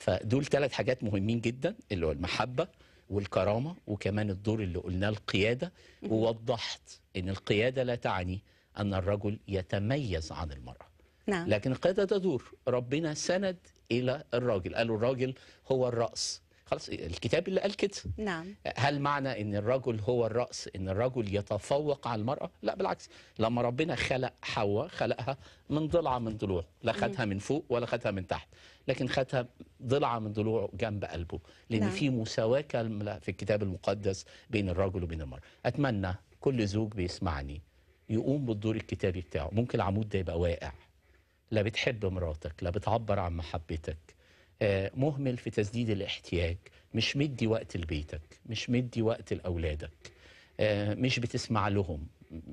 فدول ثلاث حاجات مهمين جدا اللي هو المحبه والكرامه وكمان الدور اللي قلناه القياده ووضحت ان القياده لا تعني ان الرجل يتميز عن المراه نعم. لكن القياده ده دور ربنا سند الى الراجل قالوا الراجل هو الراس خلاص الكتاب اللي قال كده نعم هل معنى ان الرجل هو الراس ان الرجل يتفوق على المراه لا بالعكس لما ربنا خلق حواء خلقها من ضلعه من ضلوعه لا خدها من فوق ولا خدها من تحت لكن خدها ضلعه من ضلوعه جنب قلبه لان نعم. في مساواه كامله في الكتاب المقدس بين الرجل وبين المراه اتمنى كل زوج بيسمعني يقوم بالدور الكتابي بتاعه ممكن العمود ده يبقى واقع لا بتحب مراتك لا بتعبر عن محبتك آه، مهمل في تسديد الاحتياج مش مدي وقت لبيتك مش مدي وقت لأولادك آه، مش بتسمع لهم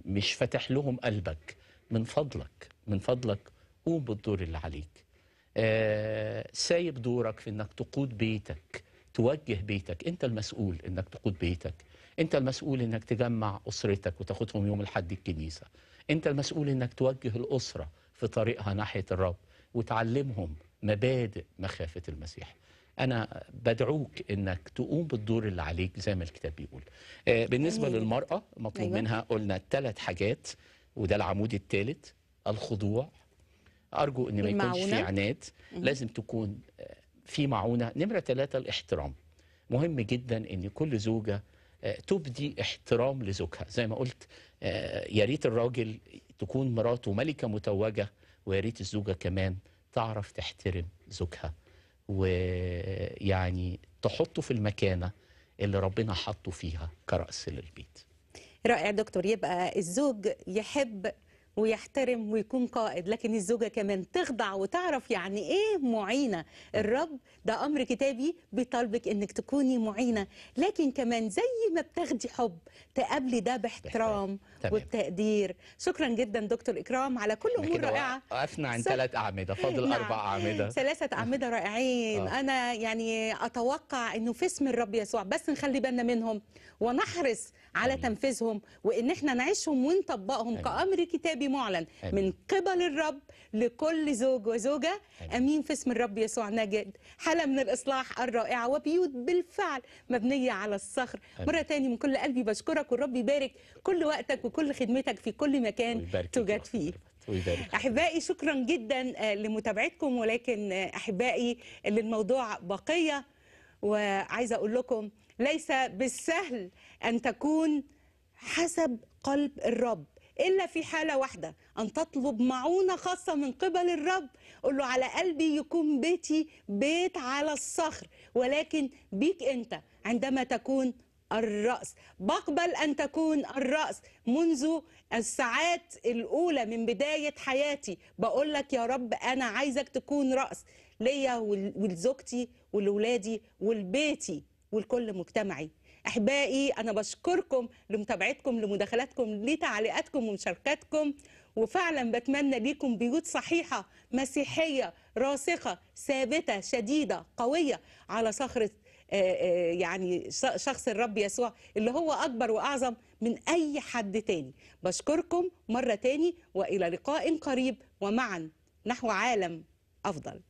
مش فاتح لهم قلبك من فضلك من فضلك قوم بالدور اللي عليك آه، سايب دورك في انك تقود بيتك توجه بيتك انت المسؤول انك تقود بيتك انت المسؤول انك تجمع اسرتك وتاخدهم يوم الحد الكنيسه انت المسؤول انك توجه الاسره في طريقها ناحيه الرب وتعلمهم مبادئ مخافة المسيح أنا بدعوك إنك تقوم بالدور اللي عليك زي ما الكتاب بيقول آه، بالنسبة للمرأة مطلوب أيوة. منها قلنا ثلاث حاجات وده العمود الثالث الخضوع أرجو إن ما يكونش في عناد لازم تكون آه، في معونة نمرة ثلاثة الاحترام مهم جدا إن كل زوجة آه، تبدي احترام لزوجها زي ما قلت يا ريت الراجل تكون مراته ملكة متوجة ويا ريت الزوجة كمان تعرف تحترم زوجها ويعني تحطه في المكانه اللي ربنا حطه فيها كراس للبيت رائع دكتور يبقى الزوج يحب ويحترم ويكون قائد لكن الزوجة كمان تخضع وتعرف يعني إيه معينة الرب ده أمر كتابي بيطالبك إنك تكوني معينة لكن كمان زي ما بتاخدي حب تقابلي ده باحترام وبتقدير شكرا جدا دكتور إكرام على كل أمور رائعة وقفنا عن ثلاث أعمدة فاضل نعم. أربع أعمدة ثلاثة أعمدة رائعين آه. أنا يعني أتوقع إنه في اسم الرب يسوع بس نخلي بالنا منهم ونحرص على أيوة. تنفيذهم وان احنا نعيشهم ونطبقهم أيوة. كامر كتابي معلن أيوة. من قبل الرب لكل زوج وزوجه امين, أمين في اسم الرب يسوع نجد حاله من الاصلاح الرائعه وبيوت بالفعل مبنيه على الصخر مره ثانيه من كل قلبي بشكرك والرب يبارك كل وقتك وكل خدمتك في كل مكان توجد فيه ويبارك احبائي شكرا جدا آه، لمتابعتكم ولكن آه، احبائي اللي الموضوع بقيه وعايزه اقول لكم ليس بالسهل أن تكون حسب قلب الرب إلا في حالة واحدة أن تطلب معونة خاصة من قبل الرب قل له على قلبي يكون بيتي بيت على الصخر ولكن بيك أنت عندما تكون الرأس بقبل أن تكون الرأس منذ الساعات الأولى من بداية حياتي بقول لك يا رب أنا عايزك تكون رأس ليا ولزوجتي ولولادي ولبيتي ولكل مجتمعي احبائي انا بشكركم لمتابعتكم لمداخلاتكم لتعليقاتكم ومشاركاتكم وفعلا بتمنى ليكم بيوت صحيحه مسيحيه راسخه ثابته شديده قويه على صخره آه، آه، يعني شخص الرب يسوع اللي هو أكبر وأعظم من أي حد تاني بشكركم مرة تاني وإلى لقاء قريب ومعا نحو عالم أفضل